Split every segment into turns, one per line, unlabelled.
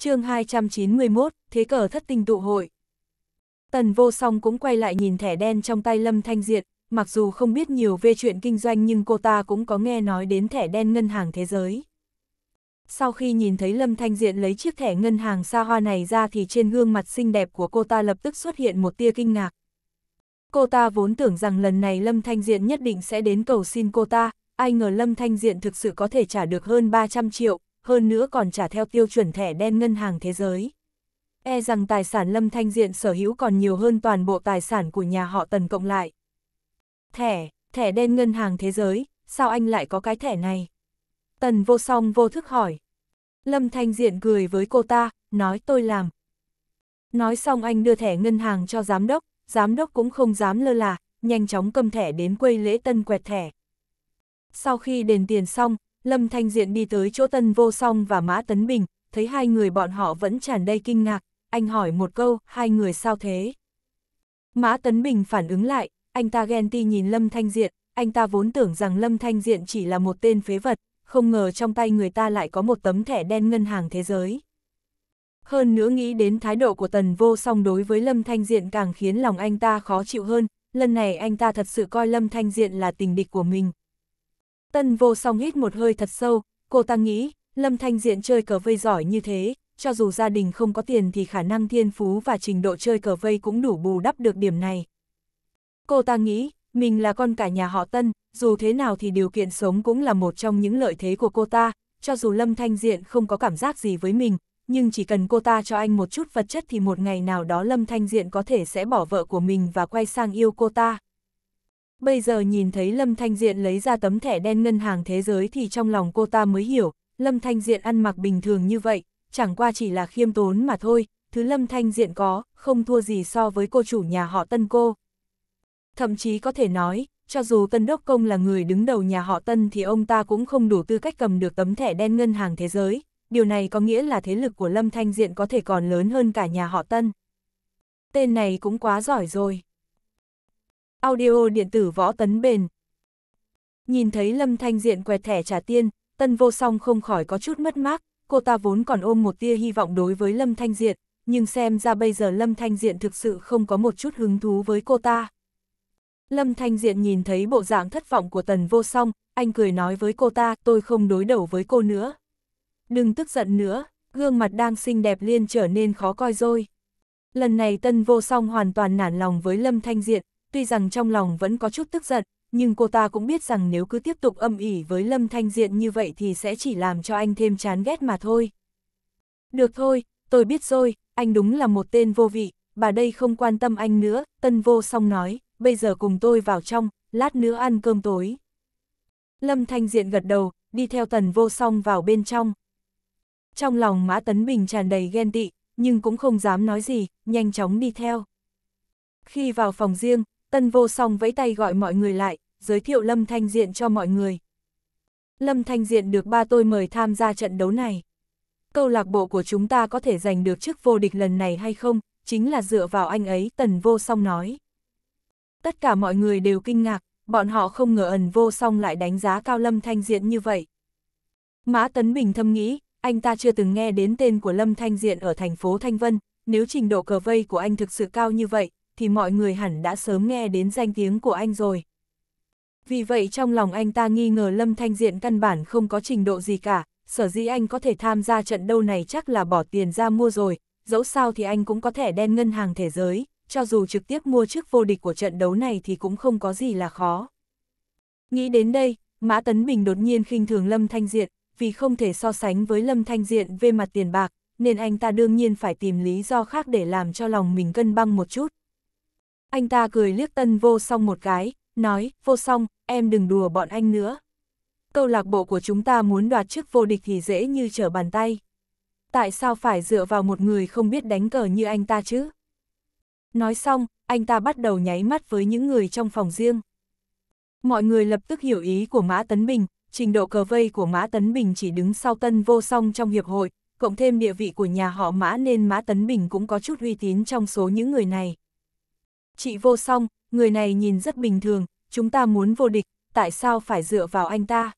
chương 291, Thế cờ thất tinh tụ hội. Tần vô song cũng quay lại nhìn thẻ đen trong tay Lâm Thanh Diệt, mặc dù không biết nhiều về chuyện kinh doanh nhưng cô ta cũng có nghe nói đến thẻ đen ngân hàng thế giới. Sau khi nhìn thấy Lâm Thanh Diện lấy chiếc thẻ ngân hàng xa hoa này ra thì trên gương mặt xinh đẹp của cô ta lập tức xuất hiện một tia kinh ngạc. Cô ta vốn tưởng rằng lần này Lâm Thanh Diện nhất định sẽ đến cầu xin cô ta, ai ngờ Lâm Thanh Diện thực sự có thể trả được hơn 300 triệu, hơn nữa còn trả theo tiêu chuẩn thẻ đen ngân hàng thế giới. E rằng tài sản Lâm Thanh Diện sở hữu còn nhiều hơn toàn bộ tài sản của nhà họ Tần cộng lại. Thẻ, thẻ đen ngân hàng thế giới, sao anh lại có cái thẻ này? Tần vô song vô thức hỏi. Lâm Thanh Diện cười với cô ta, nói tôi làm. Nói xong anh đưa thẻ ngân hàng cho giám đốc, giám đốc cũng không dám lơ là, nhanh chóng cầm thẻ đến quầy lễ tân quẹt thẻ. Sau khi đền tiền xong, Lâm Thanh Diện đi tới chỗ Tân Vô Song và Mã Tấn Bình, thấy hai người bọn họ vẫn tràn đầy kinh ngạc, anh hỏi một câu, hai người sao thế? Mã Tấn Bình phản ứng lại, anh ta ghen ti nhìn Lâm Thanh Diện, anh ta vốn tưởng rằng Lâm Thanh Diện chỉ là một tên phế vật, không ngờ trong tay người ta lại có một tấm thẻ đen ngân hàng thế giới. Hơn nữa nghĩ đến thái độ của Tần Vô Song đối với Lâm Thanh Diện càng khiến lòng anh ta khó chịu hơn, lần này anh ta thật sự coi Lâm Thanh Diện là tình địch của mình. Tân vô song hít một hơi thật sâu, cô ta nghĩ, Lâm Thanh Diện chơi cờ vây giỏi như thế, cho dù gia đình không có tiền thì khả năng thiên phú và trình độ chơi cờ vây cũng đủ bù đắp được điểm này. Cô ta nghĩ, mình là con cả nhà họ Tân, dù thế nào thì điều kiện sống cũng là một trong những lợi thế của cô ta, cho dù Lâm Thanh Diện không có cảm giác gì với mình, nhưng chỉ cần cô ta cho anh một chút vật chất thì một ngày nào đó Lâm Thanh Diện có thể sẽ bỏ vợ của mình và quay sang yêu cô ta bây giờ nhìn thấy Lâm Thanh Diện lấy ra tấm thẻ đen ngân hàng thế giới thì trong lòng cô ta mới hiểu, Lâm Thanh Diện ăn mặc bình thường như vậy, chẳng qua chỉ là khiêm tốn mà thôi, thứ Lâm Thanh Diện có, không thua gì so với cô chủ nhà họ Tân cô. Thậm chí có thể nói, cho dù Tân Đốc Công là người đứng đầu nhà họ Tân thì ông ta cũng không đủ tư cách cầm được tấm thẻ đen ngân hàng thế giới, điều này có nghĩa là thế lực của Lâm Thanh Diện có thể còn lớn hơn cả nhà họ Tân. Tên này cũng quá giỏi rồi audio điện tử võ tấn bền. Nhìn thấy Lâm Thanh Diện quẹt thẻ trả tiên, tân vô song không khỏi có chút mất mát, cô ta vốn còn ôm một tia hy vọng đối với Lâm Thanh Diện, nhưng xem ra bây giờ Lâm Thanh Diện thực sự không có một chút hứng thú với cô ta. Lâm Thanh Diện nhìn thấy bộ dạng thất vọng của tần vô song, anh cười nói với cô ta, tôi không đối đầu với cô nữa. Đừng tức giận nữa, gương mặt đang xinh đẹp liên trở nên khó coi rồi. Lần này tân vô song hoàn toàn nản lòng với Lâm Thanh Diện, tuy rằng trong lòng vẫn có chút tức giận, nhưng cô ta cũng biết rằng nếu cứ tiếp tục âm ỉ với Lâm Thanh Diện như vậy thì sẽ chỉ làm cho anh thêm chán ghét mà thôi. Được thôi, tôi biết rồi, anh đúng là một tên vô vị, bà đây không quan tâm anh nữa, tân vô song nói, bây giờ cùng tôi vào trong, lát nữa ăn cơm tối. Lâm Thanh Diện gật đầu, đi theo tần vô song vào bên trong. Trong lòng Mã Tấn Bình tràn đầy ghen tị, nhưng cũng không dám nói gì, nhanh chóng đi theo. Khi vào phòng riêng, Tân vô song vẫy tay gọi mọi người lại, giới thiệu Lâm Thanh Diện cho mọi người. Lâm Thanh Diện được ba tôi mời tham gia trận đấu này. Câu lạc bộ của chúng ta có thể giành được chức vô địch lần này hay không, chính là dựa vào anh ấy, Tần Vô Song nói. Tất cả mọi người đều kinh ngạc, bọn họ không ngờ ẩn Vô Song lại đánh giá cao Lâm Thanh Diện như vậy. Mã Tấn Bình thâm nghĩ, anh ta chưa từng nghe đến tên của Lâm Thanh Diện ở thành phố Thanh Vân, nếu trình độ cờ vây của anh thực sự cao như vậy, thì mọi người hẳn đã sớm nghe đến danh tiếng của anh rồi. Vì vậy trong lòng anh ta nghi ngờ Lâm Thanh Diện căn bản không có trình độ gì cả, sở dĩ anh có thể tham gia trận đấu này chắc là bỏ tiền ra mua rồi, dẫu sao thì anh cũng có thể đen ngân hàng thế giới, cho dù trực tiếp mua chức vô địch của trận đấu này thì cũng không có gì là khó. Nghĩ đến đây, Mã Tấn Bình đột nhiên khinh thường Lâm Thanh Diện, vì không thể so sánh với Lâm Thanh Diện về mặt tiền bạc, nên anh ta đương nhiên phải tìm lý do khác để làm cho lòng mình cân băng một chút. Anh ta cười liếc tân vô song một cái, nói, vô song, em đừng đùa bọn anh nữa. Câu lạc bộ của chúng ta muốn đoạt chức vô địch thì dễ như trở bàn tay. Tại sao phải dựa vào một người không biết đánh cờ như anh ta chứ? Nói xong, anh ta bắt đầu nháy mắt với những người trong phòng riêng. Mọi người lập tức hiểu ý của Mã Tấn Bình, trình độ cờ vây của Mã Tấn Bình chỉ đứng sau tân vô song trong hiệp hội, cộng thêm địa vị của nhà họ Mã nên Mã Tấn Bình cũng có chút uy tín trong số những người này. Chị vô song, người này nhìn rất bình thường, chúng ta muốn vô địch, tại sao phải dựa vào anh ta?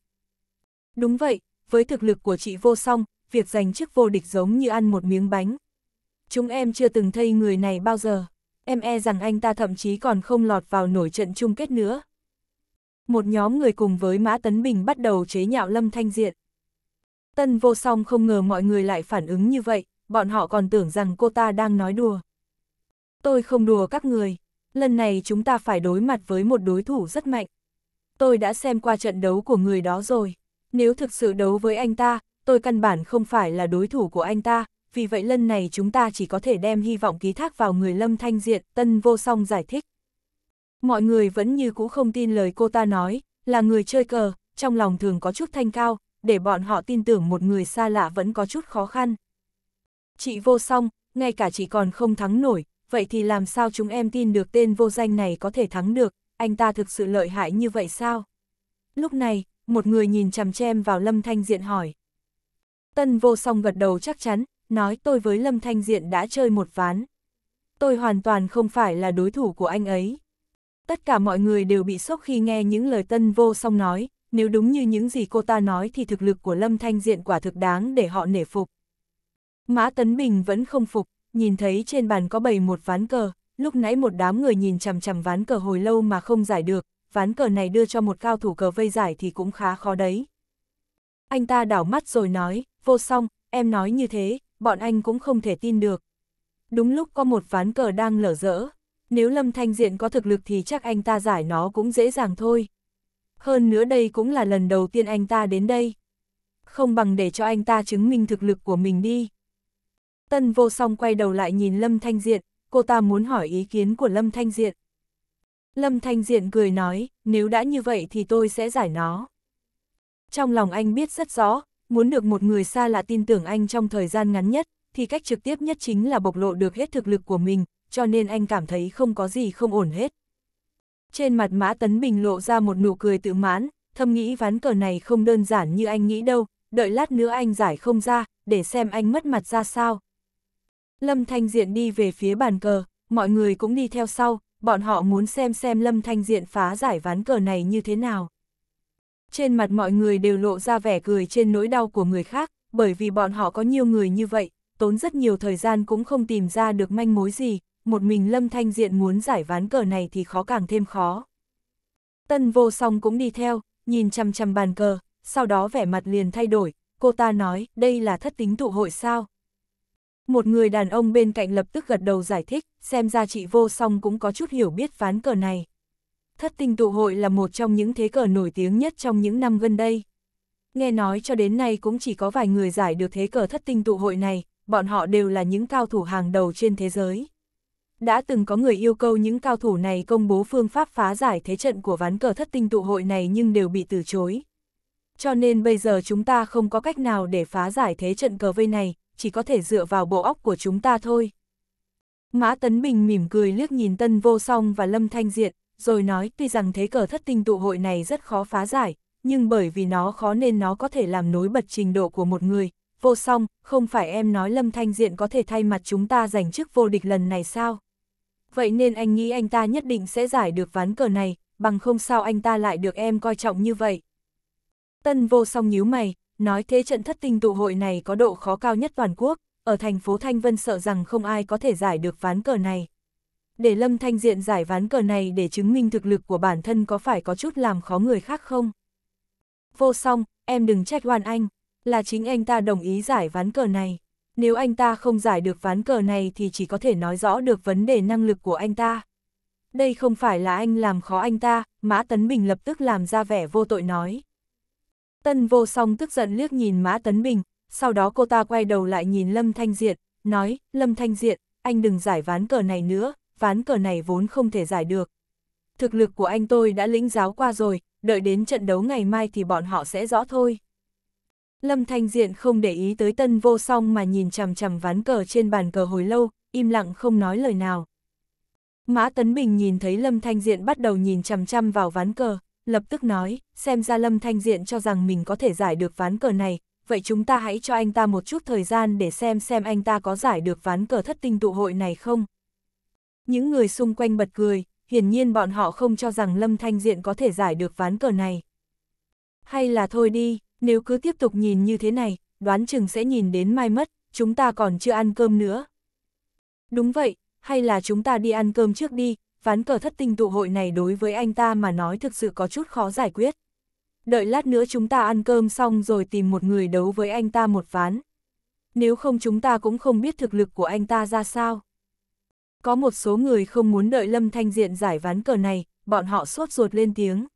Đúng vậy, với thực lực của chị vô song, việc giành chức vô địch giống như ăn một miếng bánh. Chúng em chưa từng thấy người này bao giờ. Em e rằng anh ta thậm chí còn không lọt vào nổi trận chung kết nữa. Một nhóm người cùng với Mã Tấn Bình bắt đầu chế nhạo Lâm Thanh Diện. Tân vô song không ngờ mọi người lại phản ứng như vậy, bọn họ còn tưởng rằng cô ta đang nói đùa. Tôi không đùa các người, lần này chúng ta phải đối mặt với một đối thủ rất mạnh. Tôi đã xem qua trận đấu của người đó rồi. Nếu thực sự đấu với anh ta, tôi căn bản không phải là đối thủ của anh ta, vì vậy lần này chúng ta chỉ có thể đem hy vọng ký thác vào người Lâm Thanh Diện, Tân Vô Song giải thích. Mọi người vẫn như cũ không tin lời cô ta nói, là người chơi cờ, trong lòng thường có chút thanh cao, để bọn họ tin tưởng một người xa lạ vẫn có chút khó khăn. Chị Vô Song, ngay cả chị còn không thắng nổi, vậy thì làm sao chúng em tin được tên vô danh này có thể thắng được, anh ta thực sự lợi hại như vậy sao? Lúc này, một người nhìn chằm chem vào Lâm Thanh Diện hỏi. Tân vô song gật đầu chắc chắn, nói tôi với Lâm Thanh Diện đã chơi một ván. Tôi hoàn toàn không phải là đối thủ của anh ấy. Tất cả mọi người đều bị sốc khi nghe những lời tân vô song nói, nếu đúng như những gì cô ta nói thì thực lực của Lâm Thanh Diện quả thực đáng để họ nể phục. Mã Tấn Bình vẫn không phục, nhìn thấy trên bàn có bầy một ván cờ, lúc nãy một đám người nhìn chằm chằm ván cờ hồi lâu mà không giải được, ván cờ này đưa cho một cao thủ cờ vây giải thì cũng khá khó đấy. Anh ta đảo mắt rồi nói, vô song, em nói như thế, bọn anh cũng không thể tin được. Đúng lúc có một ván cờ đang lở rỡ, nếu Lâm Thanh Diện có thực lực thì chắc anh ta giải nó cũng dễ dàng thôi. Hơn nữa đây cũng là lần đầu tiên anh ta đến đây. Không bằng để cho anh ta chứng minh thực lực của mình đi. Tân vô song quay đầu lại nhìn Lâm Thanh Diện, cô ta muốn hỏi ý kiến của Lâm Thanh Diện. Lâm Thanh Diện cười nói, nếu đã như vậy thì tôi sẽ giải nó. Trong lòng anh biết rất rõ, muốn được một người xa lạ tin tưởng anh trong thời gian ngắn nhất, thì cách trực tiếp nhất chính là bộc lộ được hết thực lực của mình, cho nên anh cảm thấy không có gì không ổn hết. Trên mặt Mã Tấn Bình lộ ra một nụ cười tự mãn, thầm nghĩ ván cờ này không đơn giản như anh nghĩ đâu, đợi lát nữa anh giải không ra, để xem anh mất mặt ra sao. Lâm Thanh Diện đi về phía bàn cờ, mọi người cũng đi theo sau, bọn họ muốn xem xem Lâm Thanh Diện phá giải ván cờ này như thế nào. Trên mặt mọi người đều lộ ra vẻ cười trên nỗi đau của người khác, bởi vì bọn họ có nhiều người như vậy, tốn rất nhiều thời gian cũng không tìm ra được manh mối gì, một mình Lâm Thanh Diện muốn giải ván cờ này thì khó càng thêm khó. Tân vô song cũng đi theo, nhìn chăm chăm bàn cờ, sau đó vẻ mặt liền thay đổi, cô ta nói đây là thất tính tụ hội sao, một người đàn ông bên cạnh lập tức gật đầu giải thích, xem ra chị vô song cũng có chút hiểu biết ván cờ này. Thất tinh tụ hội là một trong những thế cờ nổi tiếng nhất trong những năm gần đây. Nghe nói cho đến nay cũng chỉ có vài người giải được thế cờ thất tinh tụ hội này, bọn họ đều là những cao thủ hàng đầu trên thế giới. Đã từng có người yêu cầu những cao thủ này công bố phương pháp phá giải thế trận của ván cờ thất tinh tụ hội này nhưng đều bị từ chối. Cho nên bây giờ chúng ta không có cách nào để phá giải thế trận cờ vây này, chỉ có thể dựa vào bộ óc của chúng ta thôi. Mã Tấn Bình mỉm cười liếc nhìn Tân Vô Song và Lâm Thanh Diện, rồi nói tuy rằng thế cờ thất tinh tụ hội này rất khó phá giải, nhưng bởi vì nó khó nên nó có thể làm nối bật trình độ của một người. Vô song, không phải em nói Lâm Thanh Diện có thể thay mặt chúng ta giành chức vô địch lần này sao? Vậy nên anh nghĩ anh ta nhất định sẽ giải được ván cờ này, bằng không sao anh ta lại được em coi trọng như vậy. Tân vô song nhíu mày, Nói thế trận thất tinh tụ hội này có độ khó cao nhất toàn quốc, ở thành phố Thanh Vân sợ rằng không ai có thể giải được ván cờ này. Để Lâm Thanh Diện giải ván cờ này để chứng minh thực lực của bản thân có phải có chút làm khó người khác không? Vô song, em đừng trách oan anh, là chính anh ta đồng ý giải ván cờ này. Nếu anh ta không giải được ván cờ này thì chỉ có thể nói rõ được vấn đề năng lực của anh ta. Đây không phải là anh làm khó anh ta, Mã Tấn Bình lập tức làm ra vẻ vô tội nói. Tân vô song tức giận liếc nhìn Mã Tấn Bình, sau đó cô ta quay đầu lại nhìn Lâm Thanh Diện, nói, Lâm Thanh Diện, anh đừng giải ván cờ này nữa, ván cờ này vốn không thể giải được. Thực lực của anh tôi đã lĩnh giáo qua rồi, đợi đến trận đấu ngày mai thì bọn họ sẽ rõ thôi. Lâm Thanh Diện không để ý tới tân vô song mà nhìn chằm chằm ván cờ trên bàn cờ hồi lâu, im lặng không nói lời nào. Mã Tấn Bình nhìn thấy Lâm Thanh Diện bắt đầu nhìn chằm chằm vào ván cờ, lập tức nói, xem ra Lâm Thanh Diện cho rằng mình có thể giải được ván cờ này, vậy chúng ta hãy cho anh ta một chút thời gian để xem xem anh ta có giải được ván cờ thất tinh tụ hội này không. Những người xung quanh bật cười, hiển nhiên bọn họ không cho rằng Lâm Thanh Diện có thể giải được ván cờ này. Hay là thôi đi, nếu cứ tiếp tục nhìn như thế này, đoán chừng sẽ nhìn đến mai mất, chúng ta còn chưa ăn cơm nữa. Đúng vậy, hay là chúng ta đi ăn cơm trước đi, ván cờ thất tinh tụ hội này đối với anh ta mà nói thực sự có chút khó giải quyết. Đợi lát nữa chúng ta ăn cơm xong rồi tìm một người đấu với anh ta một ván. Nếu không chúng ta cũng không biết thực lực của anh ta ra sao. Có một số người không muốn đợi Lâm Thanh Diện giải ván cờ này, bọn họ sốt ruột lên tiếng.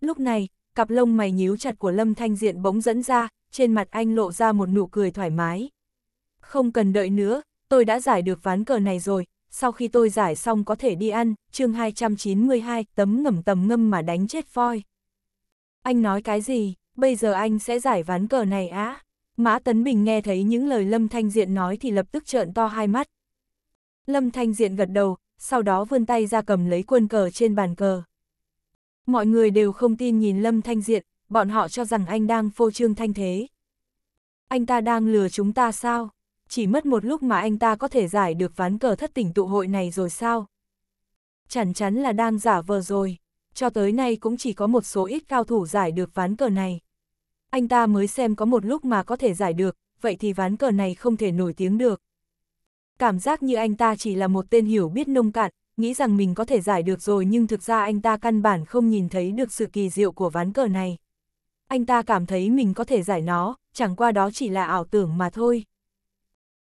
Lúc này, cặp lông mày nhíu chặt của Lâm Thanh Diện bỗng dẫn ra, trên mặt anh lộ ra một nụ cười thoải mái. Không cần đợi nữa, tôi đã giải được ván cờ này rồi, sau khi tôi giải xong có thể đi ăn, chương 292, tấm ngầm tầm ngâm mà đánh chết voi. Anh nói cái gì, bây giờ anh sẽ giải ván cờ này á? Mã Tấn Bình nghe thấy những lời Lâm Thanh Diện nói thì lập tức trợn to hai mắt. Lâm Thanh Diện gật đầu, sau đó vươn tay ra cầm lấy quân cờ trên bàn cờ. Mọi người đều không tin nhìn Lâm Thanh Diện, bọn họ cho rằng anh đang phô trương thanh thế. Anh ta đang lừa chúng ta sao? chỉ mất một lúc mà anh ta có thể giải được ván cờ thất tình tụ hội này rồi sao? Chẳng chắn là đang giả vờ rồi, cho tới nay cũng chỉ có một số ít cao thủ giải được ván cờ này. Anh ta mới xem có một lúc mà có thể giải được, vậy thì ván cờ này không thể nổi tiếng được. Cảm giác như anh ta chỉ là một tên hiểu biết nông cạn, nghĩ rằng mình có thể giải được rồi nhưng thực ra anh ta căn bản không nhìn thấy được sự kỳ diệu của ván cờ này. Anh ta cảm thấy mình có thể giải nó, chẳng qua đó chỉ là ảo tưởng mà thôi.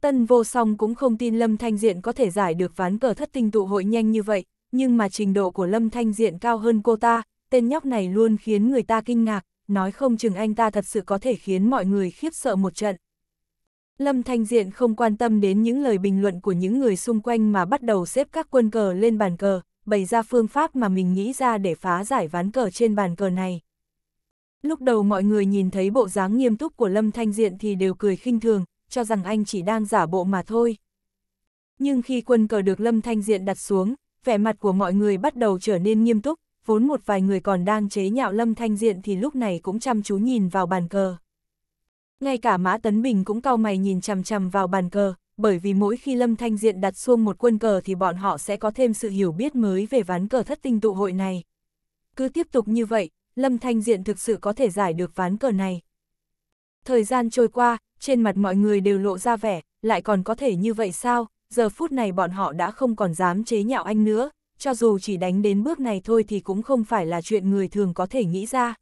Tân vô song cũng không tin Lâm Thanh Diện có thể giải được ván cờ thất tinh tụ hội nhanh như vậy, nhưng mà trình độ của Lâm Thanh Diện cao hơn cô ta, tên nhóc này luôn khiến người ta kinh ngạc, nói không chừng anh ta thật sự có thể khiến mọi người khiếp sợ một trận. Lâm Thanh Diện không quan tâm đến những lời bình luận của những người xung quanh mà bắt đầu xếp các quân cờ lên bàn cờ, bày ra phương pháp mà mình nghĩ ra để phá giải ván cờ trên bàn cờ này. Lúc đầu mọi người nhìn thấy bộ dáng nghiêm túc của Lâm Thanh Diện thì đều cười khinh thường, cho rằng anh chỉ đang giả bộ mà thôi. Nhưng khi quân cờ được Lâm Thanh Diện đặt xuống, vẻ mặt của mọi người bắt đầu trở nên nghiêm túc, vốn một vài người còn đang chế nhạo Lâm Thanh Diện thì lúc này cũng chăm chú nhìn vào bàn cờ. Ngay cả Mã Tấn Bình cũng cau mày nhìn chằm chằm vào bàn cờ, bởi vì mỗi khi Lâm Thanh Diện đặt xuống một quân cờ thì bọn họ sẽ có thêm sự hiểu biết mới về ván cờ thất tinh tụ hội này. Cứ tiếp tục như vậy, Lâm Thanh Diện thực sự có thể giải được ván cờ này. Thời gian trôi qua, trên mặt mọi người đều lộ ra vẻ, lại còn có thể như vậy sao, giờ phút này bọn họ đã không còn dám chế nhạo anh nữa, cho dù chỉ đánh đến bước này thôi thì cũng không phải là chuyện người thường có thể nghĩ ra.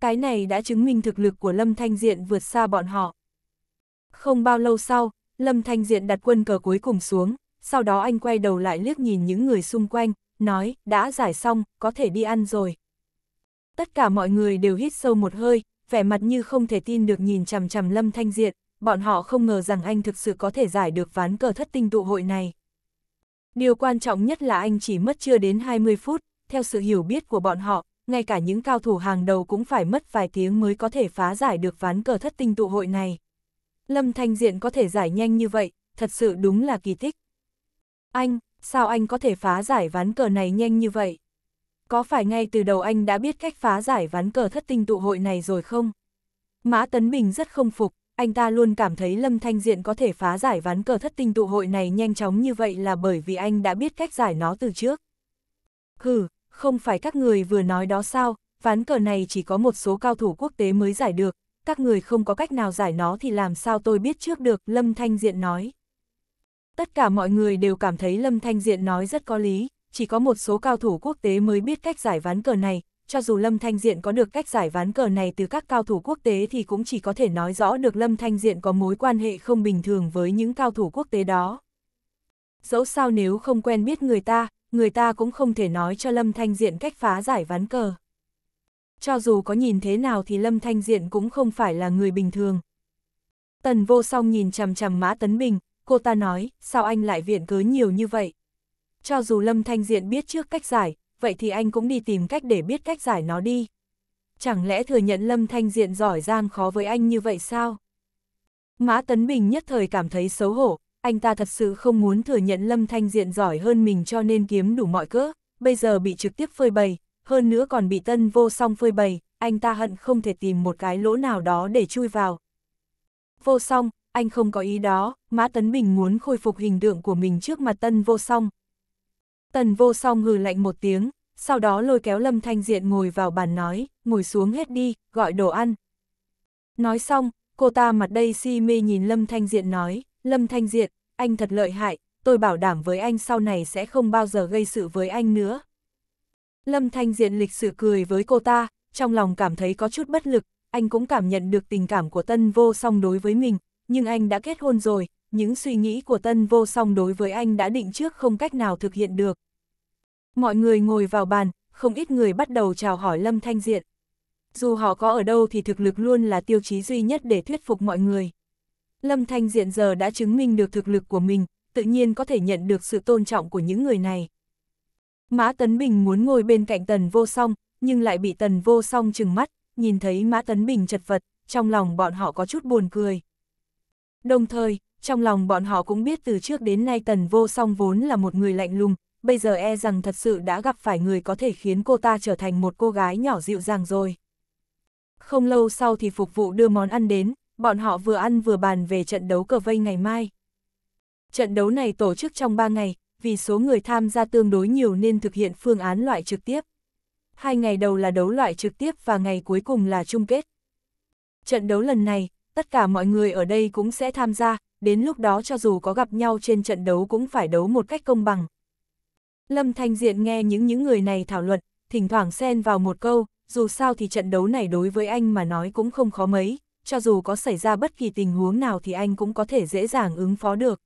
Cái này đã chứng minh thực lực của Lâm Thanh Diện vượt xa bọn họ. Không bao lâu sau, Lâm Thanh Diện đặt quân cờ cuối cùng xuống, sau đó anh quay đầu lại liếc nhìn những người xung quanh, nói, đã giải xong, có thể đi ăn rồi. Tất cả mọi người đều hít sâu một hơi, vẻ mặt như không thể tin được nhìn chằm chằm Lâm Thanh Diện, bọn họ không ngờ rằng anh thực sự có thể giải được ván cờ thất tinh tụ hội này. Điều quan trọng nhất là anh chỉ mất chưa đến 20 phút, theo sự hiểu biết của bọn họ, ngay cả những cao thủ hàng đầu cũng phải mất vài tiếng mới có thể phá giải được ván cờ thất tinh tụ hội này. Lâm Thanh Diện có thể giải nhanh như vậy, thật sự đúng là kỳ tích. Anh, sao anh có thể phá giải ván cờ này nhanh như vậy? có phải ngay từ đầu anh đã biết cách phá giải ván cờ thất tinh tụ hội này rồi không? Mã Tấn Bình rất không phục, anh ta luôn cảm thấy Lâm Thanh Diện có thể phá giải ván cờ thất tinh tụ hội này nhanh chóng như vậy là bởi vì anh đã biết cách giải nó từ trước. Hừ, không phải các người vừa nói đó sao, ván cờ này chỉ có một số cao thủ quốc tế mới giải được, các người không có cách nào giải nó thì làm sao tôi biết trước được, Lâm Thanh Diện nói. Tất cả mọi người đều cảm thấy Lâm Thanh Diện nói rất có lý, chỉ có một số cao thủ quốc tế mới biết cách giải ván cờ này, cho dù Lâm Thanh Diện có được cách giải ván cờ này từ các cao thủ quốc tế thì cũng chỉ có thể nói rõ được Lâm Thanh Diện có mối quan hệ không bình thường với những cao thủ quốc tế đó. Dẫu sao nếu không quen biết người ta, người ta cũng không thể nói cho Lâm Thanh Diện cách phá giải ván cờ. Cho dù có nhìn thế nào thì Lâm Thanh Diện cũng không phải là người bình thường. Tần vô song nhìn chằm chằm Mã Tấn Bình, cô ta nói, sao anh lại viện cớ nhiều như vậy? cho dù Lâm Thanh Diện biết trước cách giải, vậy thì anh cũng đi tìm cách để biết cách giải nó đi. Chẳng lẽ thừa nhận Lâm Thanh Diện giỏi giang khó với anh như vậy sao? Mã Tấn Bình nhất thời cảm thấy xấu hổ, anh ta thật sự không muốn thừa nhận Lâm Thanh Diện giỏi hơn mình cho nên kiếm đủ mọi cớ bây giờ bị trực tiếp phơi bày, hơn nữa còn bị tân vô song phơi bày, anh ta hận không thể tìm một cái lỗ nào đó để chui vào. Vô song, anh không có ý đó, Mã Tấn Bình muốn khôi phục hình tượng của mình trước mặt tân vô song, Tần vô song hừ lạnh một tiếng, sau đó lôi kéo Lâm Thanh Diện ngồi vào bàn nói, ngồi xuống hết đi, gọi đồ ăn. Nói xong, cô ta mặt đây si mê nhìn Lâm Thanh Diện nói, Lâm Thanh Diện, anh thật lợi hại, tôi bảo đảm với anh sau này sẽ không bao giờ gây sự với anh nữa. Lâm Thanh Diện lịch sự cười với cô ta, trong lòng cảm thấy có chút bất lực, anh cũng cảm nhận được tình cảm của Tân Vô Song đối với mình, nhưng anh đã kết hôn rồi, những suy nghĩ của tân vô song đối với anh đã định trước không cách nào thực hiện được. Mọi người ngồi vào bàn, không ít người bắt đầu chào hỏi Lâm Thanh Diện. Dù họ có ở đâu thì thực lực luôn là tiêu chí duy nhất để thuyết phục mọi người. Lâm Thanh Diện giờ đã chứng minh được thực lực của mình, tự nhiên có thể nhận được sự tôn trọng của những người này. Mã Tấn Bình muốn ngồi bên cạnh Tần Vô Song, nhưng lại bị Tần Vô Song chừng mắt, nhìn thấy Mã Tấn Bình chật vật, trong lòng bọn họ có chút buồn cười. Đồng thời, trong lòng bọn họ cũng biết từ trước đến nay tần vô song vốn là một người lạnh lùng, bây giờ e rằng thật sự đã gặp phải người có thể khiến cô ta trở thành một cô gái nhỏ dịu dàng rồi. Không lâu sau thì phục vụ đưa món ăn đến, bọn họ vừa ăn vừa bàn về trận đấu cờ vây ngày mai. Trận đấu này tổ chức trong 3 ngày, vì số người tham gia tương đối nhiều nên thực hiện phương án loại trực tiếp. Hai ngày đầu là đấu loại trực tiếp và ngày cuối cùng là chung kết. Trận đấu lần này, tất cả mọi người ở đây cũng sẽ tham gia, đến lúc đó cho dù có gặp nhau trên trận đấu cũng phải đấu một cách công bằng. Lâm Thanh Diện nghe những những người này thảo luận, thỉnh thoảng xen vào một câu, dù sao thì trận đấu này đối với anh mà nói cũng không khó mấy, cho dù có xảy ra bất kỳ tình huống nào thì anh cũng có thể dễ dàng ứng phó được.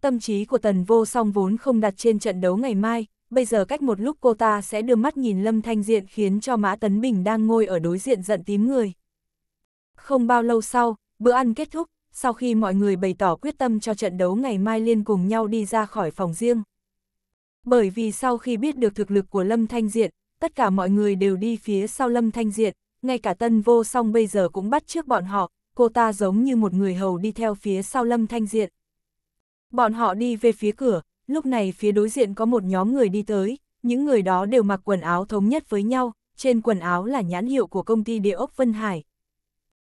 Tâm trí của Tần Vô Song vốn không đặt trên trận đấu ngày mai, bây giờ cách một lúc cô ta sẽ đưa mắt nhìn Lâm Thanh Diện khiến cho Mã Tấn Bình đang ngồi ở đối diện giận tím người. Không bao lâu sau, bữa ăn kết thúc, sau khi mọi người bày tỏ quyết tâm cho trận đấu ngày mai liên cùng nhau đi ra khỏi phòng riêng. Bởi vì sau khi biết được thực lực của Lâm Thanh Diện, tất cả mọi người đều đi phía sau Lâm Thanh Diện, ngay cả tân vô song bây giờ cũng bắt trước bọn họ, cô ta giống như một người hầu đi theo phía sau Lâm Thanh Diện. Bọn họ đi về phía cửa, lúc này phía đối diện có một nhóm người đi tới, những người đó đều mặc quần áo thống nhất với nhau, trên quần áo là nhãn hiệu của công ty địa ốc Vân Hải,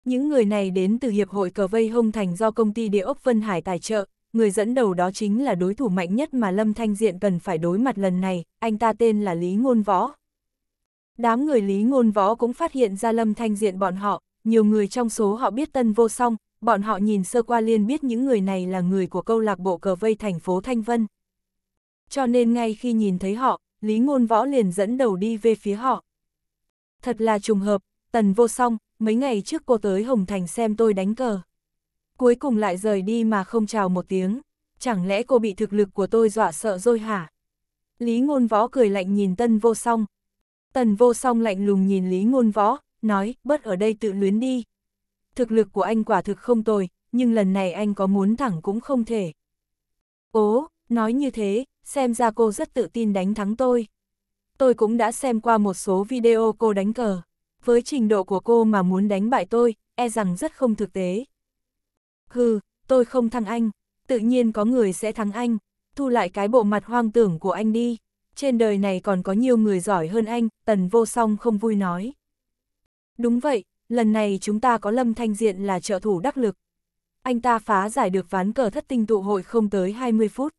những người này đến từ Hiệp hội Cờ Vây Hông Thành do công ty địa ốc Vân Hải tài trợ, người dẫn đầu đó chính là đối thủ mạnh nhất mà Lâm Thanh Diện cần phải đối mặt lần này, anh ta tên là Lý Ngôn Võ. Đám người Lý Ngôn Võ cũng phát hiện ra Lâm Thanh Diện bọn họ, nhiều người trong số họ biết Tân Vô Song, bọn họ nhìn sơ qua liên biết những người này là người của câu lạc bộ cờ vây thành phố Thanh Vân. Cho nên ngay khi nhìn thấy họ, Lý Ngôn Võ liền dẫn đầu đi về phía họ. Thật là trùng hợp, Tần Vô Song, mấy ngày trước cô tới Hồng Thành xem tôi đánh cờ. Cuối cùng lại rời đi mà không chào một tiếng, chẳng lẽ cô bị thực lực của tôi dọa sợ rồi hả? Lý ngôn võ cười lạnh nhìn tân vô song. Tần vô song lạnh lùng nhìn Lý ngôn võ, nói, bớt ở đây tự luyến đi. Thực lực của anh quả thực không tồi, nhưng lần này anh có muốn thẳng cũng không thể. Ố, nói như thế, xem ra cô rất tự tin đánh thắng tôi. Tôi cũng đã xem qua một số video cô đánh cờ với trình độ của cô mà muốn đánh bại tôi, e rằng rất không thực tế. Hừ, tôi không thăng anh, tự nhiên có người sẽ thắng anh, thu lại cái bộ mặt hoang tưởng của anh đi, trên đời này còn có nhiều người giỏi hơn anh, tần vô song không vui nói. Đúng vậy, lần này chúng ta có Lâm Thanh Diện là trợ thủ đắc lực. Anh ta phá giải được ván cờ thất tinh tụ hội không tới 20 phút.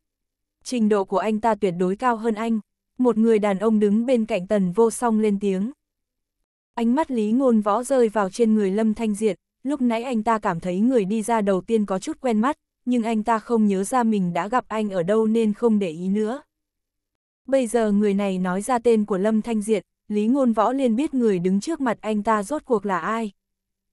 Trình độ của anh ta tuyệt đối cao hơn anh. Một người đàn ông đứng bên cạnh tần vô song lên tiếng. Ánh mắt Lý Ngôn Võ rơi vào trên người Lâm Thanh Diệt, lúc nãy anh ta cảm thấy người đi ra đầu tiên có chút quen mắt, nhưng anh ta không nhớ ra mình đã gặp anh ở đâu nên không để ý nữa. Bây giờ người này nói ra tên của Lâm Thanh Diệt, Lý Ngôn Võ liền biết người đứng trước mặt anh ta rốt cuộc là ai.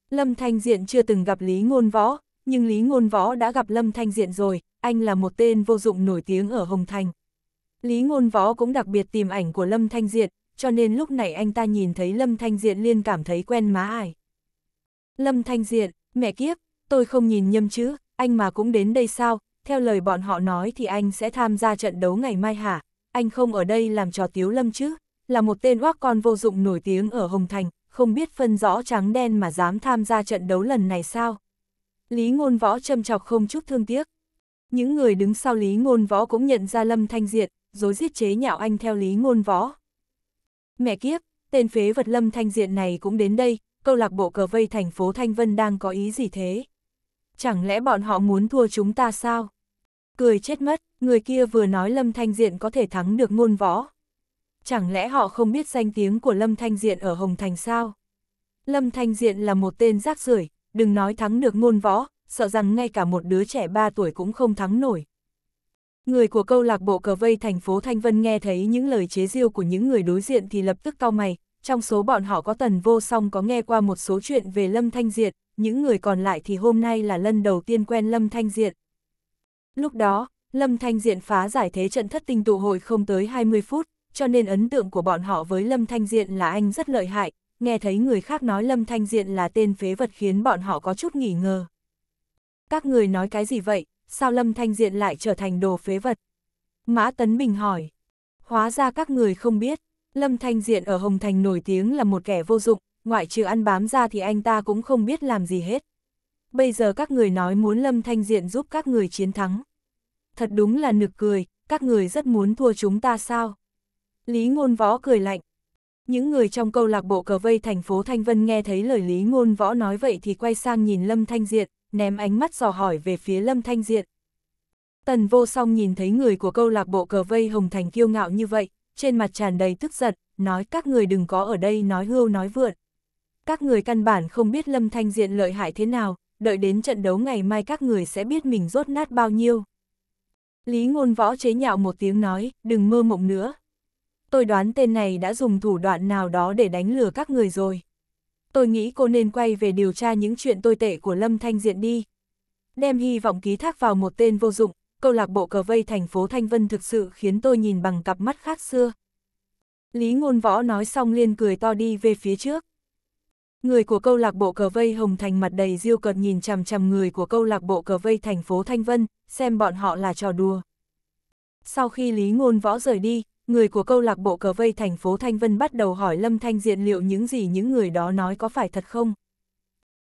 Lâm Thanh Diện chưa từng gặp Lý Ngôn Võ, nhưng Lý Ngôn Võ đã gặp Lâm Thanh Diện rồi, anh là một tên vô dụng nổi tiếng ở Hồng Thành. Lý Ngôn Võ cũng đặc biệt tìm ảnh của Lâm Thanh Diện, cho nên lúc này anh ta nhìn thấy Lâm Thanh Diện liên cảm thấy quen má ai. Lâm Thanh Diện, mẹ kiếp, tôi không nhìn nhầm chứ, anh mà cũng đến đây sao, theo lời bọn họ nói thì anh sẽ tham gia trận đấu ngày mai hả, anh không ở đây làm trò tiếu lâm chứ, là một tên oác con vô dụng nổi tiếng ở Hồng Thành, không biết phân rõ trắng đen mà dám tham gia trận đấu lần này sao. Lý ngôn võ châm chọc không chút thương tiếc. Những người đứng sau Lý ngôn võ cũng nhận ra Lâm Thanh Diện, dối giết chế nhạo anh theo Lý ngôn võ. Mẹ kiếp, tên phế vật lâm thanh diện này cũng đến đây, câu lạc bộ cờ vây thành phố Thanh Vân đang có ý gì thế? Chẳng lẽ bọn họ muốn thua chúng ta sao? Cười chết mất, người kia vừa nói lâm thanh diện có thể thắng được ngôn võ. Chẳng lẽ họ không biết danh tiếng của lâm thanh diện ở Hồng Thành sao? Lâm thanh diện là một tên rác rưởi đừng nói thắng được ngôn võ, sợ rằng ngay cả một đứa trẻ 3 tuổi cũng không thắng nổi. Người của câu lạc bộ cờ vây thành phố Thanh Vân nghe thấy những lời chế diêu của những người đối diện thì lập tức cau mày, trong số bọn họ có tần vô song có nghe qua một số chuyện về Lâm Thanh Diệt, những người còn lại thì hôm nay là lần đầu tiên quen Lâm Thanh Diệt. Lúc đó, Lâm Thanh Diện phá giải thế trận thất tinh tụ hội không tới 20 phút, cho nên ấn tượng của bọn họ với Lâm Thanh Diện là anh rất lợi hại, nghe thấy người khác nói Lâm Thanh Diện là tên phế vật khiến bọn họ có chút nghỉ ngờ. Các người nói cái gì vậy, sao Lâm Thanh Diện lại trở thành đồ phế vật? Mã Tấn Bình hỏi. Hóa ra các người không biết, Lâm Thanh Diện ở Hồng Thành nổi tiếng là một kẻ vô dụng, ngoại trừ ăn bám ra thì anh ta cũng không biết làm gì hết. Bây giờ các người nói muốn Lâm Thanh Diện giúp các người chiến thắng. Thật đúng là nực cười, các người rất muốn thua chúng ta sao? Lý Ngôn Võ cười lạnh. Những người trong câu lạc bộ cờ vây thành phố Thanh Vân nghe thấy lời Lý Ngôn Võ nói vậy thì quay sang nhìn Lâm Thanh Diện, ném ánh mắt dò hỏi về phía Lâm Thanh Diện. Tần vô song nhìn thấy người của câu lạc bộ cờ vây Hồng Thành kiêu ngạo như vậy, trên mặt tràn đầy tức giận, nói các người đừng có ở đây nói hưu nói vượn. Các người căn bản không biết Lâm Thanh Diện lợi hại thế nào, đợi đến trận đấu ngày mai các người sẽ biết mình rốt nát bao nhiêu. Lý ngôn võ chế nhạo một tiếng nói, đừng mơ mộng nữa. Tôi đoán tên này đã dùng thủ đoạn nào đó để đánh lừa các người rồi tôi nghĩ cô nên quay về điều tra những chuyện tồi tệ của Lâm Thanh Diện đi. Đem hy vọng ký thác vào một tên vô dụng, câu lạc bộ cờ vây thành phố Thanh Vân thực sự khiến tôi nhìn bằng cặp mắt khác xưa. Lý Ngôn Võ nói xong liền cười to đi về phía trước. Người của câu lạc bộ cờ vây Hồng Thành mặt đầy diêu cợt nhìn chằm chằm người của câu lạc bộ cờ vây thành phố Thanh Vân, xem bọn họ là trò đùa. Sau khi Lý Ngôn Võ rời đi, người của câu lạc bộ cờ vây thành phố Thanh Vân bắt đầu hỏi Lâm Thanh Diện liệu những gì những người đó nói có phải thật không.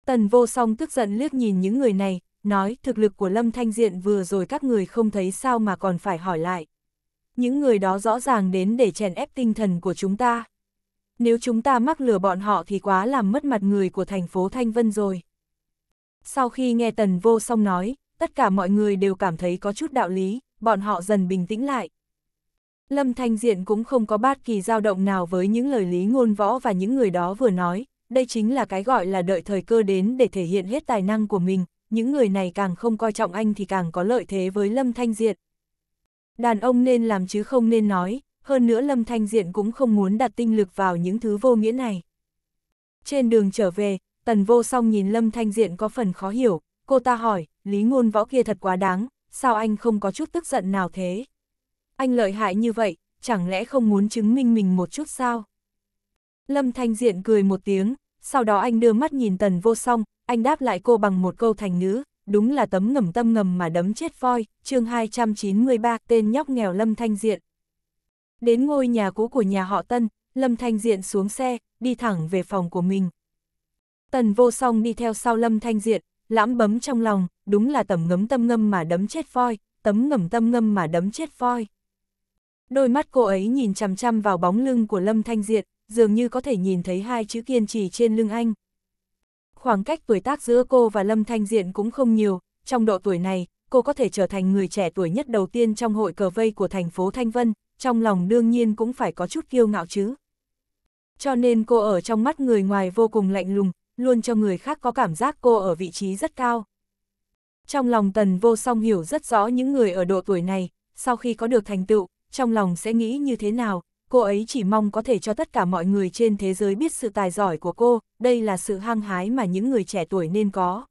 Tần vô song tức giận liếc nhìn những người này, nói thực lực của Lâm Thanh Diện vừa rồi các người không thấy sao mà còn phải hỏi lại. Những người đó rõ ràng đến để chèn ép tinh thần của chúng ta. Nếu chúng ta mắc lừa bọn họ thì quá làm mất mặt người của thành phố Thanh Vân rồi. Sau khi nghe Tần Vô Song nói, tất cả mọi người đều cảm thấy có chút đạo lý, bọn họ dần bình tĩnh lại. Lâm Thanh Diện cũng không có bất kỳ dao động nào với những lời lý ngôn võ và những người đó vừa nói, đây chính là cái gọi là đợi thời cơ đến để thể hiện hết tài năng của mình, những người này càng không coi trọng anh thì càng có lợi thế với Lâm Thanh Diện. Đàn ông nên làm chứ không nên nói, hơn nữa Lâm Thanh Diện cũng không muốn đặt tinh lực vào những thứ vô nghĩa này. Trên đường trở về, Tần Vô Song nhìn Lâm Thanh Diện có phần khó hiểu, cô ta hỏi, lý ngôn võ kia thật quá đáng, sao anh không có chút tức giận nào thế? anh lợi hại như vậy, chẳng lẽ không muốn chứng minh mình một chút sao? Lâm Thanh Diện cười một tiếng, sau đó anh đưa mắt nhìn tần vô song, anh đáp lại cô bằng một câu thành ngữ, đúng là tấm ngầm tâm ngầm mà đấm chết voi, chương 293 tên nhóc nghèo Lâm Thanh Diện. Đến ngôi nhà cũ của nhà họ Tân, Lâm Thanh Diện xuống xe, đi thẳng về phòng của mình. Tần vô song đi theo sau Lâm Thanh Diện, lãm bấm trong lòng, đúng là tấm ngấm tâm ngâm mà đấm chết voi, tấm ngầm tâm ngâm mà đấm chết voi. Đôi mắt cô ấy nhìn chằm chằm vào bóng lưng của Lâm Thanh Diệt, dường như có thể nhìn thấy hai chữ kiên trì trên lưng anh. Khoảng cách tuổi tác giữa cô và Lâm Thanh Diện cũng không nhiều, trong độ tuổi này, cô có thể trở thành người trẻ tuổi nhất đầu tiên trong hội cờ vây của thành phố Thanh Vân, trong lòng đương nhiên cũng phải có chút kiêu ngạo chứ. Cho nên cô ở trong mắt người ngoài vô cùng lạnh lùng, luôn cho người khác có cảm giác cô ở vị trí rất cao. Trong lòng tần vô song hiểu rất rõ những người ở độ tuổi này, sau khi có được thành tựu, trong lòng sẽ nghĩ như thế nào, cô ấy chỉ mong có thể cho tất cả mọi người trên thế giới biết sự tài giỏi của cô, đây là sự hăng hái mà những người trẻ tuổi nên có.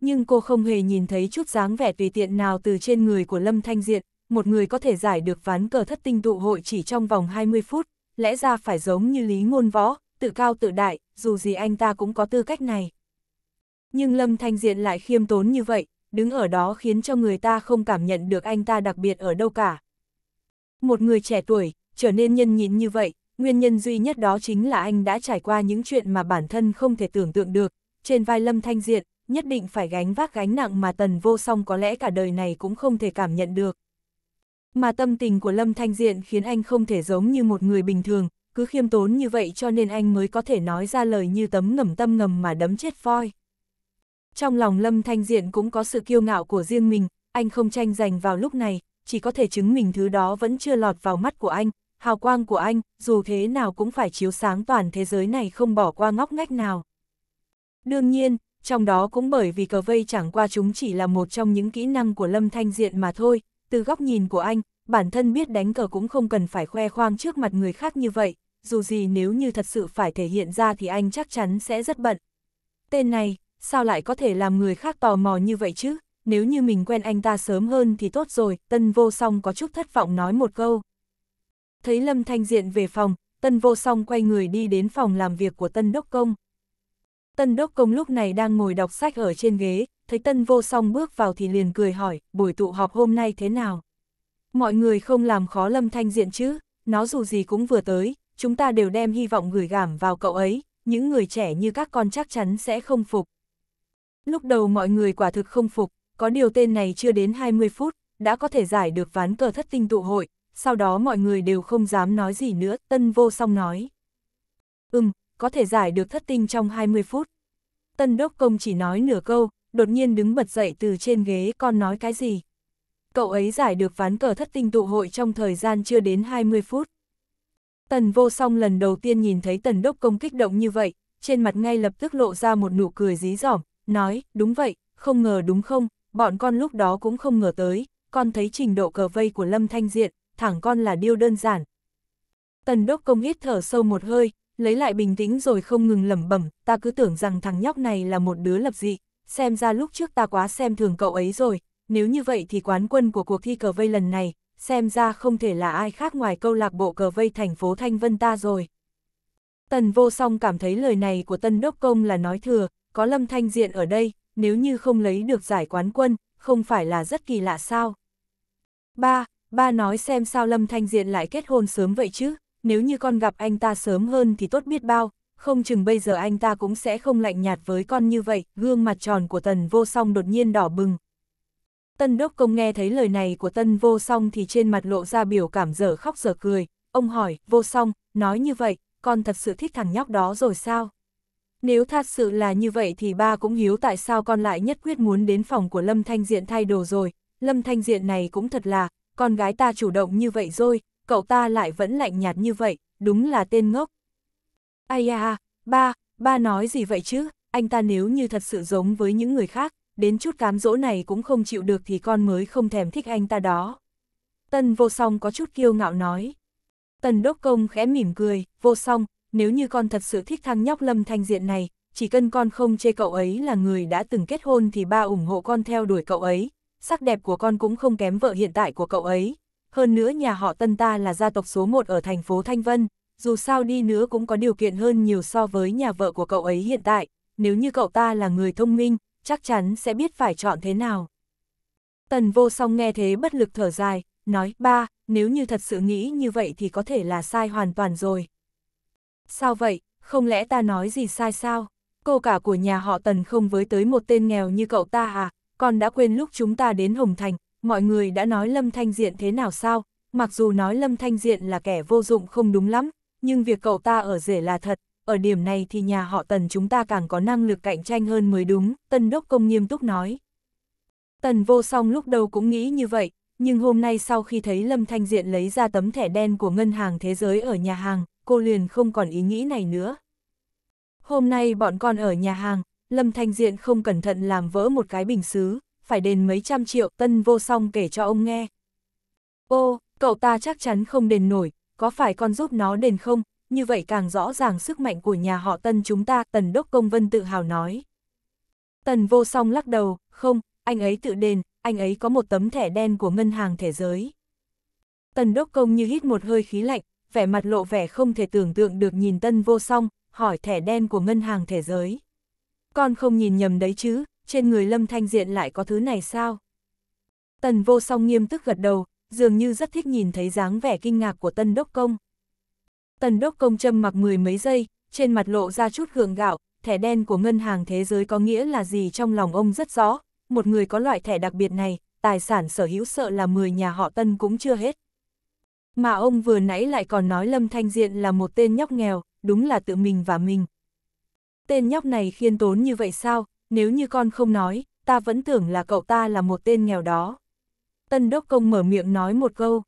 Nhưng cô không hề nhìn thấy chút dáng vẻ tùy tiện nào từ trên người của Lâm Thanh Diện, một người có thể giải được ván cờ thất tinh tụ hội chỉ trong vòng 20 phút, lẽ ra phải giống như Lý Ngôn Võ, tự cao tự đại, dù gì anh ta cũng có tư cách này. Nhưng Lâm Thanh Diện lại khiêm tốn như vậy, đứng ở đó khiến cho người ta không cảm nhận được anh ta đặc biệt ở đâu cả, một người trẻ tuổi, trở nên nhân nhịn như vậy, nguyên nhân duy nhất đó chính là anh đã trải qua những chuyện mà bản thân không thể tưởng tượng được. Trên vai Lâm Thanh Diện, nhất định phải gánh vác gánh nặng mà tần vô song có lẽ cả đời này cũng không thể cảm nhận được. Mà tâm tình của Lâm Thanh Diện khiến anh không thể giống như một người bình thường, cứ khiêm tốn như vậy cho nên anh mới có thể nói ra lời như tấm ngầm tâm ngầm mà đấm chết voi. Trong lòng Lâm Thanh Diện cũng có sự kiêu ngạo của riêng mình, anh không tranh giành vào lúc này, chỉ có thể chứng minh thứ đó vẫn chưa lọt vào mắt của anh, hào quang của anh, dù thế nào cũng phải chiếu sáng toàn thế giới này không bỏ qua ngóc ngách nào. Đương nhiên, trong đó cũng bởi vì cờ vây chẳng qua chúng chỉ là một trong những kỹ năng của Lâm Thanh Diện mà thôi, từ góc nhìn của anh, bản thân biết đánh cờ cũng không cần phải khoe khoang trước mặt người khác như vậy, dù gì nếu như thật sự phải thể hiện ra thì anh chắc chắn sẽ rất bận. Tên này, sao lại có thể làm người khác tò mò như vậy chứ? nếu như mình quen anh ta sớm hơn thì tốt rồi, tân vô song có chút thất vọng nói một câu. Thấy Lâm Thanh Diện về phòng, tân vô song quay người đi đến phòng làm việc của tân đốc công. Tân đốc công lúc này đang ngồi đọc sách ở trên ghế, thấy tân vô song bước vào thì liền cười hỏi, buổi tụ họp hôm nay thế nào? Mọi người không làm khó Lâm Thanh Diện chứ, nó dù gì cũng vừa tới, chúng ta đều đem hy vọng gửi gảm vào cậu ấy, những người trẻ như các con chắc chắn sẽ không phục. Lúc đầu mọi người quả thực không phục, có điều tên này chưa đến 20 phút, đã có thể giải được ván cờ thất tinh tụ hội, sau đó mọi người đều không dám nói gì nữa, tân vô song nói. Ừm, có thể giải được thất tinh trong 20 phút. Tân đốc công chỉ nói nửa câu, đột nhiên đứng bật dậy từ trên ghế con nói cái gì. Cậu ấy giải được ván cờ thất tinh tụ hội trong thời gian chưa đến 20 phút. Tần vô song lần đầu tiên nhìn thấy tần đốc công kích động như vậy, trên mặt ngay lập tức lộ ra một nụ cười dí dỏm, nói, đúng vậy, không ngờ đúng không, bọn con lúc đó cũng không ngờ tới, con thấy trình độ cờ vây của Lâm Thanh Diện, thẳng con là điêu đơn giản. Tần đốc công hít thở sâu một hơi, lấy lại bình tĩnh rồi không ngừng lẩm bẩm, ta cứ tưởng rằng thằng nhóc này là một đứa lập dị, xem ra lúc trước ta quá xem thường cậu ấy rồi, nếu như vậy thì quán quân của cuộc thi cờ vây lần này, xem ra không thể là ai khác ngoài câu lạc bộ cờ vây thành phố Thanh Vân ta rồi. Tần vô song cảm thấy lời này của tân đốc công là nói thừa, có lâm thanh diện ở đây, nếu như không lấy được giải quán quân, không phải là rất kỳ lạ sao? Ba, ba nói xem sao Lâm Thanh Diện lại kết hôn sớm vậy chứ, nếu như con gặp anh ta sớm hơn thì tốt biết bao, không chừng bây giờ anh ta cũng sẽ không lạnh nhạt với con như vậy, gương mặt tròn của tần vô song đột nhiên đỏ bừng. Tân Đốc Công nghe thấy lời này của Tân Vô Song thì trên mặt lộ ra biểu cảm dở khóc dở cười, ông hỏi, Vô Song, nói như vậy, con thật sự thích thằng nhóc đó rồi sao? Nếu thật sự là như vậy thì ba cũng hiếu tại sao con lại nhất quyết muốn đến phòng của Lâm Thanh Diện thay đồ rồi, Lâm Thanh Diện này cũng thật là, con gái ta chủ động như vậy rồi, cậu ta lại vẫn lạnh nhạt như vậy, đúng là tên ngốc. Ai à, ba, ba nói gì vậy chứ, anh ta nếu như thật sự giống với những người khác, đến chút cám dỗ này cũng không chịu được thì con mới không thèm thích anh ta đó. Tân vô song có chút kiêu ngạo nói. Tần đốc công khẽ mỉm cười, vô song, nếu như con thật sự thích thằng nhóc lâm thanh diện này, chỉ cần con không chê cậu ấy là người đã từng kết hôn thì ba ủng hộ con theo đuổi cậu ấy, sắc đẹp của con cũng không kém vợ hiện tại của cậu ấy. Hơn nữa nhà họ Tân ta là gia tộc số 1 ở thành phố Thanh Vân, dù sao đi nữa cũng có điều kiện hơn nhiều so với nhà vợ của cậu ấy hiện tại, nếu như cậu ta là người thông minh, chắc chắn sẽ biết phải chọn thế nào. Tần vô song nghe thế bất lực thở dài, nói ba, nếu như thật sự nghĩ như vậy thì có thể là sai hoàn toàn rồi. Sao vậy, không lẽ ta nói gì sai sao? Cô cả của nhà họ Tần không với tới một tên nghèo như cậu ta à? còn đã quên lúc chúng ta đến Hồng Thành, mọi người đã nói Lâm Thanh Diện thế nào sao? Mặc dù nói Lâm Thanh Diện là kẻ vô dụng không đúng lắm, nhưng việc cậu ta ở rể là thật, ở điểm này thì nhà họ Tần chúng ta càng có năng lực cạnh tranh hơn mới đúng, Tân Đốc Công nghiêm túc nói. Tần vô song lúc đầu cũng nghĩ như vậy, nhưng hôm nay sau khi thấy Lâm Thanh Diện lấy ra tấm thẻ đen của Ngân hàng Thế giới ở nhà hàng, cô liền không còn ý nghĩ này nữa. Hôm nay bọn con ở nhà hàng, Lâm Thanh Diện không cẩn thận làm vỡ một cái bình xứ, phải đền mấy trăm triệu tân vô song kể cho ông nghe. Ô, cậu ta chắc chắn không đền nổi, có phải con giúp nó đền không? Như vậy càng rõ ràng sức mạnh của nhà họ tân chúng ta, tần đốc công vân tự hào nói. Tần vô song lắc đầu, không, anh ấy tự đền, anh ấy có một tấm thẻ đen của ngân hàng thế giới. Tần đốc công như hít một hơi khí lạnh, vẻ mặt lộ vẻ không thể tưởng tượng được nhìn tân vô song, hỏi thẻ đen của ngân hàng thế giới. Con không nhìn nhầm đấy chứ, trên người lâm thanh diện lại có thứ này sao? Tần vô song nghiêm túc gật đầu, dường như rất thích nhìn thấy dáng vẻ kinh ngạc của tân đốc công. Tần đốc công châm mặc mười mấy giây, trên mặt lộ ra chút gượng gạo, thẻ đen của ngân hàng thế giới có nghĩa là gì trong lòng ông rất rõ, một người có loại thẻ đặc biệt này, tài sản sở hữu sợ là 10 nhà họ tân cũng chưa hết. Mà ông vừa nãy lại còn nói Lâm Thanh Diện là một tên nhóc nghèo, đúng là tự mình và mình. Tên nhóc này khiên tốn như vậy sao, nếu như con không nói, ta vẫn tưởng là cậu ta là một tên nghèo đó. Tân Đốc Công mở miệng nói một câu.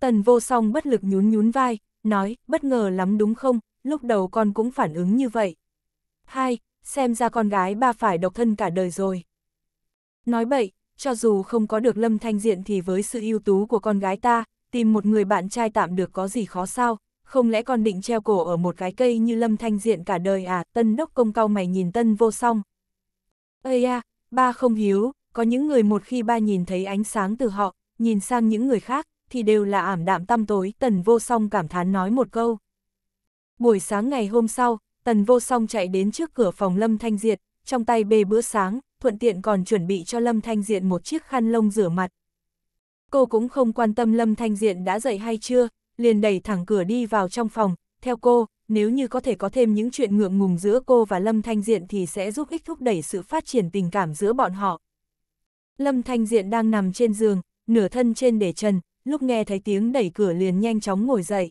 Tần vô song bất lực nhún nhún vai, nói, bất ngờ lắm đúng không, lúc đầu con cũng phản ứng như vậy. Hai, xem ra con gái ba phải độc thân cả đời rồi. Nói bậy, cho dù không có được lâm thanh diện thì với sự ưu tú của con gái ta, tìm một người bạn trai tạm được có gì khó sao, không lẽ còn định treo cổ ở một cái cây như lâm thanh diện cả đời à, tân đốc công cao mày nhìn tân vô song. Ây à, ba không hiếu, có những người một khi ba nhìn thấy ánh sáng từ họ, nhìn sang những người khác, thì đều là ảm đạm tăm tối, tần vô song cảm thán nói một câu. Buổi sáng ngày hôm sau, tần vô song chạy đến trước cửa phòng lâm thanh diệt, trong tay bê bữa sáng, thuận tiện còn chuẩn bị cho lâm thanh Diện một chiếc khăn lông rửa mặt, cô cũng không quan tâm Lâm Thanh Diện đã dậy hay chưa, liền đẩy thẳng cửa đi vào trong phòng, theo cô, nếu như có thể có thêm những chuyện ngượng ngùng giữa cô và Lâm Thanh Diện thì sẽ giúp ích thúc đẩy sự phát triển tình cảm giữa bọn họ. Lâm Thanh Diện đang nằm trên giường, nửa thân trên để trần, lúc nghe thấy tiếng đẩy cửa liền nhanh chóng ngồi dậy.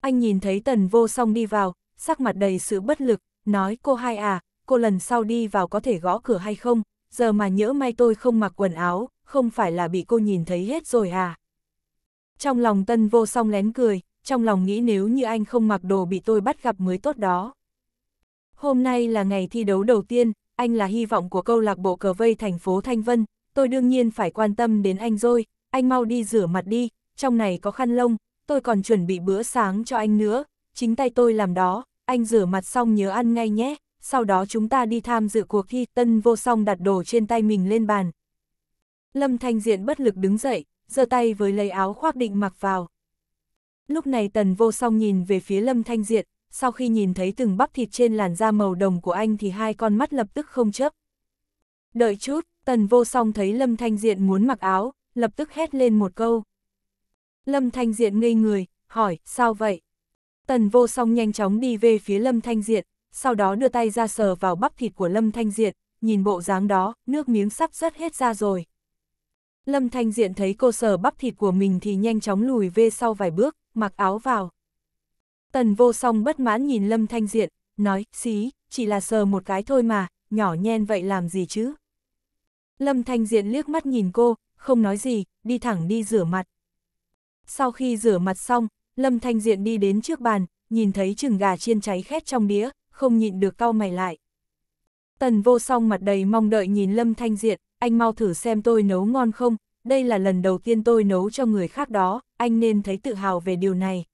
Anh nhìn thấy tần vô song đi vào, sắc mặt đầy sự bất lực, nói cô hai à, cô lần sau đi vào có thể gõ cửa hay không, giờ mà nhỡ may tôi không mặc quần áo, không phải là bị cô nhìn thấy hết rồi à? Trong lòng tân vô song lén cười, trong lòng nghĩ nếu như anh không mặc đồ bị tôi bắt gặp mới tốt đó. Hôm nay là ngày thi đấu đầu tiên, anh là hy vọng của câu lạc bộ cờ vây thành phố Thanh Vân, tôi đương nhiên phải quan tâm đến anh rồi, anh mau đi rửa mặt đi, trong này có khăn lông, tôi còn chuẩn bị bữa sáng cho anh nữa, chính tay tôi làm đó, anh rửa mặt xong nhớ ăn ngay nhé, sau đó chúng ta đi tham dự cuộc thi, tân vô song đặt đồ trên tay mình lên bàn, Lâm Thanh Diện bất lực đứng dậy, giơ tay với lấy áo khoác định mặc vào. Lúc này tần vô song nhìn về phía Lâm Thanh Diện, sau khi nhìn thấy từng bắp thịt trên làn da màu đồng của anh thì hai con mắt lập tức không chấp. Đợi chút, tần vô song thấy Lâm Thanh Diện muốn mặc áo, lập tức hét lên một câu. Lâm Thanh Diện ngây người, hỏi, sao vậy? Tần vô song nhanh chóng đi về phía Lâm Thanh Diện, sau đó đưa tay ra sờ vào bắp thịt của Lâm Thanh Diện, nhìn bộ dáng đó, nước miếng sắp rớt hết ra rồi. Lâm Thanh Diện thấy cô sờ bắp thịt của mình thì nhanh chóng lùi về sau vài bước, mặc áo vào. Tần vô song bất mãn nhìn Lâm Thanh Diện, nói, xí, chỉ là sờ một cái thôi mà, nhỏ nhen vậy làm gì chứ? Lâm Thanh Diện liếc mắt nhìn cô, không nói gì, đi thẳng đi rửa mặt. Sau khi rửa mặt xong, Lâm Thanh Diện đi đến trước bàn, nhìn thấy trứng gà chiên cháy khét trong đĩa, không nhịn được cau mày lại. Tần vô song mặt đầy mong đợi nhìn Lâm Thanh Diện, anh mau thử xem tôi nấu ngon không, đây là lần đầu tiên tôi nấu cho người khác đó, anh nên thấy tự hào về điều này.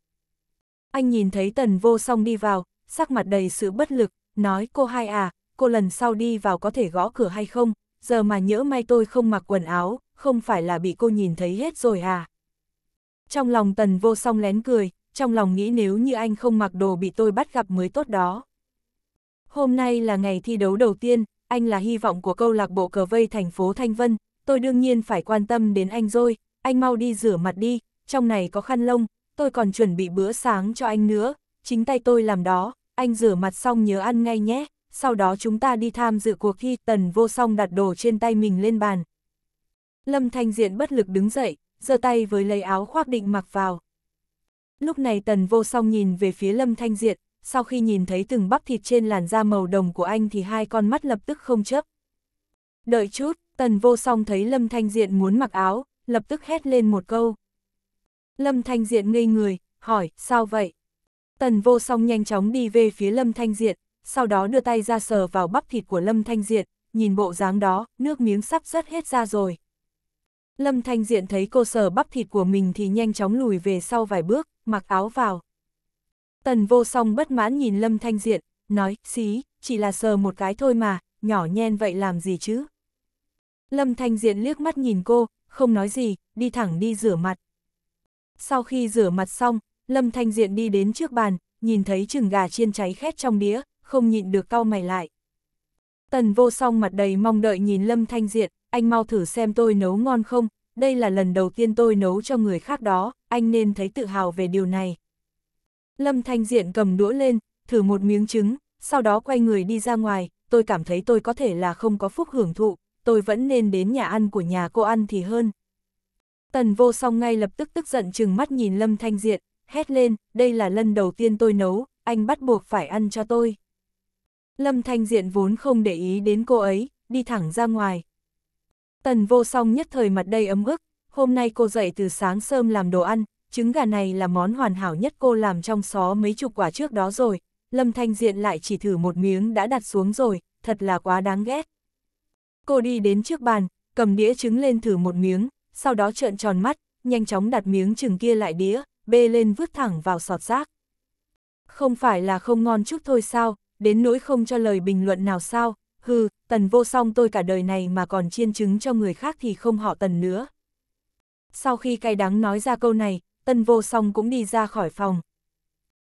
Anh nhìn thấy tần vô song đi vào, sắc mặt đầy sự bất lực, nói cô hai à, cô lần sau đi vào có thể gõ cửa hay không, giờ mà nhỡ may tôi không mặc quần áo, không phải là bị cô nhìn thấy hết rồi à. Trong lòng tần vô song lén cười, trong lòng nghĩ nếu như anh không mặc đồ bị tôi bắt gặp mới tốt đó. Hôm nay là ngày thi đấu đầu tiên, anh là hy vọng của câu lạc bộ cờ vây thành phố Thanh Vân, tôi đương nhiên phải quan tâm đến anh rồi, anh mau đi rửa mặt đi, trong này có khăn lông, tôi còn chuẩn bị bữa sáng cho anh nữa, chính tay tôi làm đó, anh rửa mặt xong nhớ ăn ngay nhé, sau đó chúng ta đi tham dự cuộc thi tần vô song đặt đồ trên tay mình lên bàn. Lâm Thanh Diện bất lực đứng dậy, giơ tay với lấy áo khoác định mặc vào. Lúc này tần vô song nhìn về phía Lâm Thanh Diện, sau khi nhìn thấy từng bắp thịt trên làn da màu đồng của anh thì hai con mắt lập tức không chấp. Đợi chút, tần vô song thấy Lâm Thanh Diện muốn mặc áo, lập tức hét lên một câu. Lâm Thanh Diện ngây người, hỏi, sao vậy? Tần vô song nhanh chóng đi về phía Lâm Thanh Diện, sau đó đưa tay ra sờ vào bắp thịt của Lâm Thanh Diện, nhìn bộ dáng đó, nước miếng sắp rớt hết ra rồi. Lâm Thanh Diện thấy cô sờ bắp thịt của mình thì nhanh chóng lùi về sau vài bước, mặc áo vào. Tần vô song bất mãn nhìn Lâm Thanh Diện, nói, xí, chỉ là sờ một cái thôi mà, nhỏ nhen vậy làm gì chứ? Lâm Thanh Diện liếc mắt nhìn cô, không nói gì, đi thẳng đi rửa mặt. Sau khi rửa mặt xong, Lâm Thanh Diện đi đến trước bàn, nhìn thấy trứng gà chiên cháy khét trong đĩa, không nhịn được cau mày lại. Tần vô song mặt đầy mong đợi nhìn Lâm Thanh Diện, anh mau thử xem tôi nấu ngon không, đây là lần đầu tiên tôi nấu cho người khác đó, anh nên thấy tự hào về điều này. Lâm Thanh Diện cầm đũa lên, thử một miếng trứng, sau đó quay người đi ra ngoài, tôi cảm thấy tôi có thể là không có phúc hưởng thụ, tôi vẫn nên đến nhà ăn của nhà cô ăn thì hơn. Tần vô song ngay lập tức tức giận chừng mắt nhìn Lâm Thanh Diện, hét lên, đây là lần đầu tiên tôi nấu, anh bắt buộc phải ăn cho tôi. Lâm Thanh Diện vốn không để ý đến cô ấy, đi thẳng ra ngoài. Tần vô song nhất thời mặt đầy ấm ức, hôm nay cô dậy từ sáng sớm làm đồ ăn, trứng gà này là món hoàn hảo nhất cô làm trong xó mấy chục quả trước đó rồi, Lâm Thanh Diện lại chỉ thử một miếng đã đặt xuống rồi, thật là quá đáng ghét. Cô đi đến trước bàn, cầm đĩa trứng lên thử một miếng, sau đó trợn tròn mắt, nhanh chóng đặt miếng trứng kia lại đĩa, bê lên vứt thẳng vào sọt rác. Không phải là không ngon chút thôi sao, đến nỗi không cho lời bình luận nào sao, hừ, tần vô song tôi cả đời này mà còn chiên trứng cho người khác thì không họ tần nữa. Sau khi cay đắng nói ra câu này, tân vô song cũng đi ra khỏi phòng.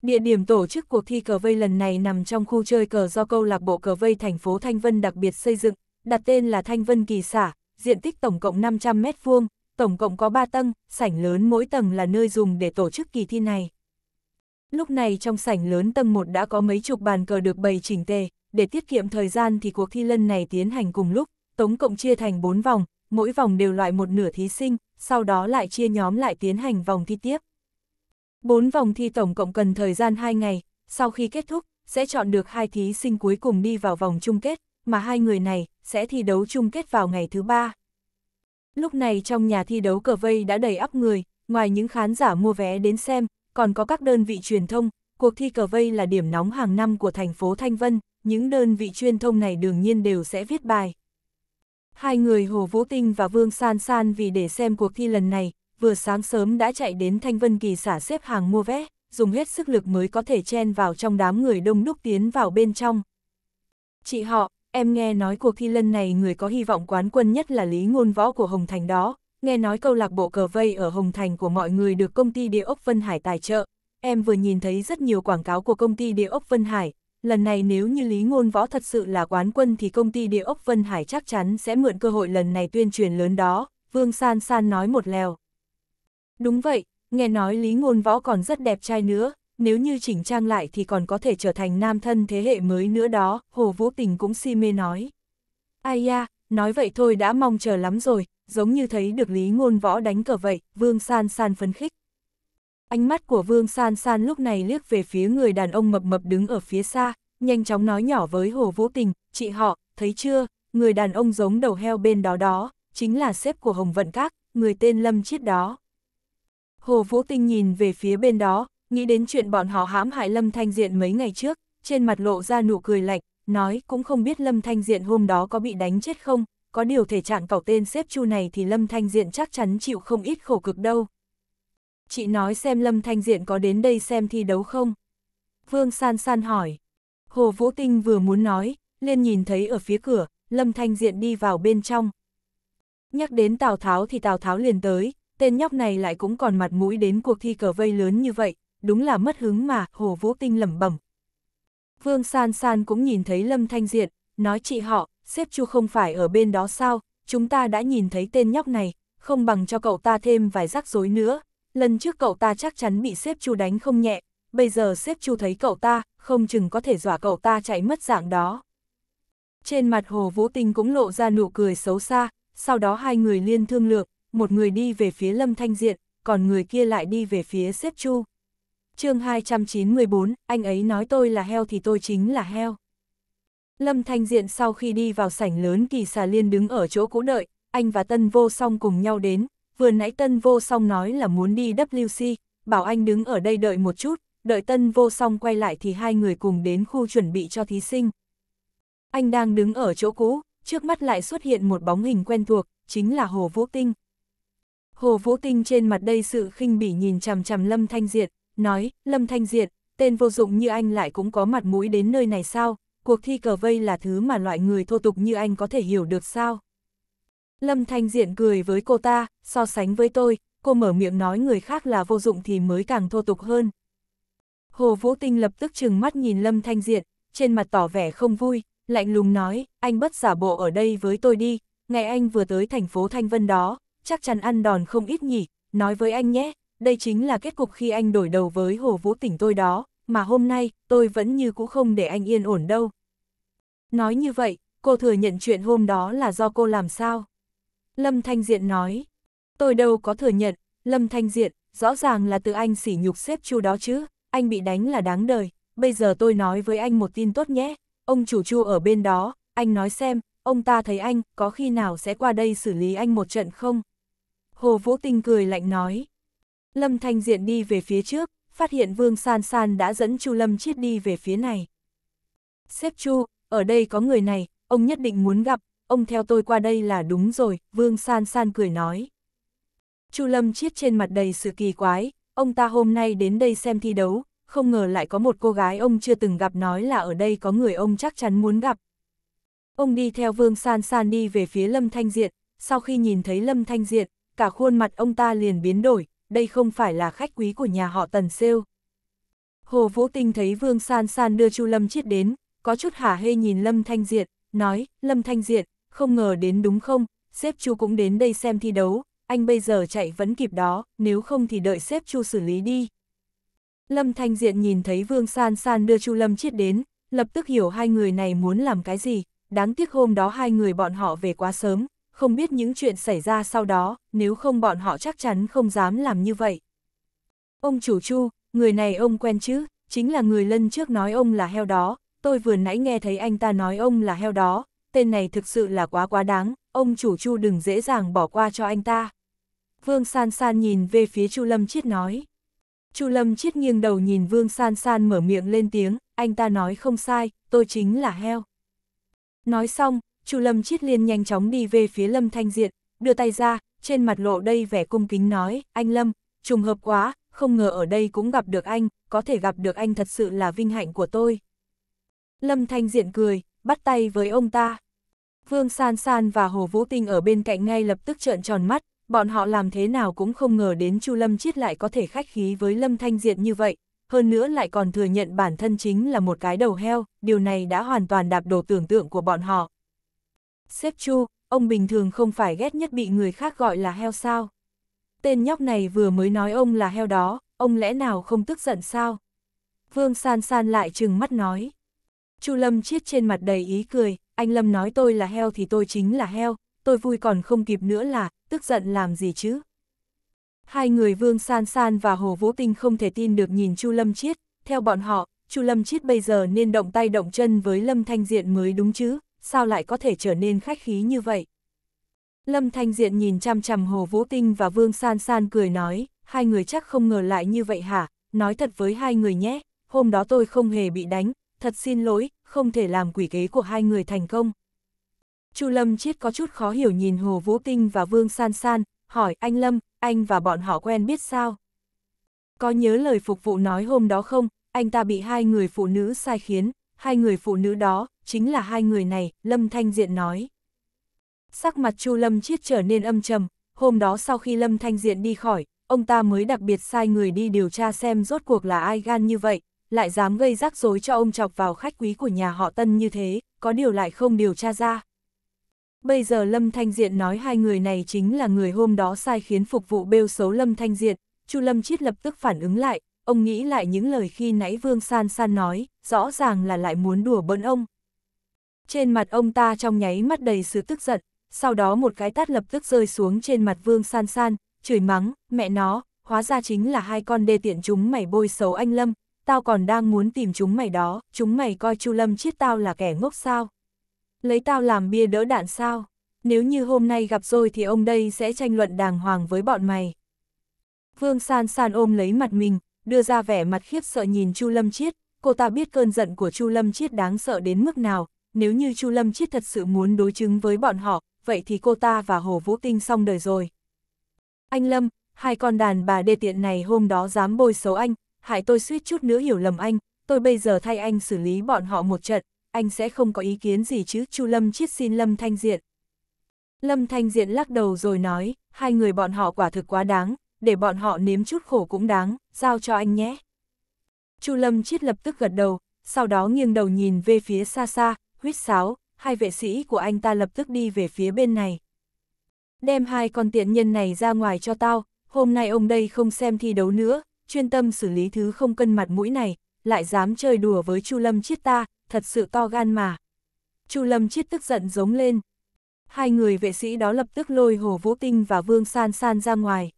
Địa điểm tổ chức cuộc thi cờ vây lần này nằm trong khu chơi cờ do câu lạc bộ cờ vây thành phố Thanh Vân đặc biệt xây dựng, đặt tên là Thanh Vân Kỳ Xả, diện tích tổng cộng 500 mét vuông, tổng cộng có 3 tầng, sảnh lớn mỗi tầng là nơi dùng để tổ chức kỳ thi này. Lúc này trong sảnh lớn tầng 1 đã có mấy chục bàn cờ được bày chỉnh tề, để tiết kiệm thời gian thì cuộc thi lần này tiến hành cùng lúc, tổng cộng chia thành 4 vòng, mỗi vòng đều loại một nửa thí sinh, sau đó lại chia nhóm lại tiến hành vòng thi tiếp. Bốn vòng thi tổng cộng cần thời gian 2 ngày, sau khi kết thúc, sẽ chọn được hai thí sinh cuối cùng đi vào vòng chung kết, mà hai người này sẽ thi đấu chung kết vào ngày thứ ba. Lúc này trong nhà thi đấu cờ vây đã đầy ắp người, ngoài những khán giả mua vé đến xem, còn có các đơn vị truyền thông, cuộc thi cờ vây là điểm nóng hàng năm của thành phố Thanh Vân, những đơn vị truyền thông này đương nhiên đều sẽ viết bài. Hai người Hồ Vũ Tinh và Vương San San vì để xem cuộc thi lần này, vừa sáng sớm đã chạy đến Thanh Vân Kỳ xả xếp hàng mua vé, dùng hết sức lực mới có thể chen vào trong đám người đông đúc tiến vào bên trong. Chị họ, em nghe nói cuộc thi lần này người có hy vọng quán quân nhất là Lý Ngôn Võ của Hồng Thành đó, nghe nói câu lạc bộ cờ vây ở Hồng Thành của mọi người được công ty Địa ốc Vân Hải tài trợ. Em vừa nhìn thấy rất nhiều quảng cáo của công ty Địa ốc Vân Hải, lần này nếu như Lý Ngôn Võ thật sự là quán quân thì công ty địa ốc Vân Hải chắc chắn sẽ mượn cơ hội lần này tuyên truyền lớn đó, Vương San San nói một lèo. Đúng vậy, nghe nói Lý Ngôn Võ còn rất đẹp trai nữa, nếu như chỉnh trang lại thì còn có thể trở thành nam thân thế hệ mới nữa đó, Hồ Vũ Tình cũng si mê nói. Ai ya nói vậy thôi đã mong chờ lắm rồi, giống như thấy được Lý Ngôn Võ đánh cờ vậy, Vương San San phấn khích. Ánh mắt của Vương San San lúc này liếc về phía người đàn ông mập mập đứng ở phía xa, nhanh chóng nói nhỏ với Hồ Vũ Tình, chị họ, thấy chưa, người đàn ông giống đầu heo bên đó đó, chính là sếp của Hồng Vận Các, người tên Lâm Chiết đó. Hồ Vũ Tình nhìn về phía bên đó, nghĩ đến chuyện bọn họ hãm hại Lâm Thanh Diện mấy ngày trước, trên mặt lộ ra nụ cười lạnh, nói cũng không biết Lâm Thanh Diện hôm đó có bị đánh chết không, có điều thể trạng cậu tên xếp chu này thì Lâm Thanh Diện chắc chắn chịu không ít khổ cực đâu chị nói xem Lâm Thanh Diện có đến đây xem thi đấu không? Vương San San hỏi. Hồ Vũ Tinh vừa muốn nói, liền nhìn thấy ở phía cửa, Lâm Thanh Diện đi vào bên trong. Nhắc đến Tào Tháo thì Tào Tháo liền tới, tên nhóc này lại cũng còn mặt mũi đến cuộc thi cờ vây lớn như vậy, đúng là mất hứng mà, Hồ Vũ Tinh lẩm bẩm. Vương San San cũng nhìn thấy Lâm Thanh Diện, nói chị họ, xếp chu không phải ở bên đó sao, chúng ta đã nhìn thấy tên nhóc này, không bằng cho cậu ta thêm vài rắc rối nữa, Lần trước cậu ta chắc chắn bị xếp chu đánh không nhẹ, bây giờ xếp chu thấy cậu ta, không chừng có thể dọa cậu ta chạy mất dạng đó. Trên mặt Hồ Vũ Tinh cũng lộ ra nụ cười xấu xa, sau đó hai người liên thương lượng, một người đi về phía Lâm Thanh Diện, còn người kia lại đi về phía xếp chu. chương 294, anh ấy nói tôi là heo thì tôi chính là heo. Lâm Thanh Diện sau khi đi vào sảnh lớn kỳ xà liên đứng ở chỗ cũ đợi, anh và Tân Vô Song cùng nhau đến, vừa nãy tân vô song nói là muốn đi WC, bảo anh đứng ở đây đợi một chút, đợi tân vô song quay lại thì hai người cùng đến khu chuẩn bị cho thí sinh. Anh đang đứng ở chỗ cũ, trước mắt lại xuất hiện một bóng hình quen thuộc, chính là Hồ Vũ Tinh. Hồ Vũ Tinh trên mặt đây sự khinh bỉ nhìn chằm chằm Lâm Thanh Diệt, nói, Lâm Thanh Diệt, tên vô dụng như anh lại cũng có mặt mũi đến nơi này sao, cuộc thi cờ vây là thứ mà loại người thô tục như anh có thể hiểu được sao. Lâm Thanh Diện cười với cô ta, so sánh với tôi, cô mở miệng nói người khác là vô dụng thì mới càng thô tục hơn. Hồ Vũ Tinh lập tức chừng mắt nhìn Lâm Thanh Diện, trên mặt tỏ vẻ không vui, lạnh lùng nói, anh bất giả bộ ở đây với tôi đi, ngày anh vừa tới thành phố Thanh Vân đó, chắc chắn ăn đòn không ít nhỉ, nói với anh nhé, đây chính là kết cục khi anh đổi đầu với Hồ Vũ Tỉnh tôi đó, mà hôm nay, tôi vẫn như cũ không để anh yên ổn đâu. Nói như vậy, cô thừa nhận chuyện hôm đó là do cô làm sao? Lâm Thanh Diện nói. Tôi đâu có thừa nhận, Lâm Thanh Diện, rõ ràng là từ anh sỉ nhục xếp chu đó chứ, anh bị đánh là đáng đời, bây giờ tôi nói với anh một tin tốt nhé, ông chủ chu ở bên đó, anh nói xem, ông ta thấy anh, có khi nào sẽ qua đây xử lý anh một trận không? Hồ Vũ Tinh cười lạnh nói. Lâm Thanh Diện đi về phía trước, phát hiện Vương San San đã dẫn Chu Lâm Chiết đi về phía này. Xếp Chu, ở đây có người này, ông nhất định muốn gặp, ông theo tôi qua đây là đúng rồi, Vương San San cười nói. Chu Lâm chiết trên mặt đầy sự kỳ quái, ông ta hôm nay đến đây xem thi đấu, không ngờ lại có một cô gái ông chưa từng gặp nói là ở đây có người ông chắc chắn muốn gặp. Ông đi theo Vương San San đi về phía Lâm Thanh Diện, sau khi nhìn thấy Lâm Thanh Diện, cả khuôn mặt ông ta liền biến đổi, đây không phải là khách quý của nhà họ Tần Sêu. Hồ Vũ Tinh thấy Vương San San đưa Chu Lâm Chiết đến, có chút hả hê nhìn Lâm Thanh Diện, nói, Lâm Thanh Diện, không ngờ đến đúng không, xếp Chu cũng đến đây xem thi đấu, anh bây giờ chạy vẫn kịp đó, nếu không thì đợi xếp Chu xử lý đi. Lâm Thanh Diện nhìn thấy Vương San San đưa Chu Lâm Chiết đến, lập tức hiểu hai người này muốn làm cái gì, đáng tiếc hôm đó hai người bọn họ về quá sớm, không biết những chuyện xảy ra sau đó, nếu không bọn họ chắc chắn không dám làm như vậy. Ông chủ Chu, người này ông quen chứ, chính là người lân trước nói ông là heo đó, tôi vừa nãy nghe thấy anh ta nói ông là heo đó, tên này thực sự là quá quá đáng, ông chủ Chu đừng dễ dàng bỏ qua cho anh ta. Vương San San nhìn về phía Chu Lâm Chiết nói. Chu Lâm Chiết nghiêng đầu nhìn Vương San San mở miệng lên tiếng, anh ta nói không sai, tôi chính là heo. Nói xong, Chu Lâm Chiết liền nhanh chóng đi về phía Lâm Thanh Diện, đưa tay ra, trên mặt lộ đây vẻ cung kính nói, anh Lâm, trùng hợp quá, không ngờ ở đây cũng gặp được anh, có thể gặp được anh thật sự là vinh hạnh của tôi. Lâm Thanh Diện cười, bắt tay với ông ta. Vương San San và Hồ Vũ Tinh ở bên cạnh ngay lập tức trợn tròn mắt, bọn họ làm thế nào cũng không ngờ đến Chu Lâm Chiết lại có thể khách khí với Lâm Thanh Diệt như vậy, hơn nữa lại còn thừa nhận bản thân chính là một cái đầu heo, điều này đã hoàn toàn đạp đổ tưởng tượng của bọn họ. Xếp Chu, ông bình thường không phải ghét nhất bị người khác gọi là heo sao? Tên nhóc này vừa mới nói ông là heo đó, ông lẽ nào không tức giận sao? Vương San San lại trừng mắt nói. Chu Lâm chiết trên mặt đầy ý cười, anh Lâm nói tôi là heo thì tôi chính là heo, tôi vui còn không kịp nữa là, tức giận làm gì chứ. Hai người Vương San San và Hồ Vũ Tinh không thể tin được nhìn Chu Lâm chiết, theo bọn họ, Chu Lâm chiết bây giờ nên động tay động chân với Lâm Thanh Diện mới đúng chứ, sao lại có thể trở nên khách khí như vậy. Lâm Thanh Diện nhìn chăm chằm Hồ Vũ Tinh và Vương San San cười nói, hai người chắc không ngờ lại như vậy hả, nói thật với hai người nhé, hôm đó tôi không hề bị đánh, thật xin lỗi, không thể làm quỷ kế của hai người thành công. Chu Lâm Chiết có chút khó hiểu nhìn Hồ Vũ Tinh và Vương San San, hỏi anh Lâm, anh và bọn họ quen biết sao? Có nhớ lời phục vụ nói hôm đó không, anh ta bị hai người phụ nữ sai khiến, hai người phụ nữ đó, chính là hai người này, Lâm Thanh Diện nói. Sắc mặt Chu Lâm Chiết trở nên âm trầm, hôm đó sau khi Lâm Thanh Diện đi khỏi, ông ta mới đặc biệt sai người đi điều tra xem rốt cuộc là ai gan như vậy, lại dám gây rắc rối cho ông chọc vào khách quý của nhà họ Tân như thế, có điều lại không điều tra ra. Bây giờ Lâm Thanh Diện nói hai người này chính là người hôm đó sai khiến phục vụ bêu xấu Lâm Thanh Diện, Chu Lâm Chiết lập tức phản ứng lại, ông nghĩ lại những lời khi nãy Vương San San nói, rõ ràng là lại muốn đùa bỡn ông. Trên mặt ông ta trong nháy mắt đầy sự tức giận, sau đó một cái tát lập tức rơi xuống trên mặt Vương San San, chửi mắng, mẹ nó, hóa ra chính là hai con đê tiện chúng mày bôi xấu anh Lâm, tao còn đang muốn tìm chúng mày đó, chúng mày coi Chu Lâm chiết tao là kẻ ngốc sao? Lấy tao làm bia đỡ đạn sao? Nếu như hôm nay gặp rồi thì ông đây sẽ tranh luận đàng hoàng với bọn mày. Vương San San ôm lấy mặt mình, đưa ra vẻ mặt khiếp sợ nhìn Chu Lâm Chiết, cô ta biết cơn giận của Chu Lâm Chiết đáng sợ đến mức nào, nếu như Chu Lâm Chiết thật sự muốn đối chứng với bọn họ, vậy thì cô ta và Hồ Vũ Tinh xong đời rồi. Anh Lâm, hai con đàn bà đê tiện này hôm đó dám bôi xấu anh, hại tôi suýt chút nữa hiểu lầm anh, tôi bây giờ thay anh xử lý bọn họ một trận, anh sẽ không có ý kiến gì chứ Chu Lâm chiết xin Lâm Thanh Diện. Lâm Thanh Diện lắc đầu rồi nói, hai người bọn họ quả thực quá đáng, để bọn họ nếm chút khổ cũng đáng, giao cho anh nhé. Chu Lâm chiết lập tức gật đầu, sau đó nghiêng đầu nhìn về phía xa xa, huyết sáo, hai vệ sĩ của anh ta lập tức đi về phía bên này. Đem hai con tiện nhân này ra ngoài cho tao, hôm nay ông đây không xem thi đấu nữa, chuyên tâm xử lý thứ không cân mặt mũi này, lại dám chơi đùa với Chu Lâm Chiết ta, thật sự to gan mà. Chu Lâm Chiết tức giận giống lên. Hai người vệ sĩ đó lập tức lôi Hồ Vũ Tinh và Vương San San ra ngoài.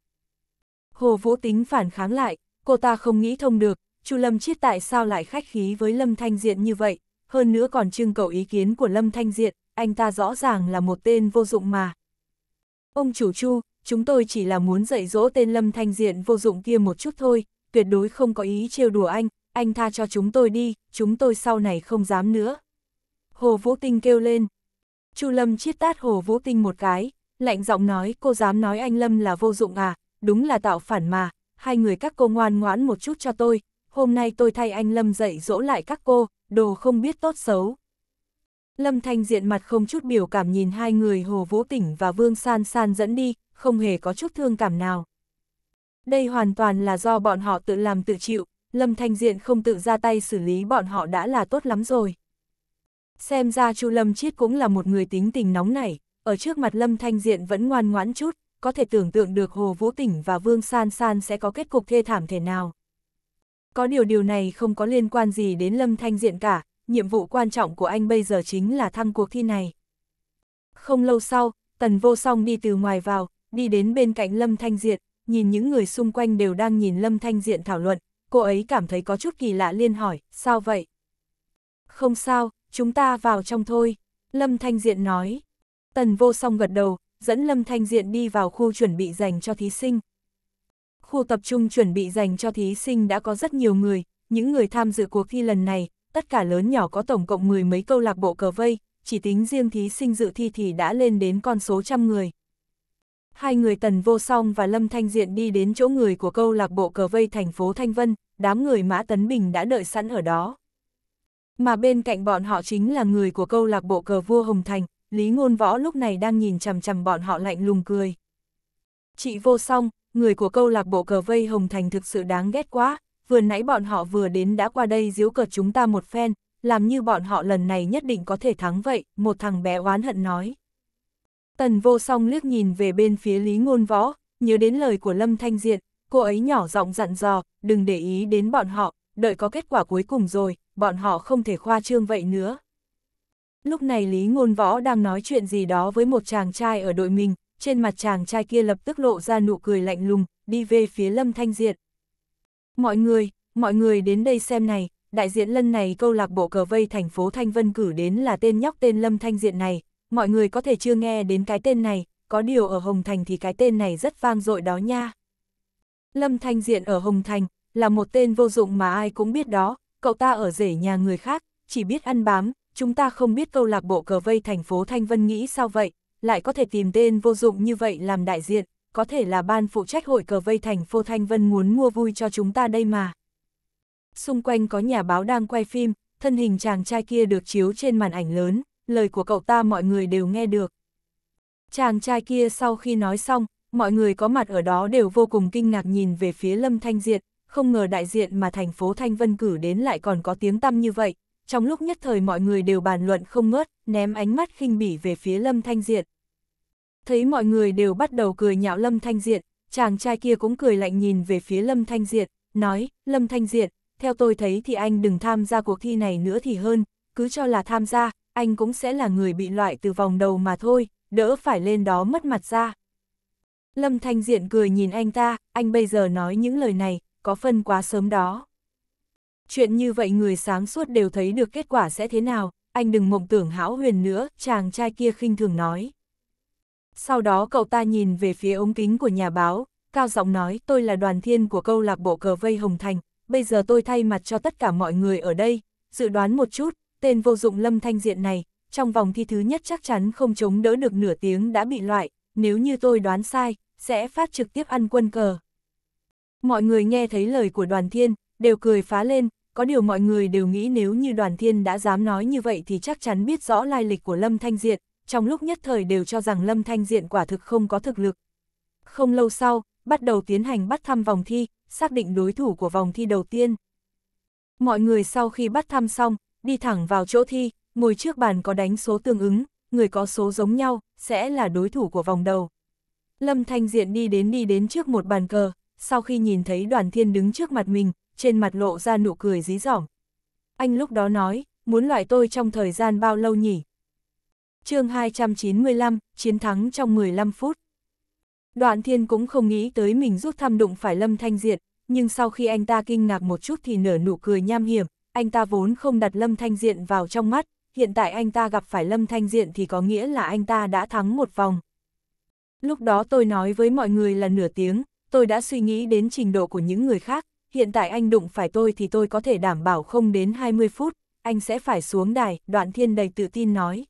Hồ Vũ Tính phản kháng lại, cô ta không nghĩ thông được, Chu Lâm Chiết tại sao lại khách khí với Lâm Thanh Diện như vậy, hơn nữa còn trưng cầu ý kiến của Lâm Thanh Diện, anh ta rõ ràng là một tên vô dụng mà. Ông chủ Chu, chúng tôi chỉ là muốn dạy dỗ tên Lâm Thanh Diện vô dụng kia một chút thôi, tuyệt đối không có ý trêu đùa anh, anh tha cho chúng tôi đi, chúng tôi sau này không dám nữa. Hồ Vũ Tinh kêu lên. Chu Lâm chiết tát Hồ Vũ Tinh một cái, lạnh giọng nói cô dám nói anh Lâm là vô dụng à, đúng là tạo phản mà, hai người các cô ngoan ngoãn một chút cho tôi, hôm nay tôi thay anh Lâm dạy dỗ lại các cô, đồ không biết tốt xấu. Lâm Thanh diện mặt không chút biểu cảm nhìn hai người Hồ Vũ Tỉnh và Vương San San dẫn đi, không hề có chút thương cảm nào. Đây hoàn toàn là do bọn họ tự làm tự chịu, Lâm Thanh Diện không tự ra tay xử lý bọn họ đã là tốt lắm rồi. Xem ra Chu Lâm Chiết cũng là một người tính tình nóng nảy, ở trước mặt Lâm Thanh Diện vẫn ngoan ngoãn chút, có thể tưởng tượng được Hồ Vũ Tỉnh và Vương San San sẽ có kết cục thê thảm thế nào. Có điều điều này không có liên quan gì đến Lâm Thanh Diện cả, nhiệm vụ quan trọng của anh bây giờ chính là thăng cuộc thi này. Không lâu sau, Tần Vô Song đi từ ngoài vào, đi đến bên cạnh Lâm Thanh Diện, nhìn những người xung quanh đều đang nhìn Lâm Thanh Diện thảo luận, cô ấy cảm thấy có chút kỳ lạ liên hỏi, sao vậy? Không sao, chúng ta vào trong thôi, Lâm Thanh Diện nói. Tần vô song gật đầu, dẫn Lâm Thanh Diện đi vào khu chuẩn bị dành cho thí sinh. Khu tập trung chuẩn bị dành cho thí sinh đã có rất nhiều người, những người tham dự cuộc thi lần này, tất cả lớn nhỏ có tổng cộng mười mấy câu lạc bộ cờ vây, chỉ tính riêng thí sinh dự thi thì đã lên đến con số trăm người hai người Tần Vô Song và Lâm Thanh Diện đi đến chỗ người của câu lạc bộ cờ vây thành phố Thanh Vân, đám người Mã Tấn Bình đã đợi sẵn ở đó. Mà bên cạnh bọn họ chính là người của câu lạc bộ cờ vua Hồng Thành, Lý Ngôn Võ lúc này đang nhìn chằm chằm bọn họ lạnh lùng cười. Chị Vô Song, người của câu lạc bộ cờ vây Hồng Thành thực sự đáng ghét quá, vừa nãy bọn họ vừa đến đã qua đây giễu cợt chúng ta một phen, làm như bọn họ lần này nhất định có thể thắng vậy, một thằng bé oán hận nói. Tần vô song liếc nhìn về bên phía Lý Ngôn Võ, nhớ đến lời của Lâm Thanh Diện, cô ấy nhỏ giọng dặn dò, đừng để ý đến bọn họ, đợi có kết quả cuối cùng rồi, bọn họ không thể khoa trương vậy nữa. Lúc này Lý Ngôn Võ đang nói chuyện gì đó với một chàng trai ở đội mình, trên mặt chàng trai kia lập tức lộ ra nụ cười lạnh lùng, đi về phía Lâm Thanh Diện. Mọi người, mọi người đến đây xem này, đại diện lần này câu lạc bộ cờ vây thành phố Thanh Vân cử đến là tên nhóc tên Lâm Thanh Diện này, mọi người có thể chưa nghe đến cái tên này, có điều ở Hồng Thành thì cái tên này rất vang dội đó nha. Lâm Thanh Diện ở Hồng Thành, là một tên vô dụng mà ai cũng biết đó, cậu ta ở rể nhà người khác, chỉ biết ăn bám, chúng ta không biết câu lạc bộ cờ vây thành phố Thanh Vân nghĩ sao vậy, lại có thể tìm tên vô dụng như vậy làm đại diện, có thể là ban phụ trách hội cờ vây thành phố Thanh Vân muốn mua vui cho chúng ta đây mà. Xung quanh có nhà báo đang quay phim, thân hình chàng trai kia được chiếu trên màn ảnh lớn, lời của cậu ta mọi người đều nghe được. Chàng trai kia sau khi nói xong, mọi người có mặt ở đó đều vô cùng kinh ngạc nhìn về phía Lâm Thanh Diệt, không ngờ đại diện mà thành phố Thanh Vân cử đến lại còn có tiếng tăm như vậy. Trong lúc nhất thời mọi người đều bàn luận không ngớt, ném ánh mắt khinh bỉ về phía Lâm Thanh Diệt. Thấy mọi người đều bắt đầu cười nhạo Lâm Thanh Diệt, chàng trai kia cũng cười lạnh nhìn về phía Lâm Thanh Diệt, nói, Lâm Thanh Diệt, theo tôi thấy thì anh đừng tham gia cuộc thi này nữa thì hơn, cứ cho là tham gia, anh cũng sẽ là người bị loại từ vòng đầu mà thôi, đỡ phải lên đó mất mặt ra. Lâm Thanh Diện cười nhìn anh ta, anh bây giờ nói những lời này, có phân quá sớm đó. Chuyện như vậy người sáng suốt đều thấy được kết quả sẽ thế nào, anh đừng mộng tưởng hão huyền nữa, chàng trai kia khinh thường nói. Sau đó cậu ta nhìn về phía ống kính của nhà báo, cao giọng nói tôi là đoàn thiên của câu lạc bộ cờ vây Hồng Thành, bây giờ tôi thay mặt cho tất cả mọi người ở đây, dự đoán một chút, tên vô dụng lâm thanh diện này, trong vòng thi thứ nhất chắc chắn không chống đỡ được nửa tiếng đã bị loại, nếu như tôi đoán sai, sẽ phát trực tiếp ăn quân cờ. Mọi người nghe thấy lời của đoàn thiên, đều cười phá lên, có điều mọi người đều nghĩ nếu như đoàn thiên đã dám nói như vậy thì chắc chắn biết rõ lai lịch của Lâm Thanh Diện, trong lúc nhất thời đều cho rằng Lâm Thanh Diện quả thực không có thực lực. Không lâu sau, bắt đầu tiến hành bắt thăm vòng thi, xác định đối thủ của vòng thi đầu tiên. Mọi người sau khi bắt thăm xong, đi thẳng vào chỗ thi, ngồi trước bàn có đánh số tương ứng, người có số giống nhau, sẽ là đối thủ của vòng đầu. Lâm Thanh Diện đi đến đi đến trước một bàn cờ, sau khi nhìn thấy đoàn thiên đứng trước mặt mình, trên mặt lộ ra nụ cười dí dỏm. Anh lúc đó nói, muốn loại tôi trong thời gian bao lâu nhỉ? chương 295, chiến thắng trong 15 phút. Đoạn thiên cũng không nghĩ tới mình rút thăm đụng phải Lâm Thanh Diện, nhưng sau khi anh ta kinh ngạc một chút thì nở nụ cười nham hiểm, anh ta vốn không đặt Lâm Thanh Diện vào trong mắt, hiện tại anh ta gặp phải Lâm Thanh Diện thì có nghĩa là anh ta đã thắng một vòng. Lúc đó tôi nói với mọi người là nửa tiếng, tôi đã suy nghĩ đến trình độ của những người khác, hiện tại anh đụng phải tôi thì tôi có thể đảm bảo không đến 20 phút, anh sẽ phải xuống đài, đoạn thiên đầy tự tin nói.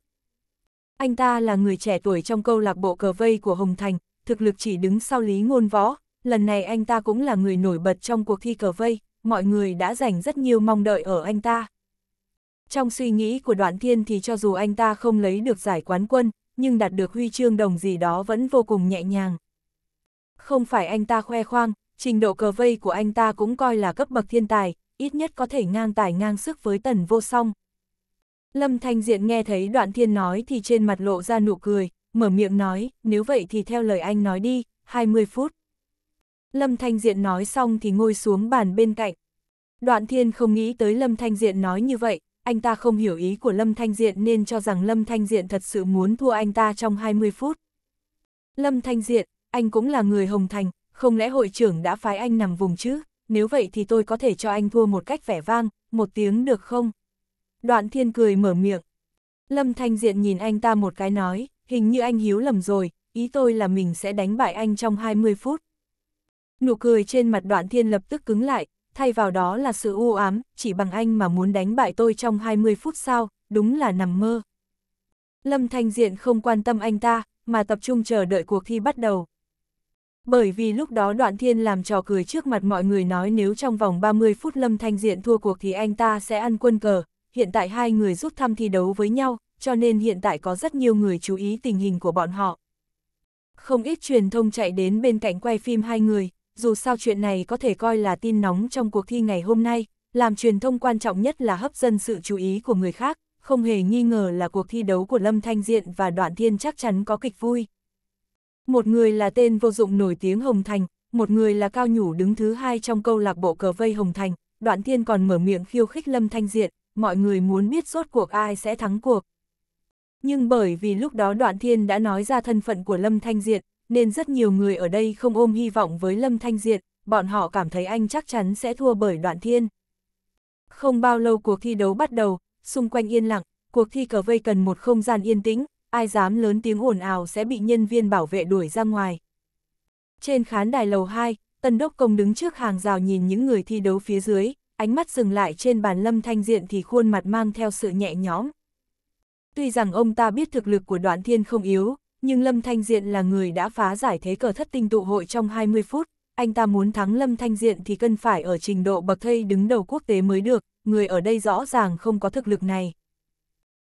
Anh ta là người trẻ tuổi trong câu lạc bộ cờ vây của Hồng Thành, thực lực chỉ đứng sau Lý Ngôn Võ, lần này anh ta cũng là người nổi bật trong cuộc thi cờ vây, mọi người đã dành rất nhiều mong đợi ở anh ta. Trong suy nghĩ của đoạn thiên thì cho dù anh ta không lấy được giải quán quân, nhưng đạt được huy chương đồng gì đó vẫn vô cùng nhẹ nhàng. Không phải anh ta khoe khoang, trình độ cờ vây của anh ta cũng coi là cấp bậc thiên tài, ít nhất có thể ngang tài ngang sức với tần vô song. Lâm Thanh Diện nghe thấy đoạn thiên nói thì trên mặt lộ ra nụ cười, mở miệng nói, nếu vậy thì theo lời anh nói đi, 20 phút. Lâm Thanh Diện nói xong thì ngồi xuống bàn bên cạnh. Đoạn thiên không nghĩ tới Lâm Thanh Diện nói như vậy, anh ta không hiểu ý của Lâm Thanh Diện nên cho rằng Lâm Thanh Diện thật sự muốn thua anh ta trong 20 phút. Lâm Thanh Diện, anh cũng là người Hồng Thành, không lẽ hội trưởng đã phái anh nằm vùng chứ, nếu vậy thì tôi có thể cho anh thua một cách vẻ vang, một tiếng được không? Đoạn thiên cười mở miệng. Lâm Thanh Diện nhìn anh ta một cái nói, hình như anh hiếu lầm rồi, ý tôi là mình sẽ đánh bại anh trong 20 phút. Nụ cười trên mặt đoạn thiên lập tức cứng lại, thay vào đó là sự u ám, chỉ bằng anh mà muốn đánh bại tôi trong 20 phút sau, đúng là nằm mơ. Lâm Thanh Diện không quan tâm anh ta, mà tập trung chờ đợi cuộc thi bắt đầu. Bởi vì lúc đó đoạn thiên làm trò cười trước mặt mọi người nói nếu trong vòng 30 phút Lâm Thanh Diện thua cuộc thì anh ta sẽ ăn quân cờ, hiện tại hai người rút thăm thi đấu với nhau, cho nên hiện tại có rất nhiều người chú ý tình hình của bọn họ. Không ít truyền thông chạy đến bên cạnh quay phim hai người, dù sao chuyện này có thể coi là tin nóng trong cuộc thi ngày hôm nay, làm truyền thông quan trọng nhất là hấp dẫn sự chú ý của người khác, không hề nghi ngờ là cuộc thi đấu của Lâm Thanh Diện và Đoạn Thiên chắc chắn có kịch vui. Một người là tên vô dụng nổi tiếng Hồng Thành, một người là cao nhủ đứng thứ hai trong câu lạc bộ cờ vây Hồng Thành, Đoạn Thiên còn mở miệng khiêu khích Lâm Thanh Diện, mọi người muốn biết rốt cuộc ai sẽ thắng cuộc. Nhưng bởi vì lúc đó Đoạn Thiên đã nói ra thân phận của Lâm Thanh Diện, nên rất nhiều người ở đây không ôm hy vọng với Lâm Thanh Diệt, bọn họ cảm thấy anh chắc chắn sẽ thua bởi đoạn thiên. Không bao lâu cuộc thi đấu bắt đầu, xung quanh yên lặng, cuộc thi cờ vây cần một không gian yên tĩnh, ai dám lớn tiếng ồn ào sẽ bị nhân viên bảo vệ đuổi ra ngoài. Trên khán đài lầu 2, Tân Đốc Công đứng trước hàng rào nhìn những người thi đấu phía dưới, ánh mắt dừng lại trên bàn Lâm Thanh Diện thì khuôn mặt mang theo sự nhẹ nhõm. Tuy rằng ông ta biết thực lực của đoạn thiên không yếu, nhưng Lâm Thanh Diện là người đã phá giải thế cờ thất tinh tụ hội trong 20 phút, anh ta muốn thắng Lâm Thanh Diện thì cần phải ở trình độ bậc thây đứng đầu quốc tế mới được, người ở đây rõ ràng không có thực lực này.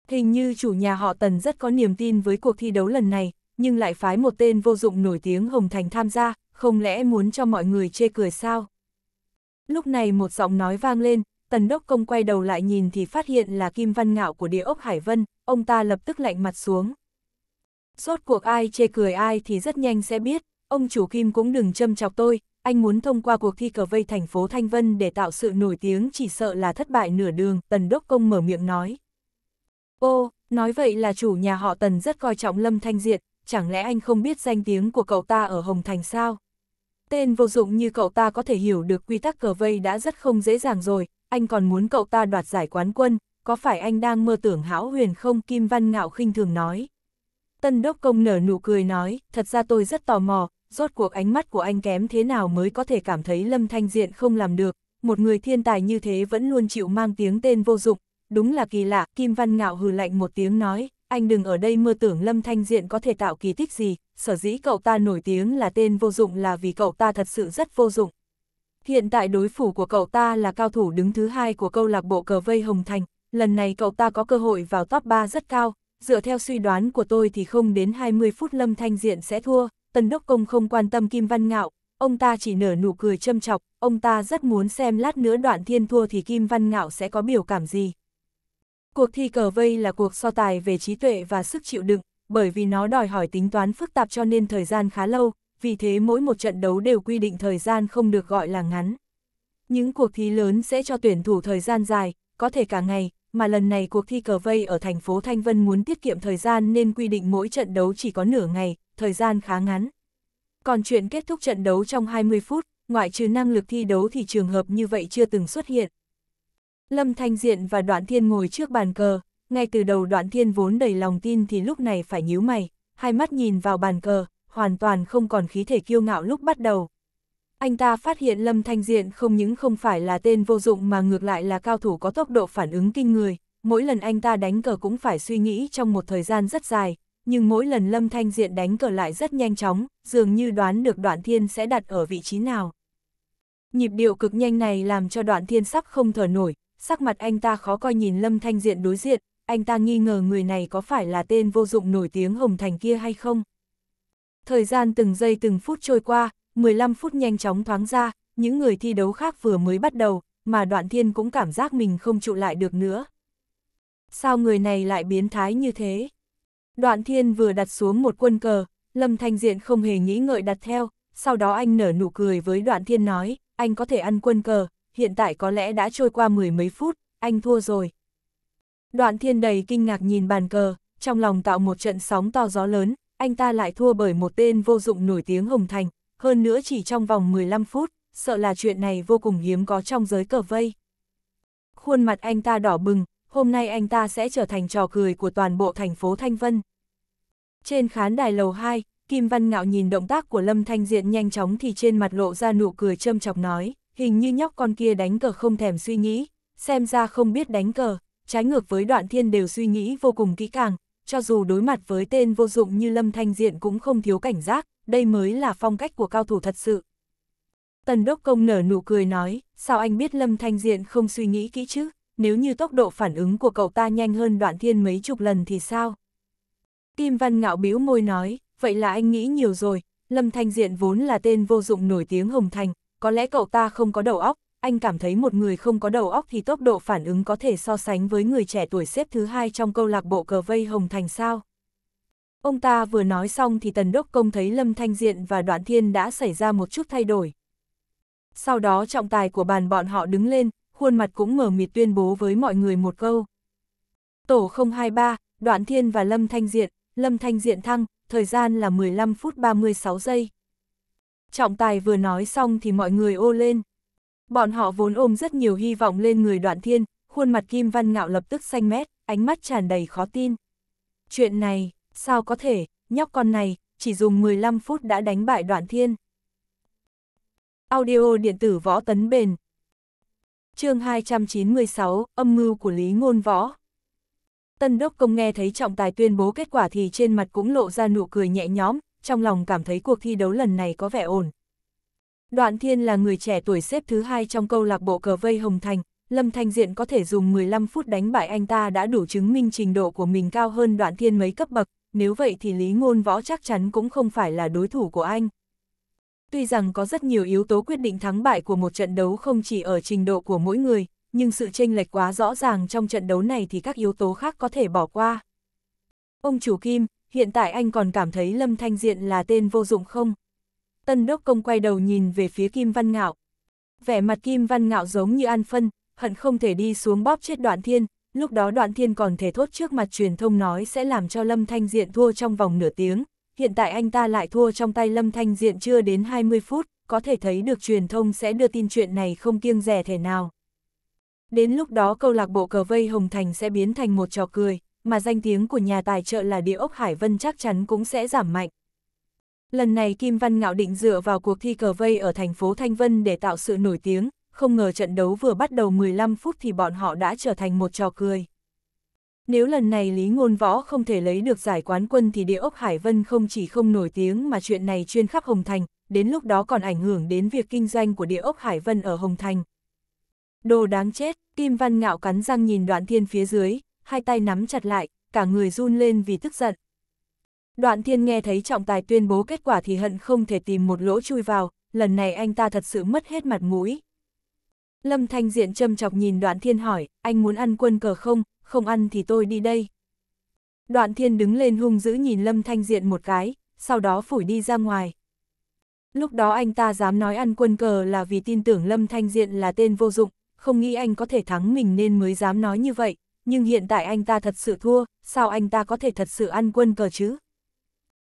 Hình như chủ nhà họ Tần rất có niềm tin với cuộc thi đấu lần này, nhưng lại phái một tên vô dụng nổi tiếng Hồng Thành tham gia, không lẽ muốn cho mọi người chê cười sao? Lúc này một giọng nói vang lên, Tần Đốc Công quay đầu lại nhìn thì phát hiện là Kim Văn Ngạo của địa ốc Hải Vân, ông ta lập tức lạnh mặt xuống. Rốt cuộc ai chê cười ai thì rất nhanh sẽ biết, ông chủ Kim cũng đừng châm chọc tôi, anh muốn thông qua cuộc thi cờ vây thành phố Thanh Vân để tạo sự nổi tiếng chỉ sợ là thất bại nửa đường, Tần Đốc Công mở miệng nói. Ô, nói vậy là chủ nhà họ Tần rất coi trọng Lâm Thanh Diệt, chẳng lẽ anh không biết danh tiếng của cậu ta ở Hồng Thành sao? Tên vô dụng như cậu ta có thể hiểu được quy tắc cờ vây đã rất không dễ dàng rồi, anh còn muốn cậu ta đoạt giải quán quân, có phải anh đang mơ tưởng hão huyền không? Kim Văn Ngạo khinh thường nói. Tân Đốc Công nở nụ cười nói, thật ra tôi rất tò mò, rốt cuộc ánh mắt của anh kém thế nào mới có thể cảm thấy Lâm Thanh Diện không làm được, một người thiên tài như thế vẫn luôn chịu mang tiếng tên vô dụng, đúng là kỳ lạ, Kim Văn Ngạo hừ lạnh một tiếng nói, anh đừng ở đây mơ tưởng Lâm Thanh Diện có thể tạo kỳ tích gì, sở dĩ cậu ta nổi tiếng là tên vô dụng là vì cậu ta thật sự rất vô dụng. Hiện tại đối thủ của cậu ta là cao thủ đứng thứ hai của câu lạc bộ cờ vây Hồng Thành, lần này cậu ta có cơ hội vào top 3 rất cao, dựa theo suy đoán của tôi thì không đến 20 phút Lâm Thanh Diện sẽ thua, Tần Đốc Công không quan tâm Kim Văn Ngạo, ông ta chỉ nở nụ cười châm chọc, ông ta rất muốn xem lát nữa đoạn thiên thua thì Kim Văn Ngạo sẽ có biểu cảm gì. Cuộc thi cờ vây là cuộc so tài về trí tuệ và sức chịu đựng, bởi vì nó đòi hỏi tính toán phức tạp cho nên thời gian khá lâu, vì thế mỗi một trận đấu đều quy định thời gian không được gọi là ngắn. Những cuộc thi lớn sẽ cho tuyển thủ thời gian dài, có thể cả ngày, mà lần này cuộc thi cờ vây ở thành phố Thanh Vân muốn tiết kiệm thời gian nên quy định mỗi trận đấu chỉ có nửa ngày, thời gian khá ngắn. Còn chuyện kết thúc trận đấu trong 20 phút, ngoại trừ năng lực thi đấu thì trường hợp như vậy chưa từng xuất hiện. Lâm Thanh Diện và Đoạn Thiên ngồi trước bàn cờ, ngay từ đầu Đoạn Thiên vốn đầy lòng tin thì lúc này phải nhíu mày, hai mắt nhìn vào bàn cờ, hoàn toàn không còn khí thể kiêu ngạo lúc bắt đầu anh ta phát hiện Lâm Thanh Diện không những không phải là tên vô dụng mà ngược lại là cao thủ có tốc độ phản ứng kinh người, mỗi lần anh ta đánh cờ cũng phải suy nghĩ trong một thời gian rất dài, nhưng mỗi lần Lâm Thanh Diện đánh cờ lại rất nhanh chóng, dường như đoán được đoạn thiên sẽ đặt ở vị trí nào. Nhịp điệu cực nhanh này làm cho đoạn thiên sắp không thở nổi, sắc mặt anh ta khó coi nhìn Lâm Thanh Diện đối diện, anh ta nghi ngờ người này có phải là tên vô dụng nổi tiếng Hồng Thành kia hay không. Thời gian từng giây từng phút trôi qua, 15 phút nhanh chóng thoáng ra, những người thi đấu khác vừa mới bắt đầu, mà đoạn thiên cũng cảm giác mình không trụ lại được nữa. Sao người này lại biến thái như thế? Đoạn thiên vừa đặt xuống một quân cờ, Lâm Thanh Diện không hề nghĩ ngợi đặt theo, sau đó anh nở nụ cười với đoạn thiên nói, anh có thể ăn quân cờ, hiện tại có lẽ đã trôi qua mười mấy phút, anh thua rồi. Đoạn thiên đầy kinh ngạc nhìn bàn cờ, trong lòng tạo một trận sóng to gió lớn, anh ta lại thua bởi một tên vô dụng nổi tiếng Hồng Thành, hơn nữa chỉ trong vòng 15 phút, sợ là chuyện này vô cùng hiếm có trong giới cờ vây. Khuôn mặt anh ta đỏ bừng, hôm nay anh ta sẽ trở thành trò cười của toàn bộ thành phố Thanh Vân. Trên khán đài lầu 2, Kim Văn Ngạo nhìn động tác của Lâm Thanh Diện nhanh chóng thì trên mặt lộ ra nụ cười châm chọc nói, hình như nhóc con kia đánh cờ không thèm suy nghĩ, xem ra không biết đánh cờ, trái ngược với đoạn thiên đều suy nghĩ vô cùng kỹ càng, cho dù đối mặt với tên vô dụng như Lâm Thanh Diện cũng không thiếu cảnh giác, đây mới là phong cách của cao thủ thật sự. Tần Đốc Công nở nụ cười nói, sao anh biết Lâm Thanh Diện không suy nghĩ kỹ chứ, nếu như tốc độ phản ứng của cậu ta nhanh hơn đoạn thiên mấy chục lần thì sao? Kim Văn ngạo bĩu môi nói, vậy là anh nghĩ nhiều rồi, Lâm Thanh Diện vốn là tên vô dụng nổi tiếng Hồng Thành, có lẽ cậu ta không có đầu óc, anh cảm thấy một người không có đầu óc thì tốc độ phản ứng có thể so sánh với người trẻ tuổi xếp thứ hai trong câu lạc bộ cờ vây Hồng Thành sao? Ông ta vừa nói xong thì Tần Đốc Công thấy Lâm Thanh Diện và Đoạn Thiên đã xảy ra một chút thay đổi. Sau đó trọng tài của bàn bọn họ đứng lên, khuôn mặt cũng mở mịt tuyên bố với mọi người một câu. Tổ 023, Đoạn Thiên và Lâm Thanh Diện, Lâm Thanh Diện thăng, thời gian là 15 phút 36 giây. Trọng tài vừa nói xong thì mọi người ô lên. Bọn họ vốn ôm rất nhiều hy vọng lên người Đoạn Thiên, khuôn mặt Kim Văn Ngạo lập tức xanh mét, ánh mắt tràn đầy khó tin. Chuyện này, sao có thể, nhóc con này, chỉ dùng 15 phút đã đánh bại đoạn thiên. Audio điện tử võ tấn bền chương 296, âm mưu của Lý Ngôn Võ Tân Đốc Công nghe thấy trọng tài tuyên bố kết quả thì trên mặt cũng lộ ra nụ cười nhẹ nhõm, trong lòng cảm thấy cuộc thi đấu lần này có vẻ ổn. Đoạn Thiên là người trẻ tuổi xếp thứ hai trong câu lạc bộ cờ vây Hồng Thành, Lâm Thanh Diện có thể dùng 15 phút đánh bại anh ta đã đủ chứng minh trình độ của mình cao hơn Đoạn Thiên mấy cấp bậc, nếu vậy thì Lý Ngôn Võ chắc chắn cũng không phải là đối thủ của anh. Tuy rằng có rất nhiều yếu tố quyết định thắng bại của một trận đấu không chỉ ở trình độ của mỗi người, nhưng sự chênh lệch quá rõ ràng trong trận đấu này thì các yếu tố khác có thể bỏ qua. Ông chủ Kim, hiện tại anh còn cảm thấy Lâm Thanh Diện là tên vô dụng không? Tân Đốc Công quay đầu nhìn về phía Kim Văn Ngạo. Vẻ mặt Kim Văn Ngạo giống như ăn phân, hận không thể đi xuống bóp chết đoạn thiên, lúc đó đoạn thiên còn thể thốt trước mặt truyền thông nói sẽ làm cho Lâm Thanh Diện thua trong vòng nửa tiếng, hiện tại anh ta lại thua trong tay Lâm Thanh Diện chưa đến 20 phút, có thể thấy được truyền thông sẽ đưa tin chuyện này không kiêng rẻ thể nào. Đến lúc đó câu lạc bộ cờ vây Hồng Thành sẽ biến thành một trò cười, mà danh tiếng của nhà tài trợ là địa ốc Hải Vân chắc chắn cũng sẽ giảm mạnh. Lần này Kim Văn Ngạo định dựa vào cuộc thi cờ vây ở thành phố Thanh Vân để tạo sự nổi tiếng, không ngờ trận đấu vừa bắt đầu 15 phút thì bọn họ đã trở thành một trò cười. Nếu lần này Lý Ngôn Võ không thể lấy được giải quán quân thì địa ốc Hải Vân không chỉ không nổi tiếng mà chuyện này chuyên khắp Hồng Thành, đến lúc đó còn ảnh hưởng đến việc kinh doanh của địa ốc Hải Vân ở Hồng Thành. Đồ đáng chết, Kim Văn Ngạo cắn răng nhìn đoạn thiên phía dưới, hai tay nắm chặt lại, cả người run lên vì tức giận. Đoạn thiên nghe thấy trọng tài tuyên bố kết quả thì hận không thể tìm một lỗ chui vào, lần này anh ta thật sự mất hết mặt mũi. Lâm Thanh Diện châm chọc nhìn Đoạn Thiên hỏi, anh muốn ăn quân cờ không, không ăn thì tôi đi đây. Đoạn Thiên đứng lên hung dữ nhìn Lâm Thanh Diện một cái, sau đó phủi đi ra ngoài. Lúc đó anh ta dám nói ăn quân cờ là vì tin tưởng Lâm Thanh Diện là tên vô dụng, không nghĩ anh có thể thắng mình nên mới dám nói như vậy, nhưng hiện tại anh ta thật sự thua, sao anh ta có thể thật sự ăn quân cờ chứ?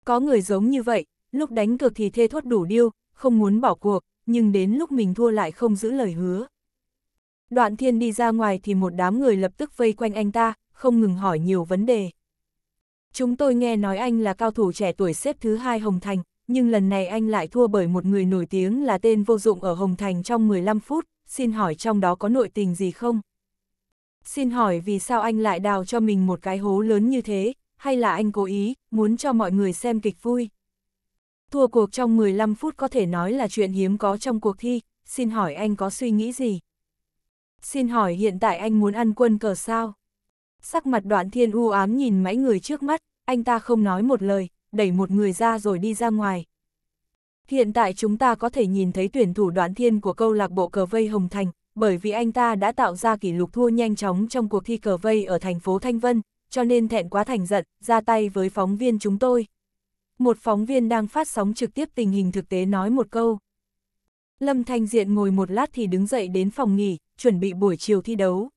Có người giống như vậy, lúc đánh cược thì thê thốt đủ điêu, không muốn bỏ cuộc, nhưng đến lúc mình thua lại không giữ lời hứa. Đoạn thiên đi ra ngoài thì một đám người lập tức vây quanh anh ta, không ngừng hỏi nhiều vấn đề. Chúng tôi nghe nói anh là cao thủ trẻ tuổi xếp thứ hai Hồng Thành, nhưng lần này anh lại thua bởi một người nổi tiếng là tên vô dụng ở Hồng Thành trong 15 phút, xin hỏi trong đó có nội tình gì không? Xin hỏi vì sao anh lại đào cho mình một cái hố lớn như thế, hay là anh cố ý, muốn cho mọi người xem kịch vui? Thua cuộc trong 15 phút có thể nói là chuyện hiếm có trong cuộc thi, xin hỏi anh có suy nghĩ gì? Xin hỏi hiện tại anh muốn ăn quân cờ sao? Sắc mặt đoạn thiên u ám nhìn mãi người trước mắt, anh ta không nói một lời, đẩy một người ra rồi đi ra ngoài. Hiện tại chúng ta có thể nhìn thấy tuyển thủ đoạn thiên của câu lạc bộ cờ vây Hồng Thành, bởi vì anh ta đã tạo ra kỷ lục thua nhanh chóng trong cuộc thi cờ vây ở thành phố Thanh Vân, cho nên thẹn quá thành giận, ra tay với phóng viên chúng tôi. Một phóng viên đang phát sóng trực tiếp tình hình thực tế nói một câu. Lâm Thanh Diện ngồi một lát thì đứng dậy đến phòng nghỉ, chuẩn bị buổi chiều thi đấu.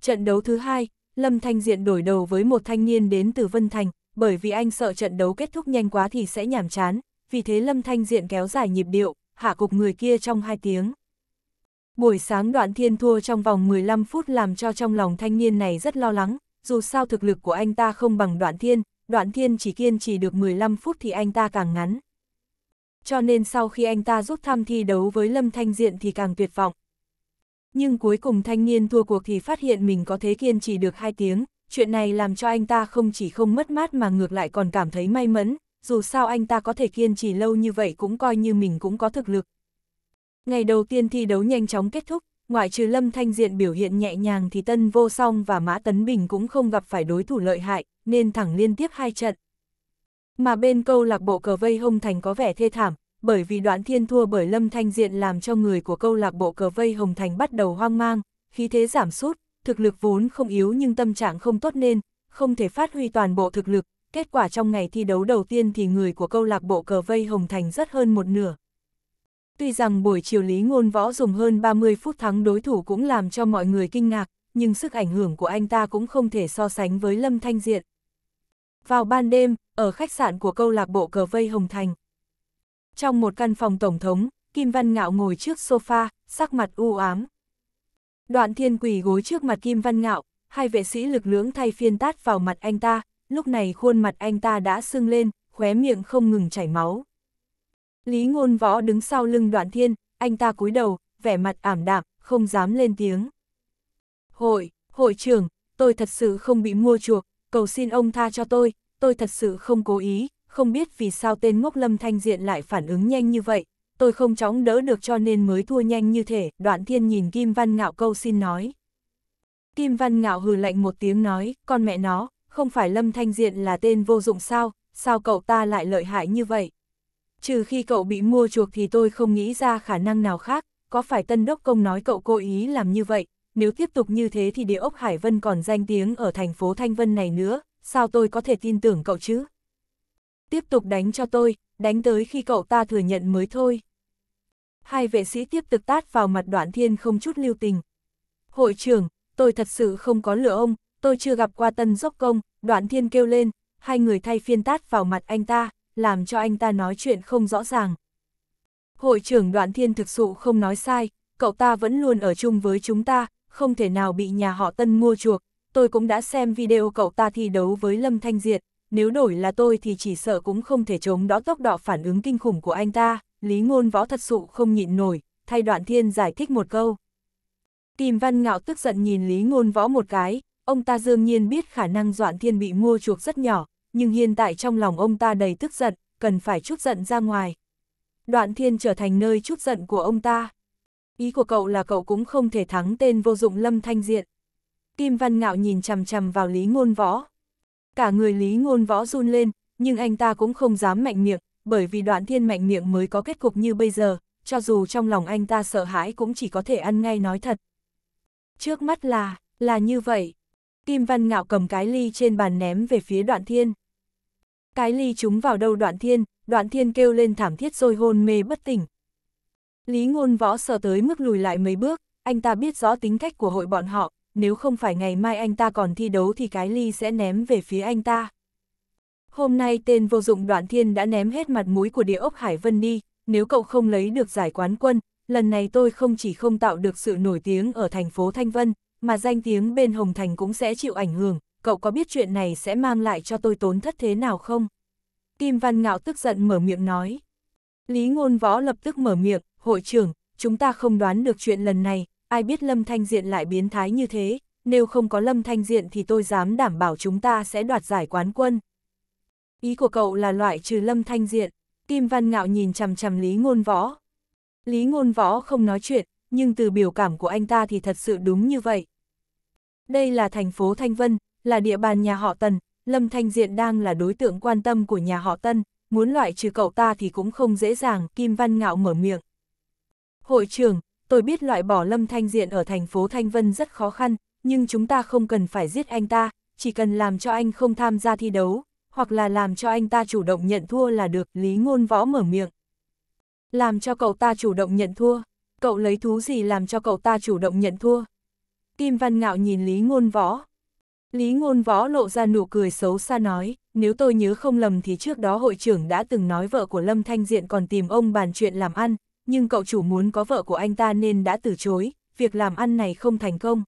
Trận đấu thứ hai, Lâm Thanh Diện đổi đầu với một thanh niên đến từ Vân Thành, bởi vì anh sợ trận đấu kết thúc nhanh quá thì sẽ nhàm chán, vì thế Lâm Thanh Diện kéo dài nhịp điệu, hạ cục người kia trong 2 tiếng. Buổi sáng đoạn thiên thua trong vòng 15 phút làm cho trong lòng thanh niên này rất lo lắng, dù sao thực lực của anh ta không bằng đoạn thiên, đoạn thiên chỉ kiên trì được 15 phút thì anh ta càng ngắn. Cho nên sau khi anh ta rút thăm thi đấu với Lâm Thanh Diện thì càng tuyệt vọng. Nhưng cuối cùng thanh niên thua cuộc thì phát hiện mình có thế kiên trì được 2 tiếng, chuyện này làm cho anh ta không chỉ không mất mát mà ngược lại còn cảm thấy may mắn, dù sao anh ta có thể kiên trì lâu như vậy cũng coi như mình cũng có thực lực. Ngày đầu tiên thi đấu nhanh chóng kết thúc, ngoại trừ Lâm Thanh Diện biểu hiện nhẹ nhàng thì Tân Vô Song và Mã Tấn Bình cũng không gặp phải đối thủ lợi hại, nên thẳng liên tiếp hai trận. Mà bên câu lạc bộ cờ vây hông thành có vẻ thê thảm, bởi vì đoạn thiên thua bởi Lâm Thanh Diện làm cho người của câu lạc bộ cờ vây Hồng Thành bắt đầu hoang mang, khí thế giảm sút, thực lực vốn không yếu nhưng tâm trạng không tốt nên, không thể phát huy toàn bộ thực lực, kết quả trong ngày thi đấu đầu tiên thì người của câu lạc bộ cờ vây Hồng Thành rất hơn một nửa. Tuy rằng buổi chiều Lý Ngôn Võ dùng hơn 30 phút thắng đối thủ cũng làm cho mọi người kinh ngạc, nhưng sức ảnh hưởng của anh ta cũng không thể so sánh với Lâm Thanh Diện. Vào ban đêm, ở khách sạn của câu lạc bộ cờ vây Hồng Thành, trong một căn phòng tổng thống, Kim Văn Ngạo ngồi trước sofa, sắc mặt u ám. Đoạn thiên quỳ gối trước mặt Kim Văn Ngạo, hai vệ sĩ lực lưỡng thay phiên tát vào mặt anh ta, lúc này khuôn mặt anh ta đã sưng lên, khóe miệng không ngừng chảy máu. Lý ngôn võ đứng sau lưng đoạn thiên, anh ta cúi đầu, vẻ mặt ảm đạm, không dám lên tiếng. Hội, hội trưởng, tôi thật sự không bị mua chuộc, cầu xin ông tha cho tôi, tôi thật sự không cố ý, không biết vì sao tên ngốc Lâm Thanh Diện lại phản ứng nhanh như vậy, tôi không chóng đỡ được cho nên mới thua nhanh như thế. đoạn thiên nhìn Kim Văn Ngạo câu xin nói. Kim Văn Ngạo hừ lạnh một tiếng nói, con mẹ nó, không phải Lâm Thanh Diện là tên vô dụng sao, sao cậu ta lại lợi hại như vậy? Trừ khi cậu bị mua chuộc thì tôi không nghĩ ra khả năng nào khác, có phải Tân Đốc Công nói cậu cố ý làm như vậy, nếu tiếp tục như thế thì địa ốc Hải Vân còn danh tiếng ở thành phố Thanh Vân này nữa, sao tôi có thể tin tưởng cậu chứ? tiếp tục đánh cho tôi, đánh tới khi cậu ta thừa nhận mới thôi. Hai vệ sĩ tiếp tục tát vào mặt đoạn thiên không chút lưu tình. Hội trưởng, tôi thật sự không có lửa ông, tôi chưa gặp qua tân dốc công, đoạn thiên kêu lên, hai người thay phiên tát vào mặt anh ta, làm cho anh ta nói chuyện không rõ ràng. Hội trưởng đoạn thiên thực sự không nói sai, cậu ta vẫn luôn ở chung với chúng ta, không thể nào bị nhà họ tân mua chuộc, tôi cũng đã xem video cậu ta thi đấu với Lâm Thanh Diệt, nếu đổi là tôi thì chỉ sợ cũng không thể chống đó tốc độ phản ứng kinh khủng của anh ta, Lý Ngôn Võ thật sự không nhịn nổi, thay đoạn thiên giải thích một câu. Kim Văn Ngạo tức giận nhìn Lý Ngôn Võ một cái, ông ta dương nhiên biết khả năng đoạn thiên bị mua chuộc rất nhỏ, nhưng hiện tại trong lòng ông ta đầy tức giận, cần phải chút giận ra ngoài. Đoạn thiên trở thành nơi chút giận của ông ta. Ý của cậu là cậu cũng không thể thắng tên vô dụng Lâm Thanh Diện. Kim Văn Ngạo nhìn chằm chằm vào Lý Ngôn Võ, Cả người Lý Ngôn Võ run lên, nhưng anh ta cũng không dám mạnh miệng, bởi vì đoạn thiên mạnh miệng mới có kết cục như bây giờ, cho dù trong lòng anh ta sợ hãi cũng chỉ có thể ăn ngay nói thật. Trước mắt là, là như vậy. Kim Văn Ngạo cầm cái ly trên bàn ném về phía đoạn thiên. Cái ly trúng vào đâu đoạn thiên, đoạn thiên kêu lên thảm thiết rồi hôn mê bất tỉnh. Lý ngôn võ sợ tới mức lùi lại mấy bước, anh ta biết rõ tính cách của hội bọn họ, nếu không phải ngày mai anh ta còn thi đấu thì cái ly sẽ ném về phía anh ta. Hôm nay tên vô dụng đoạn thiên đã ném hết mặt mũi của địa ốc Hải Vân đi, nếu cậu không lấy được giải quán quân, lần này tôi không chỉ không tạo được sự nổi tiếng ở thành phố Thanh Vân, mà danh tiếng bên Hồng Thành cũng sẽ chịu ảnh hưởng, cậu có biết chuyện này sẽ mang lại cho tôi tốn thất thế nào không? Kim Văn Ngạo tức giận mở miệng nói. Lý Ngôn Võ lập tức mở miệng, hội trưởng, chúng ta không đoán được chuyện lần này, ai biết Lâm Thanh Diện lại biến thái như thế, nếu không có Lâm Thanh Diện thì tôi dám đảm bảo chúng ta sẽ đoạt giải quán quân. Ý của cậu là loại trừ Lâm Thanh Diện, Kim Văn Ngạo nhìn chằm chằm Lý Ngôn Võ. Lý Ngôn Võ không nói chuyện, nhưng từ biểu cảm của anh ta thì thật sự đúng như vậy. Đây là thành phố Thanh Vân, là địa bàn nhà họ Tần, Lâm Thanh Diện đang là đối tượng quan tâm của nhà họ Tân, muốn loại trừ cậu ta thì cũng không dễ dàng, Kim Văn Ngạo mở miệng. Hội trưởng, tôi biết loại bỏ Lâm Thanh Diện ở thành phố Thanh Vân rất khó khăn, nhưng chúng ta không cần phải giết anh ta, chỉ cần làm cho anh không tham gia thi đấu, hoặc là làm cho anh ta chủ động nhận thua là được, Lý Ngôn Võ mở miệng. Làm cho cậu ta chủ động nhận thua, cậu lấy thú gì làm cho cậu ta chủ động nhận thua? Kim Văn Ngạo nhìn Lý Ngôn Võ. Lý Ngôn Võ lộ ra nụ cười xấu xa nói, nếu tôi nhớ không lầm thì trước đó hội trưởng đã từng nói vợ của Lâm Thanh Diện còn tìm ông bàn chuyện làm ăn, nhưng cậu chủ muốn có vợ của anh ta nên đã từ chối, việc làm ăn này không thành công.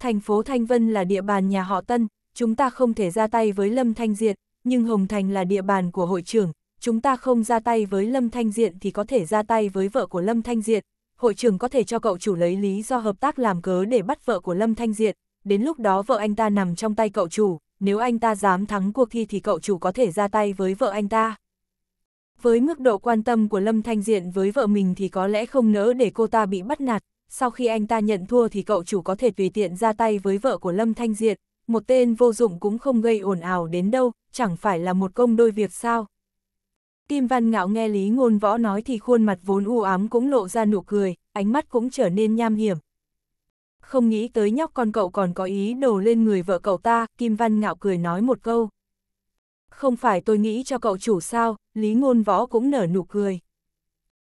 Thành phố Thanh Vân là địa bàn nhà họ Tân, chúng ta không thể ra tay với Lâm Thanh diện nhưng Hồng Thành là địa bàn của hội trưởng, chúng ta không ra tay với Lâm Thanh Diện thì có thể ra tay với vợ của Lâm Thanh Diện. Hội trưởng có thể cho cậu chủ lấy lý do hợp tác làm cớ để bắt vợ của Lâm Thanh Diện, đến lúc đó vợ anh ta nằm trong tay cậu chủ, nếu anh ta dám thắng cuộc thi thì cậu chủ có thể ra tay với vợ anh ta. Với mức độ quan tâm của Lâm Thanh Diện với vợ mình thì có lẽ không nỡ để cô ta bị bắt nạt, sau khi anh ta nhận thua thì cậu chủ có thể tùy tiện ra tay với vợ của Lâm Thanh Diện, một tên vô dụng cũng không gây ồn ào đến đâu, chẳng phải là một công đôi việc sao. Kim Văn Ngạo nghe Lý Ngôn Võ nói thì khuôn mặt vốn u ám cũng lộ ra nụ cười, ánh mắt cũng trở nên nham hiểm. Không nghĩ tới nhóc con cậu còn có ý đồ lên người vợ cậu ta, Kim Văn Ngạo cười nói một câu không phải tôi nghĩ cho cậu chủ sao, Lý Ngôn Võ cũng nở nụ cười.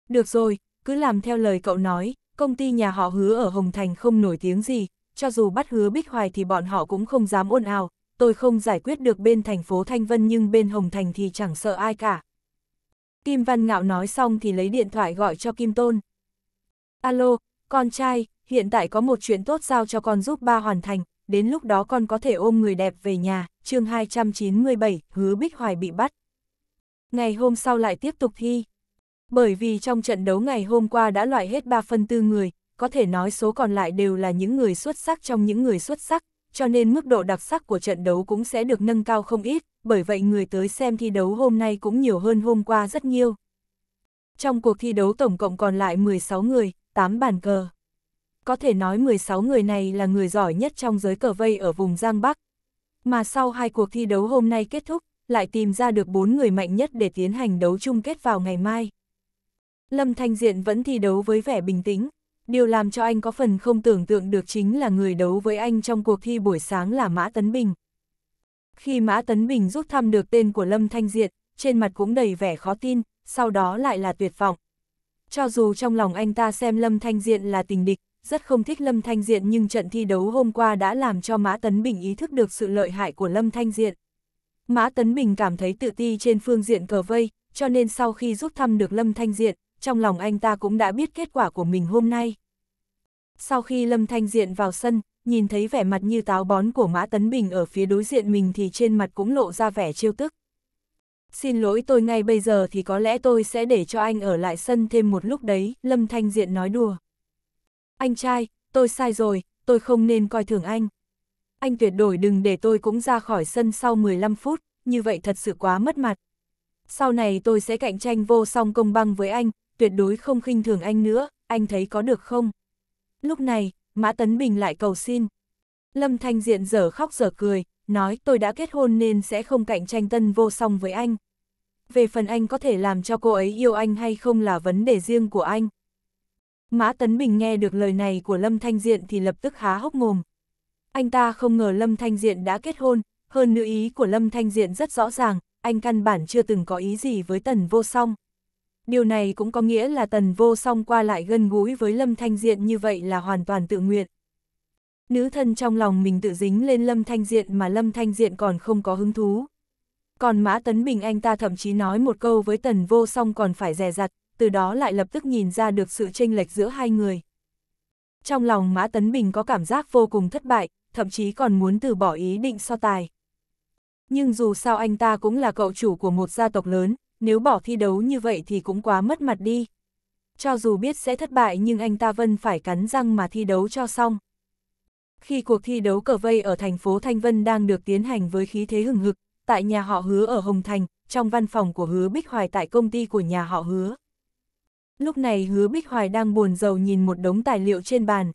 Được rồi, cứ làm theo lời cậu nói, công ty nhà họ hứa ở Hồng Thành không nổi tiếng gì, cho dù bắt hứa Bích Hoài thì bọn họ cũng không dám ôn ào, tôi không giải quyết được bên thành phố Thanh Vân nhưng bên Hồng Thành thì chẳng sợ ai cả. Kim Văn Ngạo nói xong thì lấy điện thoại gọi cho Kim Tôn. Alo, con trai, hiện tại có một chuyện tốt giao cho con giúp ba hoàn thành, đến lúc đó con có thể ôm người đẹp về nhà chương 297, hứa Bích Hoài bị bắt. Ngày hôm sau lại tiếp tục thi. Bởi vì trong trận đấu ngày hôm qua đã loại hết 3 phần tư người, có thể nói số còn lại đều là những người xuất sắc trong những người xuất sắc, cho nên mức độ đặc sắc của trận đấu cũng sẽ được nâng cao không ít, bởi vậy người tới xem thi đấu hôm nay cũng nhiều hơn hôm qua rất nhiều. Trong cuộc thi đấu tổng cộng còn lại 16 người, 8 bàn cờ. Có thể nói 16 người này là người giỏi nhất trong giới cờ vây ở vùng Giang Bắc, mà sau hai cuộc thi đấu hôm nay kết thúc, lại tìm ra được bốn người mạnh nhất để tiến hành đấu chung kết vào ngày mai. Lâm Thanh Diện vẫn thi đấu với vẻ bình tĩnh, điều làm cho anh có phần không tưởng tượng được chính là người đấu với anh trong cuộc thi buổi sáng là Mã Tấn Bình. Khi Mã Tấn Bình rút thăm được tên của Lâm Thanh Diện, trên mặt cũng đầy vẻ khó tin, sau đó lại là tuyệt vọng. Cho dù trong lòng anh ta xem Lâm Thanh Diện là tình địch, rất không thích Lâm Thanh Diện nhưng trận thi đấu hôm qua đã làm cho Mã Tấn Bình ý thức được sự lợi hại của Lâm Thanh Diện. Mã Tấn Bình cảm thấy tự ti trên phương diện cờ vây, cho nên sau khi giúp thăm được Lâm Thanh Diện, trong lòng anh ta cũng đã biết kết quả của mình hôm nay. Sau khi Lâm Thanh Diện vào sân, nhìn thấy vẻ mặt như táo bón của Mã Tấn Bình ở phía đối diện mình thì trên mặt cũng lộ ra vẻ trêu tức. Xin lỗi tôi ngay bây giờ thì có lẽ tôi sẽ để cho anh ở lại sân thêm một lúc đấy, Lâm Thanh Diện nói đùa. Anh trai, tôi sai rồi, tôi không nên coi thường anh. Anh tuyệt đối đừng để tôi cũng ra khỏi sân sau 15 phút, như vậy thật sự quá mất mặt. Sau này tôi sẽ cạnh tranh vô song công bằng với anh, tuyệt đối không khinh thường anh nữa, anh thấy có được không? Lúc này, Mã Tấn Bình lại cầu xin. Lâm Thanh Diện dở khóc dở cười, nói tôi đã kết hôn nên sẽ không cạnh tranh tân vô song với anh. Về phần anh có thể làm cho cô ấy yêu anh hay không là vấn đề riêng của anh. Mã Tấn Bình nghe được lời này của Lâm Thanh Diện thì lập tức há hốc mồm. Anh ta không ngờ Lâm Thanh Diện đã kết hôn, hơn nữ ý của Lâm Thanh Diện rất rõ ràng, anh căn bản chưa từng có ý gì với Tần Vô Song. Điều này cũng có nghĩa là Tần Vô Song qua lại gần gũi với Lâm Thanh Diện như vậy là hoàn toàn tự nguyện. Nữ thân trong lòng mình tự dính lên Lâm Thanh Diện mà Lâm Thanh Diện còn không có hứng thú. Còn Mã Tấn Bình anh ta thậm chí nói một câu với Tần Vô Song còn phải dè dặt, từ đó lại lập tức nhìn ra được sự chênh lệch giữa hai người. Trong lòng Mã Tấn Bình có cảm giác vô cùng thất bại, thậm chí còn muốn từ bỏ ý định so tài. Nhưng dù sao anh ta cũng là cậu chủ của một gia tộc lớn, nếu bỏ thi đấu như vậy thì cũng quá mất mặt đi. Cho dù biết sẽ thất bại nhưng anh ta vẫn phải cắn răng mà thi đấu cho xong. Khi cuộc thi đấu cờ vây ở thành phố Thanh Vân đang được tiến hành với khí thế hừng hực, tại nhà họ hứa ở Hồng Thành, trong văn phòng của hứa Bích Hoài tại công ty của nhà họ hứa. Lúc này hứa Bích Hoài đang buồn rầu nhìn một đống tài liệu trên bàn.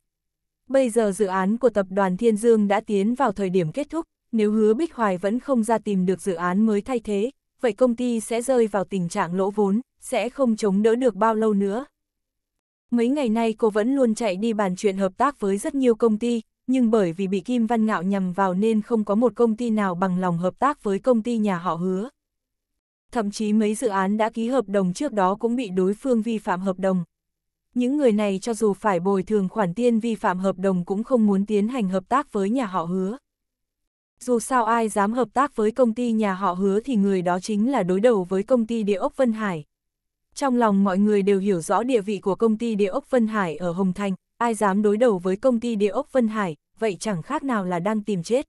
Bây giờ dự án của tập đoàn Thiên Dương đã tiến vào thời điểm kết thúc, nếu hứa Bích Hoài vẫn không ra tìm được dự án mới thay thế, vậy công ty sẽ rơi vào tình trạng lỗ vốn, sẽ không chống đỡ được bao lâu nữa. Mấy ngày nay cô vẫn luôn chạy đi bàn chuyện hợp tác với rất nhiều công ty, nhưng bởi vì bị Kim Văn Ngạo nhầm vào nên không có một công ty nào bằng lòng hợp tác với công ty nhà họ hứa thậm chí mấy dự án đã ký hợp đồng trước đó cũng bị đối phương vi phạm hợp đồng. Những người này cho dù phải bồi thường khoản tiền vi phạm hợp đồng cũng không muốn tiến hành hợp tác với nhà họ hứa. Dù sao ai dám hợp tác với công ty nhà họ hứa thì người đó chính là đối đầu với công ty địa ốc Vân Hải. Trong lòng mọi người đều hiểu rõ địa vị của công ty địa ốc Vân Hải ở Hồng Thành, ai dám đối đầu với công ty địa ốc Vân Hải, vậy chẳng khác nào là đang tìm chết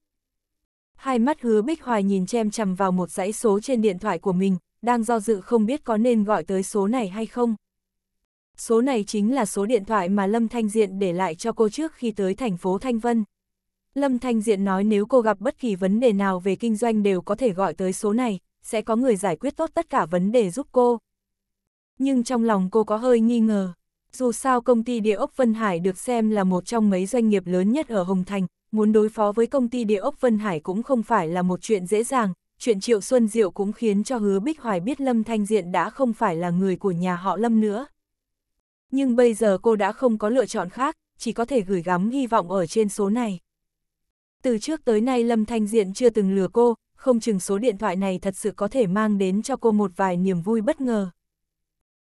hai mắt hứa Bích Hoài nhìn chem chằm vào một dãy số trên điện thoại của mình, đang do dự không biết có nên gọi tới số này hay không. Số này chính là số điện thoại mà Lâm Thanh Diện để lại cho cô trước khi tới thành phố Thanh Vân. Lâm Thanh Diện nói nếu cô gặp bất kỳ vấn đề nào về kinh doanh đều có thể gọi tới số này, sẽ có người giải quyết tốt tất cả vấn đề giúp cô. Nhưng trong lòng cô có hơi nghi ngờ. Dù sao công ty địa ốc Vân Hải được xem là một trong mấy doanh nghiệp lớn nhất ở Hồng Thành, muốn đối phó với công ty địa ốc Vân Hải cũng không phải là một chuyện dễ dàng, chuyện Triệu Xuân Diệu cũng khiến cho hứa Bích Hoài biết Lâm Thanh Diện đã không phải là người của nhà họ Lâm nữa. Nhưng bây giờ cô đã không có lựa chọn khác, chỉ có thể gửi gắm hy vọng ở trên số này. Từ trước tới nay Lâm Thanh Diện chưa từng lừa cô, không chừng số điện thoại này thật sự có thể mang đến cho cô một vài niềm vui bất ngờ.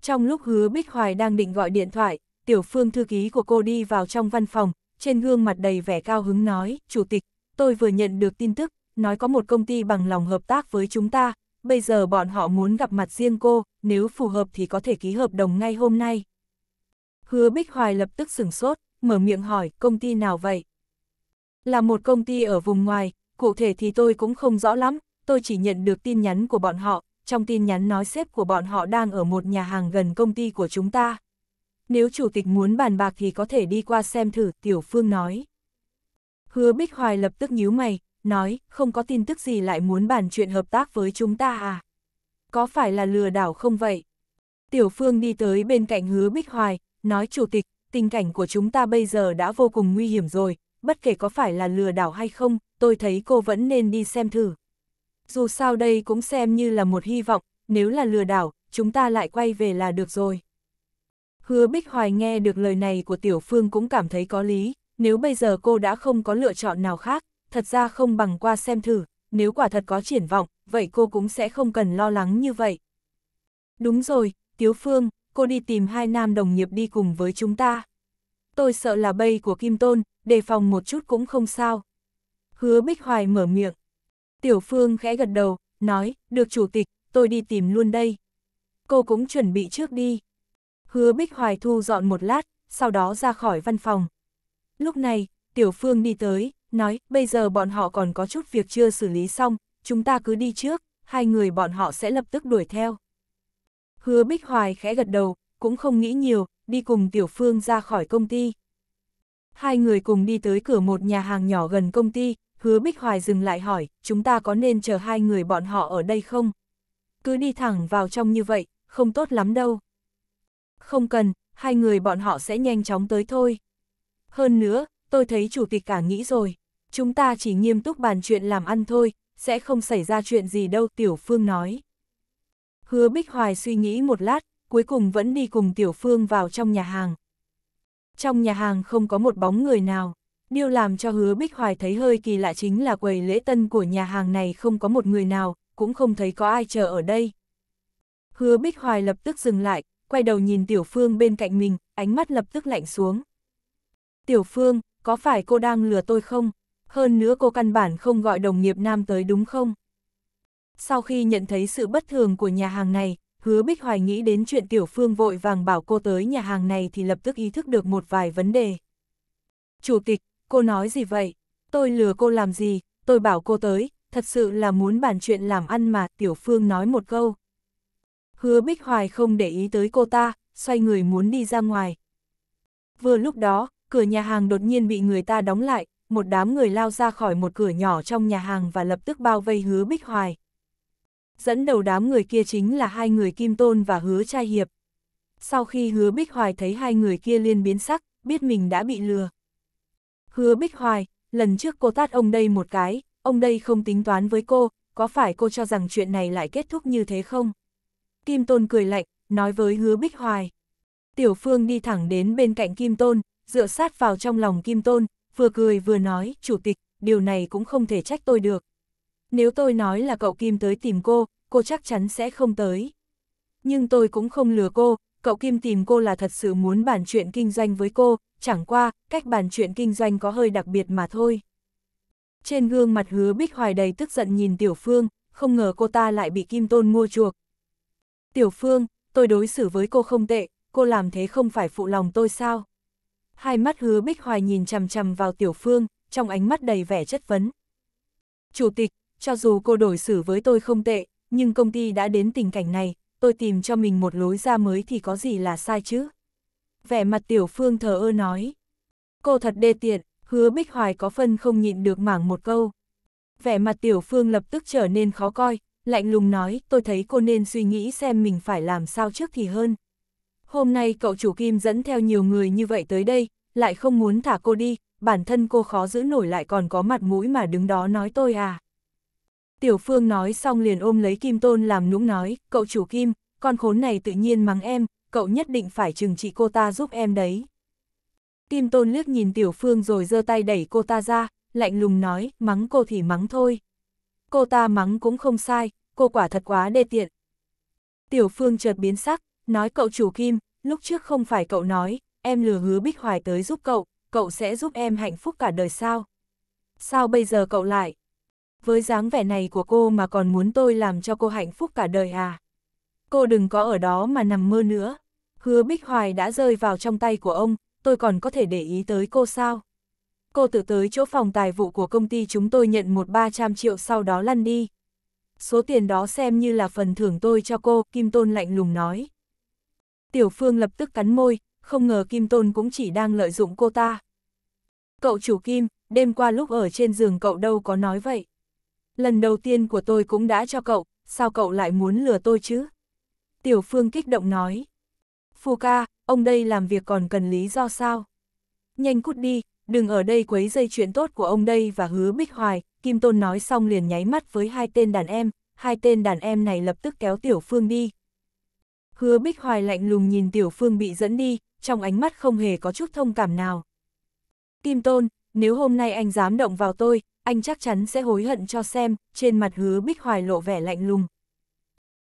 Trong lúc hứa Bích Hoài đang định gọi điện thoại, Tiểu Phương thư ký của cô đi vào trong văn phòng, trên gương mặt đầy vẻ cao hứng nói, Chủ tịch, tôi vừa nhận được tin tức, nói có một công ty bằng lòng hợp tác với chúng ta, bây giờ bọn họ muốn gặp mặt riêng cô, nếu phù hợp thì có thể ký hợp đồng ngay hôm nay. Hứa Bích Hoài lập tức sửng sốt, mở miệng hỏi, công ty nào vậy? Là một công ty ở vùng ngoài, cụ thể thì tôi cũng không rõ lắm, tôi chỉ nhận được tin nhắn của bọn họ, trong tin nhắn nói sếp của bọn họ đang ở một nhà hàng gần công ty của chúng ta nếu chủ tịch muốn bàn bạc thì có thể đi qua xem thử, Tiểu Phương nói. Hứa Bích Hoài lập tức nhíu mày, nói, không có tin tức gì lại muốn bàn chuyện hợp tác với chúng ta à? Có phải là lừa đảo không vậy? Tiểu Phương đi tới bên cạnh Hứa Bích Hoài, nói chủ tịch, tình cảnh của chúng ta bây giờ đã vô cùng nguy hiểm rồi, bất kể có phải là lừa đảo hay không, tôi thấy cô vẫn nên đi xem thử. Dù sao đây cũng xem như là một hy vọng, nếu là lừa đảo, chúng ta lại quay về là được rồi. Hứa Bích Hoài nghe được lời này của Tiểu Phương cũng cảm thấy có lý, nếu bây giờ cô đã không có lựa chọn nào khác, thật ra không bằng qua xem thử, nếu quả thật có triển vọng, vậy cô cũng sẽ không cần lo lắng như vậy. Đúng rồi, Tiểu Phương, cô đi tìm hai nam đồng nghiệp đi cùng với chúng ta. Tôi sợ là bây của Kim Tôn, đề phòng một chút cũng không sao. Hứa Bích Hoài mở miệng. Tiểu Phương khẽ gật đầu, nói, được chủ tịch, tôi đi tìm luôn đây. Cô cũng chuẩn bị trước đi. Hứa Bích Hoài thu dọn một lát, sau đó ra khỏi văn phòng. Lúc này, Tiểu Phương đi tới, nói, bây giờ bọn họ còn có chút việc chưa xử lý xong, chúng ta cứ đi trước, hai người bọn họ sẽ lập tức đuổi theo. Hứa Bích Hoài khẽ gật đầu, cũng không nghĩ nhiều, đi cùng Tiểu Phương ra khỏi công ty. Hai người cùng đi tới cửa một nhà hàng nhỏ gần công ty, hứa Bích Hoài dừng lại hỏi, chúng ta có nên chờ hai người bọn họ ở đây không? Cứ đi thẳng vào trong như vậy, không tốt lắm đâu không cần, hai người bọn họ sẽ nhanh chóng tới thôi. Hơn nữa, tôi thấy chủ tịch cả nghĩ rồi, chúng ta chỉ nghiêm túc bàn chuyện làm ăn thôi, sẽ không xảy ra chuyện gì đâu, Tiểu Phương nói. Hứa Bích Hoài suy nghĩ một lát, cuối cùng vẫn đi cùng Tiểu Phương vào trong nhà hàng. Trong nhà hàng không có một bóng người nào, điều làm cho Hứa Bích Hoài thấy hơi kỳ lạ chính là quầy lễ tân của nhà hàng này không có một người nào, cũng không thấy có ai chờ ở đây. Hứa Bích Hoài lập tức dừng lại, quay đầu nhìn Tiểu Phương bên cạnh mình, ánh mắt lập tức lạnh xuống. Tiểu Phương, có phải cô đang lừa tôi không? Hơn nữa cô căn bản không gọi đồng nghiệp nam tới đúng không? Sau khi nhận thấy sự bất thường của nhà hàng này, hứa Bích Hoài nghĩ đến chuyện Tiểu Phương vội vàng bảo cô tới nhà hàng này thì lập tức ý thức được một vài vấn đề. Chủ tịch, cô nói gì vậy? Tôi lừa cô làm gì? Tôi bảo cô tới, thật sự là muốn bàn chuyện làm ăn mà Tiểu Phương nói một câu, hứa Bích Hoài không để ý tới cô ta, xoay người muốn đi ra ngoài. Vừa lúc đó, cửa nhà hàng đột nhiên bị người ta đóng lại, một đám người lao ra khỏi một cửa nhỏ trong nhà hàng và lập tức bao vây hứa Bích Hoài. Dẫn đầu đám người kia chính là hai người Kim Tôn và hứa trai hiệp. Sau khi hứa Bích Hoài thấy hai người kia liên biến sắc, biết mình đã bị lừa. Hứa Bích Hoài, lần trước cô tát ông đây một cái, ông đây không tính toán với cô, có phải cô cho rằng chuyện này lại kết thúc như thế không? Kim Tôn cười lạnh, nói với hứa Bích Hoài. Tiểu Phương đi thẳng đến bên cạnh Kim Tôn, dựa sát vào trong lòng Kim Tôn, vừa cười vừa nói, chủ tịch, điều này cũng không thể trách tôi được. Nếu tôi nói là cậu Kim tới tìm cô, cô chắc chắn sẽ không tới. Nhưng tôi cũng không lừa cô, cậu Kim tìm cô là thật sự muốn bàn chuyện kinh doanh với cô, chẳng qua, cách bàn chuyện kinh doanh có hơi đặc biệt mà thôi. Trên gương mặt hứa Bích Hoài đầy tức giận nhìn Tiểu Phương, không ngờ cô ta lại bị Kim Tôn mua chuộc, Tiểu Phương, tôi đối xử với cô không tệ, cô làm thế không phải phụ lòng tôi sao? Hai mắt hứa Bích Hoài nhìn chằm chằm vào Tiểu Phương, trong ánh mắt đầy vẻ chất vấn. Chủ tịch, cho dù cô đối xử với tôi không tệ, nhưng công ty đã đến tình cảnh này, tôi tìm cho mình một lối ra mới thì có gì là sai chứ? Vẻ mặt Tiểu Phương thờ ơ nói. Cô thật đê tiện, hứa Bích Hoài có phân không nhịn được mảng một câu. Vẻ mặt Tiểu Phương lập tức trở nên khó coi, lạnh lùng nói, tôi thấy cô nên suy nghĩ xem mình phải làm sao trước thì hơn. Hôm nay cậu chủ Kim dẫn theo nhiều người như vậy tới đây, lại không muốn thả cô đi, bản thân cô khó giữ nổi lại còn có mặt mũi mà đứng đó nói tôi à. Tiểu Phương nói xong liền ôm lấy Kim Tôn làm nũng nói, cậu chủ Kim, con khốn này tự nhiên mắng em, cậu nhất định phải trừng trị cô ta giúp em đấy. Kim Tôn liếc nhìn Tiểu Phương rồi giơ tay đẩy cô ta ra, lạnh lùng nói, mắng cô thì mắng thôi cô ta mắng cũng không sai, cô quả thật quá đê tiện. Tiểu Phương chợt biến sắc, nói cậu chủ Kim, lúc trước không phải cậu nói, em lừa hứa Bích Hoài tới giúp cậu, cậu sẽ giúp em hạnh phúc cả đời sao? Sao bây giờ cậu lại? Với dáng vẻ này của cô mà còn muốn tôi làm cho cô hạnh phúc cả đời à? Cô đừng có ở đó mà nằm mơ nữa. Hứa Bích Hoài đã rơi vào trong tay của ông, tôi còn có thể để ý tới cô sao? cô tự tới chỗ phòng tài vụ của công ty chúng tôi nhận một 300 triệu sau đó lăn đi. Số tiền đó xem như là phần thưởng tôi cho cô, Kim Tôn lạnh lùng nói. Tiểu Phương lập tức cắn môi, không ngờ Kim Tôn cũng chỉ đang lợi dụng cô ta. Cậu chủ Kim, đêm qua lúc ở trên giường cậu đâu có nói vậy. Lần đầu tiên của tôi cũng đã cho cậu, sao cậu lại muốn lừa tôi chứ? Tiểu Phương kích động nói. Phu ca, ông đây làm việc còn cần lý do sao? Nhanh cút đi, đừng ở đây quấy dây chuyện tốt của ông đây và hứa Bích Hoài, Kim Tôn nói xong liền nháy mắt với hai tên đàn em, hai tên đàn em này lập tức kéo Tiểu Phương đi. Hứa Bích Hoài lạnh lùng nhìn Tiểu Phương bị dẫn đi, trong ánh mắt không hề có chút thông cảm nào. Kim Tôn, nếu hôm nay anh dám động vào tôi, anh chắc chắn sẽ hối hận cho xem, trên mặt hứa Bích Hoài lộ vẻ lạnh lùng.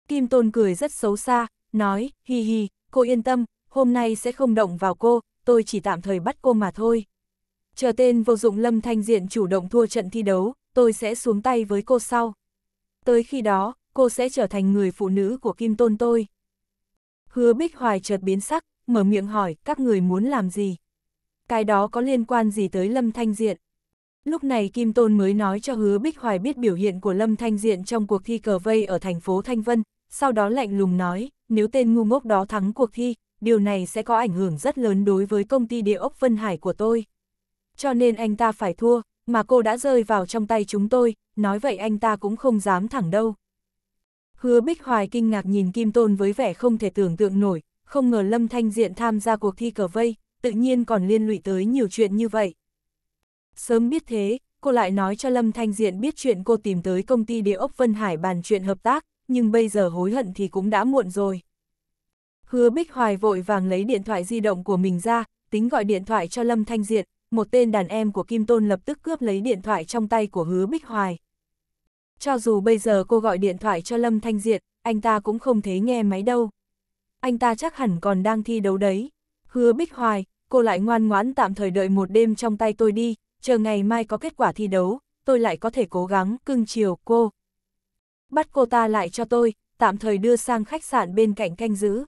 Kim Tôn cười rất xấu xa, nói, hi hi, cô yên tâm, hôm nay sẽ không động vào cô, tôi chỉ tạm thời bắt cô mà thôi chờ tên vô dụng Lâm Thanh Diện chủ động thua trận thi đấu, tôi sẽ xuống tay với cô sau. Tới khi đó, cô sẽ trở thành người phụ nữ của Kim Tôn tôi. Hứa Bích Hoài chợt biến sắc, mở miệng hỏi các người muốn làm gì. Cái đó có liên quan gì tới Lâm Thanh Diện? Lúc này Kim Tôn mới nói cho Hứa Bích Hoài biết biểu hiện của Lâm Thanh Diện trong cuộc thi cờ vây ở thành phố Thanh Vân, sau đó lạnh lùng nói, nếu tên ngu ngốc đó thắng cuộc thi, điều này sẽ có ảnh hưởng rất lớn đối với công ty địa ốc Vân Hải của tôi cho nên anh ta phải thua, mà cô đã rơi vào trong tay chúng tôi, nói vậy anh ta cũng không dám thẳng đâu. Hứa Bích Hoài kinh ngạc nhìn Kim Tôn với vẻ không thể tưởng tượng nổi, không ngờ Lâm Thanh Diện tham gia cuộc thi cờ vây, tự nhiên còn liên lụy tới nhiều chuyện như vậy. Sớm biết thế, cô lại nói cho Lâm Thanh Diện biết chuyện cô tìm tới công ty địa ốc Vân Hải bàn chuyện hợp tác, nhưng bây giờ hối hận thì cũng đã muộn rồi. Hứa Bích Hoài vội vàng lấy điện thoại di động của mình ra, tính gọi điện thoại cho Lâm Thanh Diện, một tên đàn em của Kim Tôn lập tức cướp lấy điện thoại trong tay của hứa Bích Hoài. Cho dù bây giờ cô gọi điện thoại cho Lâm Thanh Diệt, anh ta cũng không thấy nghe máy đâu. Anh ta chắc hẳn còn đang thi đấu đấy. Hứa Bích Hoài, cô lại ngoan ngoãn tạm thời đợi một đêm trong tay tôi đi, chờ ngày mai có kết quả thi đấu, tôi lại có thể cố gắng cưng chiều cô. Bắt cô ta lại cho tôi, tạm thời đưa sang khách sạn bên cạnh canh giữ.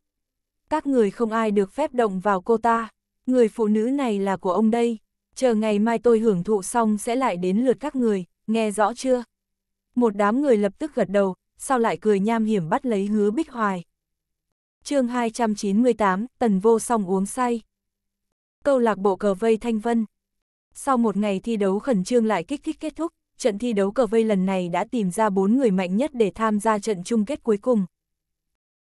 Các người không ai được phép động vào cô ta, người phụ nữ này là của ông đây chờ ngày mai tôi hưởng thụ xong sẽ lại đến lượt các người, nghe rõ chưa? Một đám người lập tức gật đầu, sau lại cười nham hiểm bắt lấy hứa bích hoài. chương 298, Tần Vô Song uống say. Câu lạc bộ cờ vây Thanh Vân. Sau một ngày thi đấu khẩn trương lại kích thích kết thúc, trận thi đấu cờ vây lần này đã tìm ra bốn người mạnh nhất để tham gia trận chung kết cuối cùng.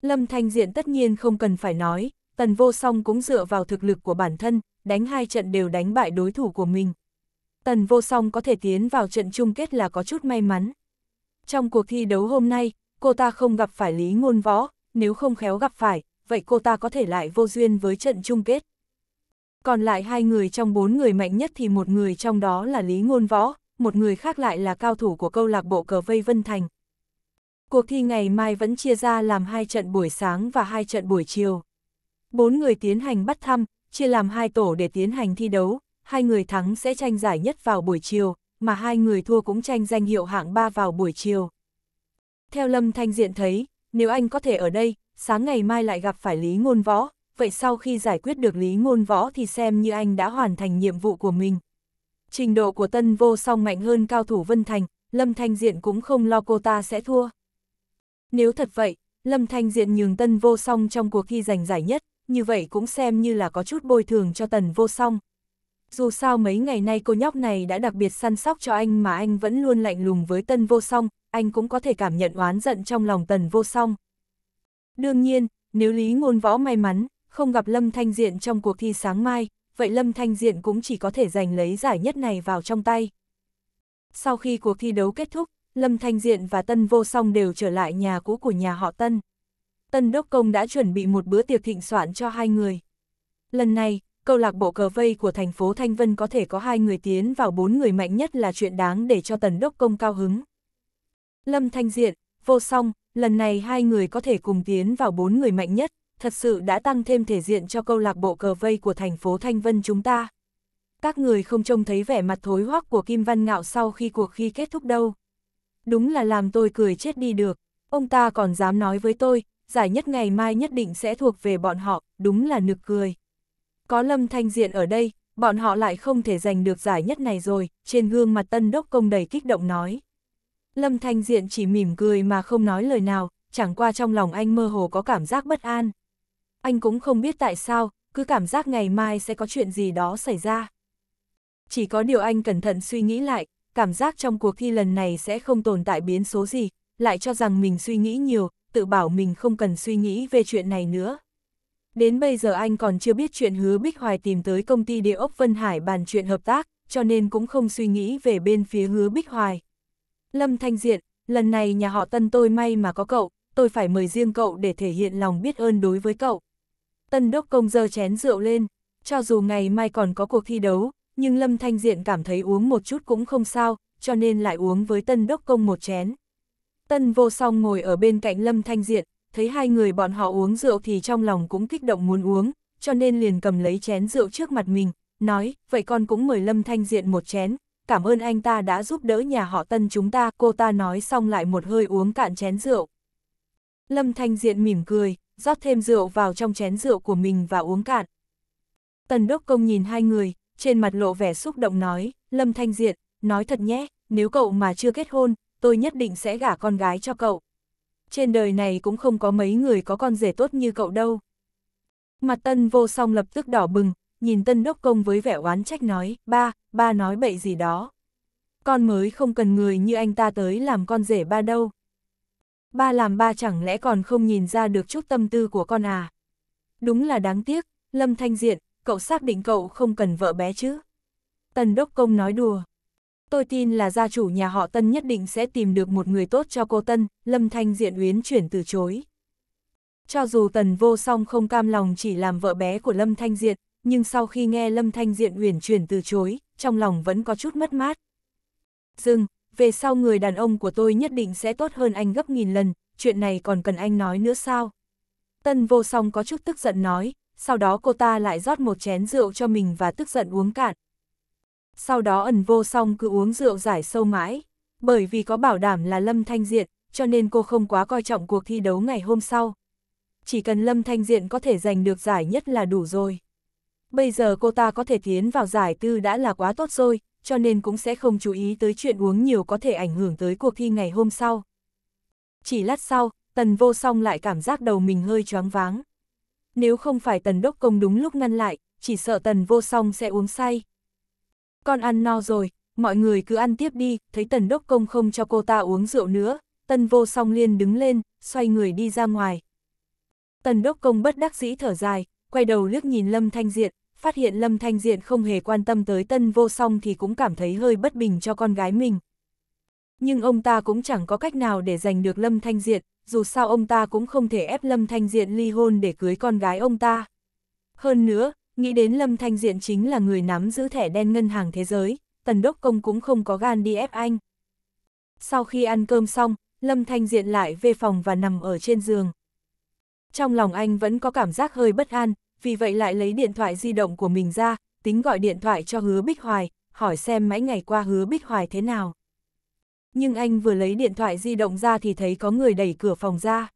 Lâm Thanh Diện tất nhiên không cần phải nói, Tần Vô Song cũng dựa vào thực lực của bản thân, đánh hai trận đều đánh bại đối thủ của mình. Tần vô song có thể tiến vào trận chung kết là có chút may mắn. Trong cuộc thi đấu hôm nay, cô ta không gặp phải Lý Ngôn Võ, nếu không khéo gặp phải, vậy cô ta có thể lại vô duyên với trận chung kết. Còn lại hai người trong bốn người mạnh nhất thì một người trong đó là Lý Ngôn Võ, một người khác lại là cao thủ của câu lạc bộ cờ vây Vân Thành. Cuộc thi ngày mai vẫn chia ra làm hai trận buổi sáng và hai trận buổi chiều. Bốn người tiến hành bắt thăm, chia làm hai tổ để tiến hành thi đấu, hai người thắng sẽ tranh giải nhất vào buổi chiều, mà hai người thua cũng tranh danh hiệu hạng 3 vào buổi chiều. Theo Lâm Thanh Diện thấy, nếu anh có thể ở đây, sáng ngày mai lại gặp phải Lý Ngôn Võ, vậy sau khi giải quyết được Lý Ngôn Võ thì xem như anh đã hoàn thành nhiệm vụ của mình. Trình độ của Tân Vô song mạnh hơn cao thủ Vân Thành, Lâm Thanh Diện cũng không lo cô ta sẽ thua. Nếu thật vậy, Lâm Thanh Diện nhường Tân Vô song trong cuộc thi giành giải nhất, như vậy cũng xem như là có chút bồi thường cho tần vô song. Dù sao mấy ngày nay cô nhóc này đã đặc biệt săn sóc cho anh mà anh vẫn luôn lạnh lùng với tần vô song, anh cũng có thể cảm nhận oán giận trong lòng tần vô song. Đương nhiên, nếu Lý Ngôn Võ may mắn, không gặp Lâm Thanh Diện trong cuộc thi sáng mai, vậy Lâm Thanh Diện cũng chỉ có thể giành lấy giải nhất này vào trong tay. Sau khi cuộc thi đấu kết thúc, Lâm Thanh Diện và Tân Vô Song đều trở lại nhà cũ của nhà họ Tân. Tân Đốc Công đã chuẩn bị một bữa tiệc thịnh soạn cho hai người. Lần này, câu lạc bộ cờ vây của thành phố Thanh Vân có thể có hai người tiến vào bốn người mạnh nhất là chuyện đáng để cho Tần Đốc Công cao hứng. Lâm Thanh Diện, Vô Song, lần này hai người có thể cùng tiến vào bốn người mạnh nhất, thật sự đã tăng thêm thể diện cho câu lạc bộ cờ vây của thành phố Thanh Vân chúng ta. Các người không trông thấy vẻ mặt thối hoắc của Kim Văn Ngạo sau khi cuộc khi kết thúc đâu. Đúng là làm tôi cười chết đi được, ông ta còn dám nói với tôi, giải nhất ngày mai nhất định sẽ thuộc về bọn họ, đúng là nực cười. Có Lâm Thanh Diện ở đây, bọn họ lại không thể giành được giải nhất này rồi, trên gương mặt tân đốc công đầy kích động nói. Lâm Thanh Diện chỉ mỉm cười mà không nói lời nào, chẳng qua trong lòng anh mơ hồ có cảm giác bất an. Anh cũng không biết tại sao, cứ cảm giác ngày mai sẽ có chuyện gì đó xảy ra. Chỉ có điều anh cẩn thận suy nghĩ lại, cảm giác trong cuộc thi lần này sẽ không tồn tại biến số gì, lại cho rằng mình suy nghĩ nhiều, tự bảo mình không cần suy nghĩ về chuyện này nữa. Đến bây giờ anh còn chưa biết chuyện hứa Bích Hoài tìm tới công ty địa ốc Vân Hải bàn chuyện hợp tác, cho nên cũng không suy nghĩ về bên phía hứa Bích Hoài. Lâm Thanh Diện, lần này nhà họ Tân tôi may mà có cậu, tôi phải mời riêng cậu để thể hiện lòng biết ơn đối với cậu. Tân Đốc Công dơ chén rượu lên, cho dù ngày mai còn có cuộc thi đấu, nhưng Lâm Thanh Diện cảm thấy uống một chút cũng không sao, cho nên lại uống với Tân Đốc Công một chén. Tân vô song ngồi ở bên cạnh Lâm Thanh Diện, thấy hai người bọn họ uống rượu thì trong lòng cũng kích động muốn uống, cho nên liền cầm lấy chén rượu trước mặt mình, nói, vậy con cũng mời Lâm Thanh Diện một chén, cảm ơn anh ta đã giúp đỡ nhà họ Tân chúng ta, cô ta nói xong lại một hơi uống cạn chén rượu. Lâm Thanh Diện mỉm cười, rót thêm rượu vào trong chén rượu của mình và uống cạn. Tần Đốc Công nhìn hai người, trên mặt lộ vẻ xúc động nói, Lâm Thanh Diện, nói thật nhé, nếu cậu mà chưa kết hôn, tôi nhất định sẽ gả con gái cho cậu. Trên đời này cũng không có mấy người có con rể tốt như cậu đâu. Mặt tân vô song lập tức đỏ bừng, nhìn tân đốc công với vẻ oán trách nói, ba, ba nói bậy gì đó. Con mới không cần người như anh ta tới làm con rể ba đâu. Ba làm ba chẳng lẽ còn không nhìn ra được chút tâm tư của con à. Đúng là đáng tiếc, Lâm Thanh Diện, cậu xác định cậu không cần vợ bé chứ. Tần Đốc Công nói đùa tôi tin là gia chủ nhà họ Tân nhất định sẽ tìm được một người tốt cho cô Tân, Lâm Thanh Diện Uyến chuyển từ chối. Cho dù Tần Vô Song không cam lòng chỉ làm vợ bé của Lâm Thanh Diện, nhưng sau khi nghe Lâm Thanh Diện Uyển chuyển từ chối, trong lòng vẫn có chút mất mát. Dừng, về sau người đàn ông của tôi nhất định sẽ tốt hơn anh gấp nghìn lần, chuyện này còn cần anh nói nữa sao? Tân Vô Song có chút tức giận nói, sau đó cô ta lại rót một chén rượu cho mình và tức giận uống cạn, sau đó ẩn vô song cứ uống rượu giải sâu mãi, bởi vì có bảo đảm là Lâm Thanh Diện, cho nên cô không quá coi trọng cuộc thi đấu ngày hôm sau. Chỉ cần Lâm Thanh Diện có thể giành được giải nhất là đủ rồi. Bây giờ cô ta có thể tiến vào giải tư đã là quá tốt rồi, cho nên cũng sẽ không chú ý tới chuyện uống nhiều có thể ảnh hưởng tới cuộc thi ngày hôm sau. Chỉ lát sau, tần vô song lại cảm giác đầu mình hơi choáng váng. Nếu không phải tần đốc công đúng lúc ngăn lại, chỉ sợ tần vô song sẽ uống say. Con ăn no rồi, mọi người cứ ăn tiếp đi, thấy tần đốc công không cho cô ta uống rượu nữa, tần vô song liên đứng lên, xoay người đi ra ngoài. Tần đốc công bất đắc dĩ thở dài, quay đầu liếc nhìn Lâm Thanh Diện, phát hiện Lâm Thanh Diện không hề quan tâm tới tần vô song thì cũng cảm thấy hơi bất bình cho con gái mình. Nhưng ông ta cũng chẳng có cách nào để giành được Lâm Thanh Diện, dù sao ông ta cũng không thể ép Lâm Thanh Diện ly hôn để cưới con gái ông ta. Hơn nữa, Nghĩ đến Lâm Thanh Diện chính là người nắm giữ thẻ đen ngân hàng thế giới, Tần Đốc Công cũng không có gan đi ép anh. Sau khi ăn cơm xong, Lâm Thanh Diện lại về phòng và nằm ở trên giường. Trong lòng anh vẫn có cảm giác hơi bất an, vì vậy lại lấy điện thoại di động của mình ra, tính gọi điện thoại cho Hứa Bích Hoài, hỏi xem mấy ngày qua Hứa Bích Hoài thế nào. Nhưng anh vừa lấy điện thoại di động ra thì thấy có người đẩy cửa phòng ra.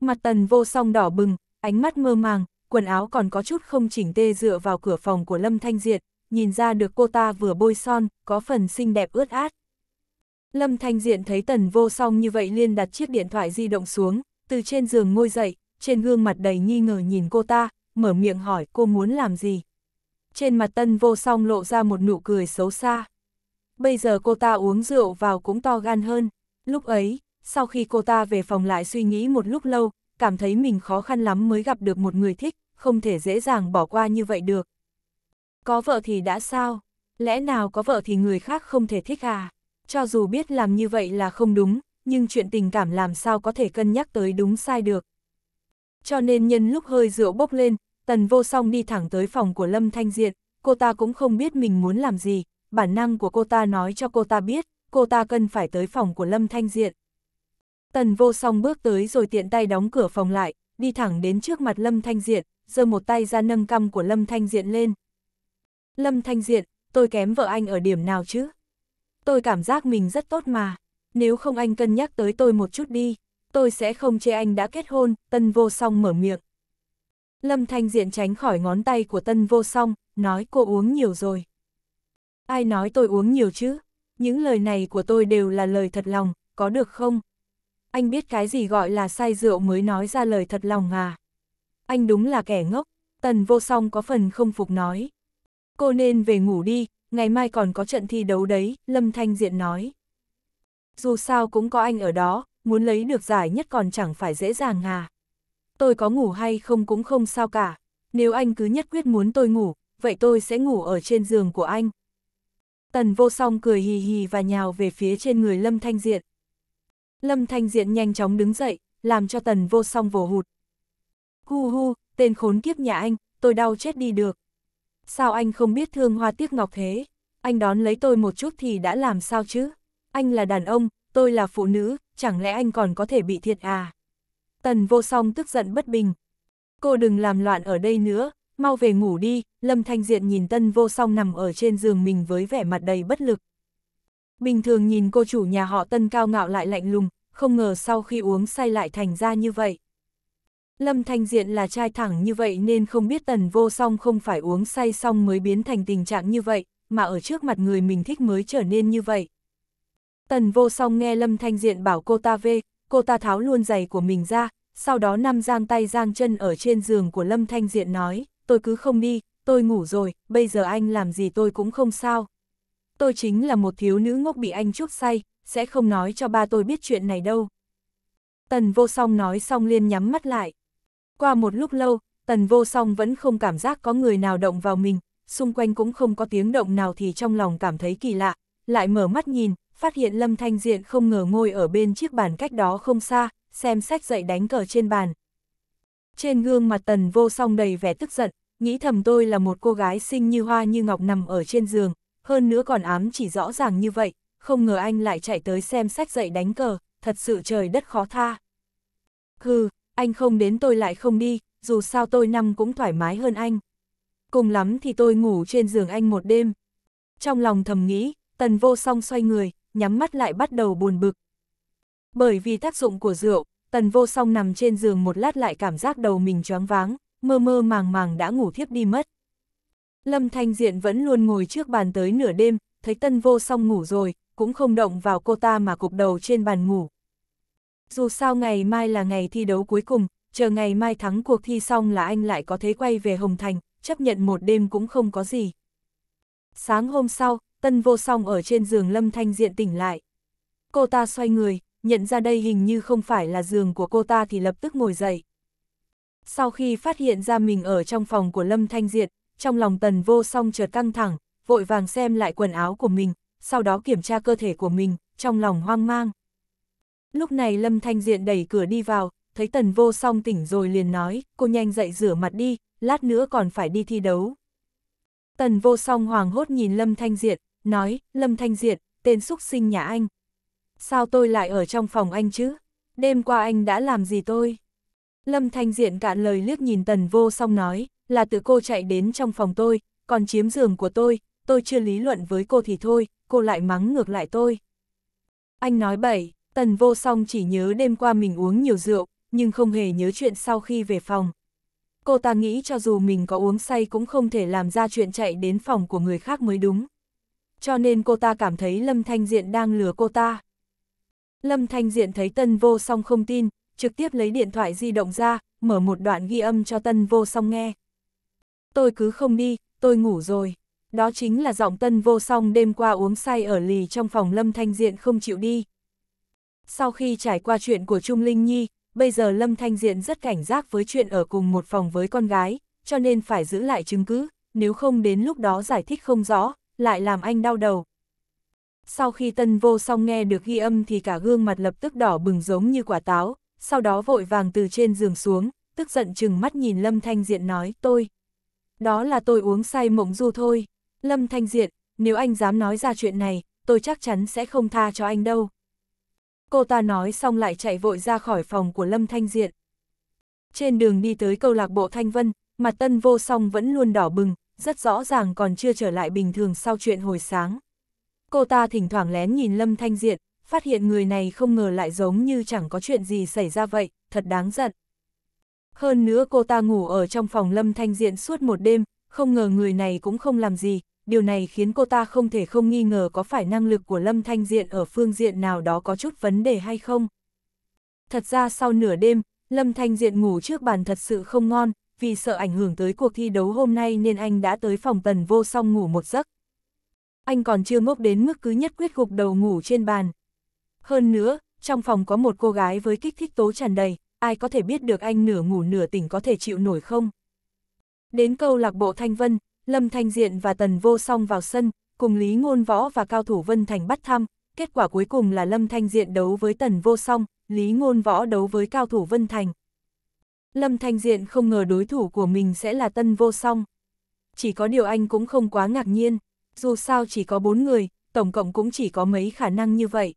Mặt tần vô song đỏ bừng, ánh mắt mơ màng, quần áo còn có chút không chỉnh tê dựa vào cửa phòng của Lâm Thanh Diệt, nhìn ra được cô ta vừa bôi son, có phần xinh đẹp ướt át. Lâm Thanh Diện thấy tần vô song như vậy liền đặt chiếc điện thoại di động xuống, từ trên giường ngồi dậy, trên gương mặt đầy nghi ngờ nhìn cô ta, mở miệng hỏi cô muốn làm gì. Trên mặt Tần vô song lộ ra một nụ cười xấu xa. Bây giờ cô ta uống rượu vào cũng to gan hơn. Lúc ấy, sau khi cô ta về phòng lại suy nghĩ một lúc lâu, cảm thấy mình khó khăn lắm mới gặp được một người thích, không thể dễ dàng bỏ qua như vậy được. Có vợ thì đã sao? Lẽ nào có vợ thì người khác không thể thích à? Cho dù biết làm như vậy là không đúng, nhưng chuyện tình cảm làm sao có thể cân nhắc tới đúng sai được. Cho nên nhân lúc hơi rượu bốc lên, tần vô song đi thẳng tới phòng của Lâm Thanh Diện, cô ta cũng không biết mình muốn làm gì, bản năng của cô ta nói cho cô ta biết, cô ta cần phải tới phòng của Lâm Thanh Diện. Tần vô song bước tới rồi tiện tay đóng cửa phòng lại, đi thẳng đến trước mặt Lâm Thanh Diện, giơ một tay ra nâng cằm của Lâm Thanh Diện lên. Lâm Thanh Diện, tôi kém vợ anh ở điểm nào chứ? Tôi cảm giác mình rất tốt mà, nếu không anh cân nhắc tới tôi một chút đi, tôi sẽ không chê anh đã kết hôn, Tân Vô Song mở miệng. Lâm Thanh Diện tránh khỏi ngón tay của Tân Vô Song, nói cô uống nhiều rồi. Ai nói tôi uống nhiều chứ? Những lời này của tôi đều là lời thật lòng, có được không? Anh biết cái gì gọi là say rượu mới nói ra lời thật lòng à? anh đúng là kẻ ngốc, tần vô song có phần không phục nói. Cô nên về ngủ đi, ngày mai còn có trận thi đấu đấy, Lâm Thanh Diện nói. Dù sao cũng có anh ở đó, muốn lấy được giải nhất còn chẳng phải dễ dàng à. Tôi có ngủ hay không cũng không sao cả, nếu anh cứ nhất quyết muốn tôi ngủ, vậy tôi sẽ ngủ ở trên giường của anh. Tần vô song cười hì hì và nhào về phía trên người Lâm Thanh Diện. Lâm Thanh Diện nhanh chóng đứng dậy, làm cho tần vô song vồ hụt, Hu hu, tên khốn kiếp nhà anh, tôi đau chết đi được. Sao anh không biết thương hoa tiếc ngọc thế? Anh đón lấy tôi một chút thì đã làm sao chứ? Anh là đàn ông, tôi là phụ nữ, chẳng lẽ anh còn có thể bị thiệt à? Tần vô song tức giận bất bình. Cô đừng làm loạn ở đây nữa, mau về ngủ đi, Lâm Thanh Diện nhìn tân vô song nằm ở trên giường mình với vẻ mặt đầy bất lực. Bình thường nhìn cô chủ nhà họ tân cao ngạo lại lạnh lùng, không ngờ sau khi uống say lại thành ra như vậy. Lâm Thanh Diện là trai thẳng như vậy nên không biết tần vô song không phải uống say xong mới biến thành tình trạng như vậy, mà ở trước mặt người mình thích mới trở nên như vậy. Tần vô song nghe Lâm Thanh Diện bảo cô ta về, cô ta tháo luôn giày của mình ra, sau đó nằm giang tay giang chân ở trên giường của Lâm Thanh Diện nói, tôi cứ không đi, tôi ngủ rồi, bây giờ anh làm gì tôi cũng không sao. Tôi chính là một thiếu nữ ngốc bị anh chuốc say, sẽ không nói cho ba tôi biết chuyện này đâu. Tần vô song nói xong liền nhắm mắt lại, qua một lúc lâu, tần vô song vẫn không cảm giác có người nào động vào mình, xung quanh cũng không có tiếng động nào thì trong lòng cảm thấy kỳ lạ, lại mở mắt nhìn, phát hiện Lâm Thanh Diện không ngờ ngồi ở bên chiếc bàn cách đó không xa, xem sách dậy đánh cờ trên bàn. Trên gương mặt tần vô song đầy vẻ tức giận, nghĩ thầm tôi là một cô gái xinh như hoa như ngọc nằm ở trên giường, hơn nữa còn ám chỉ rõ ràng như vậy, không ngờ anh lại chạy tới xem sách dậy đánh cờ, thật sự trời đất khó tha. Hừ, anh không đến tôi lại không đi, dù sao tôi nằm cũng thoải mái hơn anh. Cùng lắm thì tôi ngủ trên giường anh một đêm. Trong lòng thầm nghĩ, tần vô song xoay người, nhắm mắt lại bắt đầu buồn bực. Bởi vì tác dụng của rượu, tần vô song nằm trên giường một lát lại cảm giác đầu mình choáng váng, mơ mơ màng màng đã ngủ thiếp đi mất. Lâm Thanh Diện vẫn luôn ngồi trước bàn tới nửa đêm, thấy tân vô song ngủ rồi, cũng không động vào cô ta mà cục đầu trên bàn ngủ, dù sao ngày mai là ngày thi đấu cuối cùng, chờ ngày mai thắng cuộc thi xong là anh lại có thể quay về Hồng Thành, chấp nhận một đêm cũng không có gì. Sáng hôm sau, Tân Vô Song ở trên giường Lâm Thanh Diện tỉnh lại. Cô ta xoay người, nhận ra đây hình như không phải là giường của cô ta thì lập tức ngồi dậy. Sau khi phát hiện ra mình ở trong phòng của Lâm Thanh diện trong lòng Tần Vô Song chợt căng thẳng, vội vàng xem lại quần áo của mình, sau đó kiểm tra cơ thể của mình, trong lòng hoang mang. Lúc này Lâm Thanh Diện đẩy cửa đi vào, thấy tần vô song tỉnh rồi liền nói, cô nhanh dậy rửa mặt đi, lát nữa còn phải đi thi đấu. Tần vô song hoàng hốt nhìn Lâm Thanh Diện, nói, Lâm Thanh Diện, tên xúc sinh nhà anh. Sao tôi lại ở trong phòng anh chứ? Đêm qua anh đã làm gì tôi? Lâm Thanh Diện cạn lời liếc nhìn tần vô song nói, là tự cô chạy đến trong phòng tôi, còn chiếm giường của tôi, tôi chưa lý luận với cô thì thôi, cô lại mắng ngược lại tôi. Anh nói bậy, Tần vô song chỉ nhớ đêm qua mình uống nhiều rượu, nhưng không hề nhớ chuyện sau khi về phòng. Cô ta nghĩ cho dù mình có uống say cũng không thể làm ra chuyện chạy đến phòng của người khác mới đúng. Cho nên cô ta cảm thấy Lâm Thanh Diện đang lừa cô ta. Lâm Thanh Diện thấy Tân Vô Song không tin, trực tiếp lấy điện thoại di động ra, mở một đoạn ghi âm cho Tân Vô Song nghe. Tôi cứ không đi, tôi ngủ rồi. Đó chính là giọng Tân Vô Song đêm qua uống say ở lì trong phòng Lâm Thanh Diện không chịu đi sau khi trải qua chuyện của Trung Linh Nhi, bây giờ Lâm Thanh Diện rất cảnh giác với chuyện ở cùng một phòng với con gái, cho nên phải giữ lại chứng cứ, nếu không đến lúc đó giải thích không rõ, lại làm anh đau đầu. Sau khi tân vô song nghe được ghi âm thì cả gương mặt lập tức đỏ bừng giống như quả táo, sau đó vội vàng từ trên giường xuống, tức giận chừng mắt nhìn Lâm Thanh Diện nói tôi. Đó là tôi uống say mộng du thôi. Lâm Thanh Diện, nếu anh dám nói ra chuyện này, tôi chắc chắn sẽ không tha cho anh đâu cô ta nói xong lại chạy vội ra khỏi phòng của Lâm Thanh Diện. Trên đường đi tới câu lạc bộ Thanh Vân, mặt tân vô song vẫn luôn đỏ bừng, rất rõ ràng còn chưa trở lại bình thường sau chuyện hồi sáng. Cô ta thỉnh thoảng lén nhìn Lâm Thanh Diện, phát hiện người này không ngờ lại giống như chẳng có chuyện gì xảy ra vậy, thật đáng giận. Hơn nữa cô ta ngủ ở trong phòng Lâm Thanh Diện suốt một đêm, không ngờ người này cũng không làm gì, điều này khiến cô ta không thể không nghi ngờ có phải năng lực của Lâm Thanh Diện ở phương diện nào đó có chút vấn đề hay không. Thật ra sau nửa đêm, Lâm Thanh Diện ngủ trước bàn thật sự không ngon, vì sợ ảnh hưởng tới cuộc thi đấu hôm nay nên anh đã tới phòng tần vô song ngủ một giấc. Anh còn chưa ngốc đến mức cứ nhất quyết gục đầu ngủ trên bàn. Hơn nữa, trong phòng có một cô gái với kích thích tố tràn đầy, ai có thể biết được anh nửa ngủ nửa tỉnh có thể chịu nổi không? Đến câu lạc bộ Thanh Vân, Lâm Thanh Diện và Tần Vô Song vào sân, cùng Lý Ngôn Võ và Cao Thủ Vân Thành bắt thăm, kết quả cuối cùng là Lâm Thanh Diện đấu với Tần Vô Song, Lý Ngôn Võ đấu với Cao Thủ Vân Thành. Lâm Thanh Diện không ngờ đối thủ của mình sẽ là Tần Vô Song. Chỉ có điều anh cũng không quá ngạc nhiên, dù sao chỉ có bốn người, tổng cộng cũng chỉ có mấy khả năng như vậy.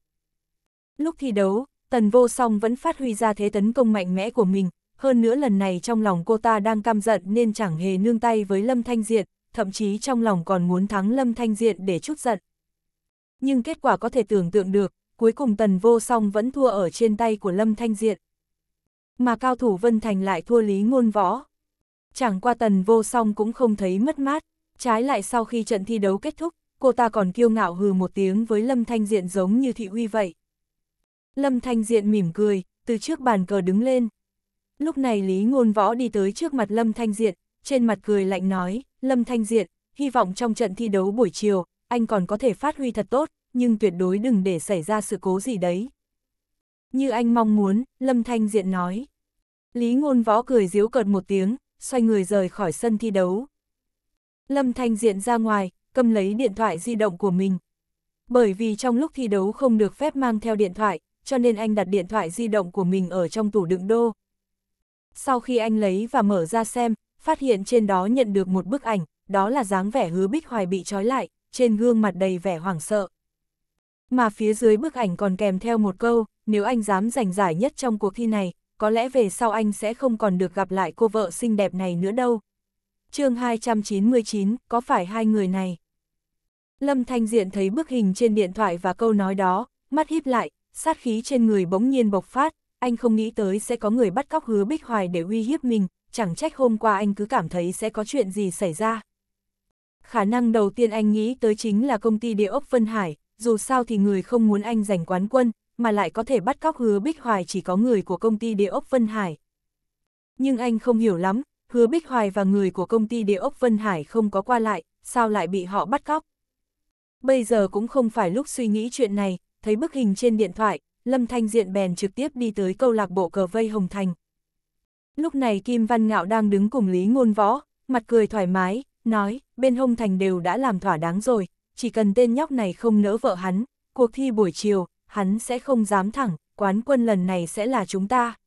Lúc thi đấu, Tần Vô Song vẫn phát huy ra thế tấn công mạnh mẽ của mình, hơn nữa lần này trong lòng cô ta đang căm giận nên chẳng hề nương tay với Lâm Thanh Diện, thậm chí trong lòng còn muốn thắng Lâm Thanh Diện để chút giận. Nhưng kết quả có thể tưởng tượng được, cuối cùng tần vô song vẫn thua ở trên tay của Lâm Thanh Diện. Mà cao thủ Vân Thành lại thua lý ngôn võ. Chẳng qua tần vô song cũng không thấy mất mát, trái lại sau khi trận thi đấu kết thúc, cô ta còn kiêu ngạo hừ một tiếng với Lâm Thanh Diện giống như thị uy vậy. Lâm Thanh Diện mỉm cười, từ trước bàn cờ đứng lên. Lúc này Lý Ngôn Võ đi tới trước mặt Lâm Thanh Diện, trên mặt cười lạnh nói, Lâm Thanh Diện, hy vọng trong trận thi đấu buổi chiều, anh còn có thể phát huy thật tốt, nhưng tuyệt đối đừng để xảy ra sự cố gì đấy. Như anh mong muốn, Lâm Thanh Diện nói. Lý ngôn võ cười díu cợt một tiếng, xoay người rời khỏi sân thi đấu. Lâm Thanh Diện ra ngoài, cầm lấy điện thoại di động của mình. Bởi vì trong lúc thi đấu không được phép mang theo điện thoại, cho nên anh đặt điện thoại di động của mình ở trong tủ đựng đô. Sau khi anh lấy và mở ra xem, phát hiện trên đó nhận được một bức ảnh, đó là dáng vẻ hứa bích hoài bị trói lại, trên gương mặt đầy vẻ hoảng sợ. Mà phía dưới bức ảnh còn kèm theo một câu, nếu anh dám giành giải nhất trong cuộc thi này, có lẽ về sau anh sẽ không còn được gặp lại cô vợ xinh đẹp này nữa đâu. chương 299, có phải hai người này? Lâm Thanh Diện thấy bức hình trên điện thoại và câu nói đó, mắt híp lại, sát khí trên người bỗng nhiên bộc phát, anh không nghĩ tới sẽ có người bắt cóc hứa Bích Hoài để uy hiếp mình, chẳng trách hôm qua anh cứ cảm thấy sẽ có chuyện gì xảy ra. Khả năng đầu tiên anh nghĩ tới chính là công ty địa ốc Vân Hải, dù sao thì người không muốn anh giành quán quân, mà lại có thể bắt cóc hứa Bích Hoài chỉ có người của công ty địa ốc Vân Hải. Nhưng anh không hiểu lắm, hứa Bích Hoài và người của công ty địa ốc Vân Hải không có qua lại, sao lại bị họ bắt cóc. Bây giờ cũng không phải lúc suy nghĩ chuyện này, thấy bức hình trên điện thoại, Lâm Thanh Diện bèn trực tiếp đi tới câu lạc bộ cờ vây Hồng Thành. Lúc này Kim Văn Ngạo đang đứng cùng Lý Ngôn Võ, mặt cười thoải mái, nói, bên hông thành đều đã làm thỏa đáng rồi, chỉ cần tên nhóc này không nỡ vợ hắn, cuộc thi buổi chiều, hắn sẽ không dám thẳng, quán quân lần này sẽ là chúng ta.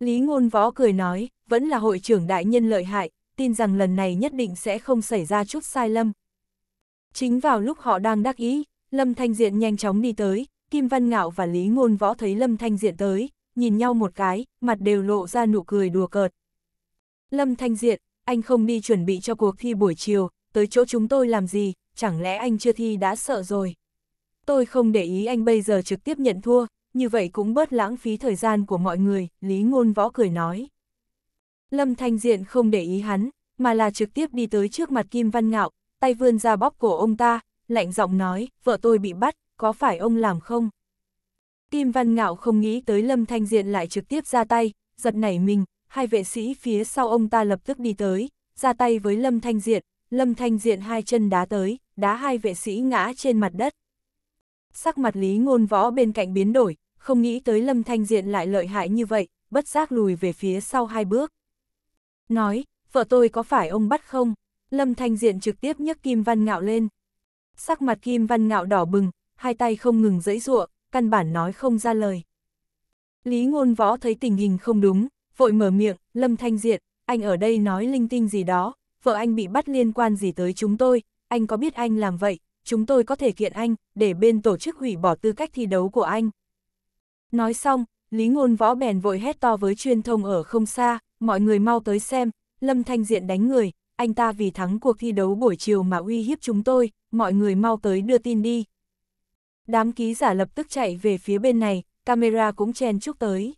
Lý Ngôn Võ cười nói, vẫn là hội trưởng đại nhân lợi hại, tin rằng lần này nhất định sẽ không xảy ra chút sai lầm. Chính vào lúc họ đang đắc ý, Lâm Thanh Diện nhanh chóng đi tới, Kim Văn Ngạo và Lý Ngôn Võ thấy Lâm Thanh Diện tới, nhìn nhau một cái, mặt đều lộ ra nụ cười đùa cợt. Lâm Thanh Diện, anh không đi chuẩn bị cho cuộc thi buổi chiều, tới chỗ chúng tôi làm gì, chẳng lẽ anh chưa thi đã sợ rồi. Tôi không để ý anh bây giờ trực tiếp nhận thua, như vậy cũng bớt lãng phí thời gian của mọi người, Lý Ngôn Võ cười nói. Lâm Thanh Diện không để ý hắn, mà là trực tiếp đi tới trước mặt Kim Văn Ngạo, tay vươn ra bóp cổ ông ta, lạnh giọng nói, vợ tôi bị bắt, có phải ông làm không? Kim Văn Ngạo không nghĩ tới Lâm Thanh Diện lại trực tiếp ra tay, giật nảy mình, hai vệ sĩ phía sau ông ta lập tức đi tới, ra tay với Lâm Thanh Diện, Lâm Thanh Diện hai chân đá tới, đá hai vệ sĩ ngã trên mặt đất. Sắc mặt Lý Ngôn Võ bên cạnh biến đổi, không nghĩ tới Lâm Thanh Diện lại lợi hại như vậy, bất giác lùi về phía sau hai bước. Nói, vợ tôi có phải ông bắt không? Lâm Thanh Diện trực tiếp nhấc Kim Văn Ngạo lên. Sắc mặt Kim Văn Ngạo đỏ bừng, hai tay không ngừng dẫy ruộng, căn bản nói không ra lời. Lý ngôn võ thấy tình hình không đúng, vội mở miệng, lâm thanh diện, anh ở đây nói linh tinh gì đó, vợ anh bị bắt liên quan gì tới chúng tôi, anh có biết anh làm vậy, chúng tôi có thể kiện anh, để bên tổ chức hủy bỏ tư cách thi đấu của anh. Nói xong, Lý Ngôn Võ bèn vội hét to với truyền thông ở không xa, mọi người mau tới xem, Lâm Thanh Diện đánh người, anh ta vì thắng cuộc thi đấu buổi chiều mà uy hiếp chúng tôi, mọi người mau tới đưa tin đi. Đám ký giả lập tức chạy về phía bên này, camera cũng chen chúc tới.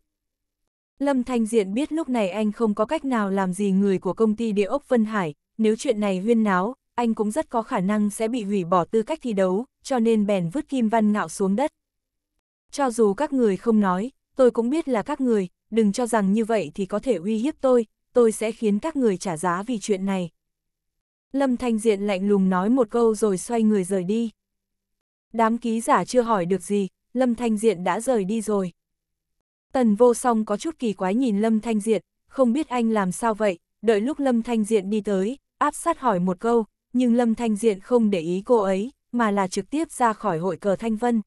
Lâm Thanh Diện biết lúc này anh không có cách nào làm gì người của công ty địa ốc Vân Hải, nếu chuyện này huyên náo, anh cũng rất có khả năng sẽ bị hủy bỏ tư cách thi đấu, cho nên bèn vứt Kim Văn Ngạo xuống đất. Cho dù các người không nói, tôi cũng biết là các người, đừng cho rằng như vậy thì có thể uy hiếp tôi, tôi sẽ khiến các người trả giá vì chuyện này. Lâm Thanh Diện lạnh lùng nói một câu rồi xoay người rời đi. Đám ký giả chưa hỏi được gì, Lâm Thanh Diện đã rời đi rồi. Tần vô song có chút kỳ quái nhìn Lâm Thanh Diện, không biết anh làm sao vậy, đợi lúc Lâm Thanh Diện đi tới, áp sát hỏi một câu, nhưng Lâm Thanh Diện không để ý cô ấy, mà là trực tiếp ra khỏi hội cờ Thanh Vân.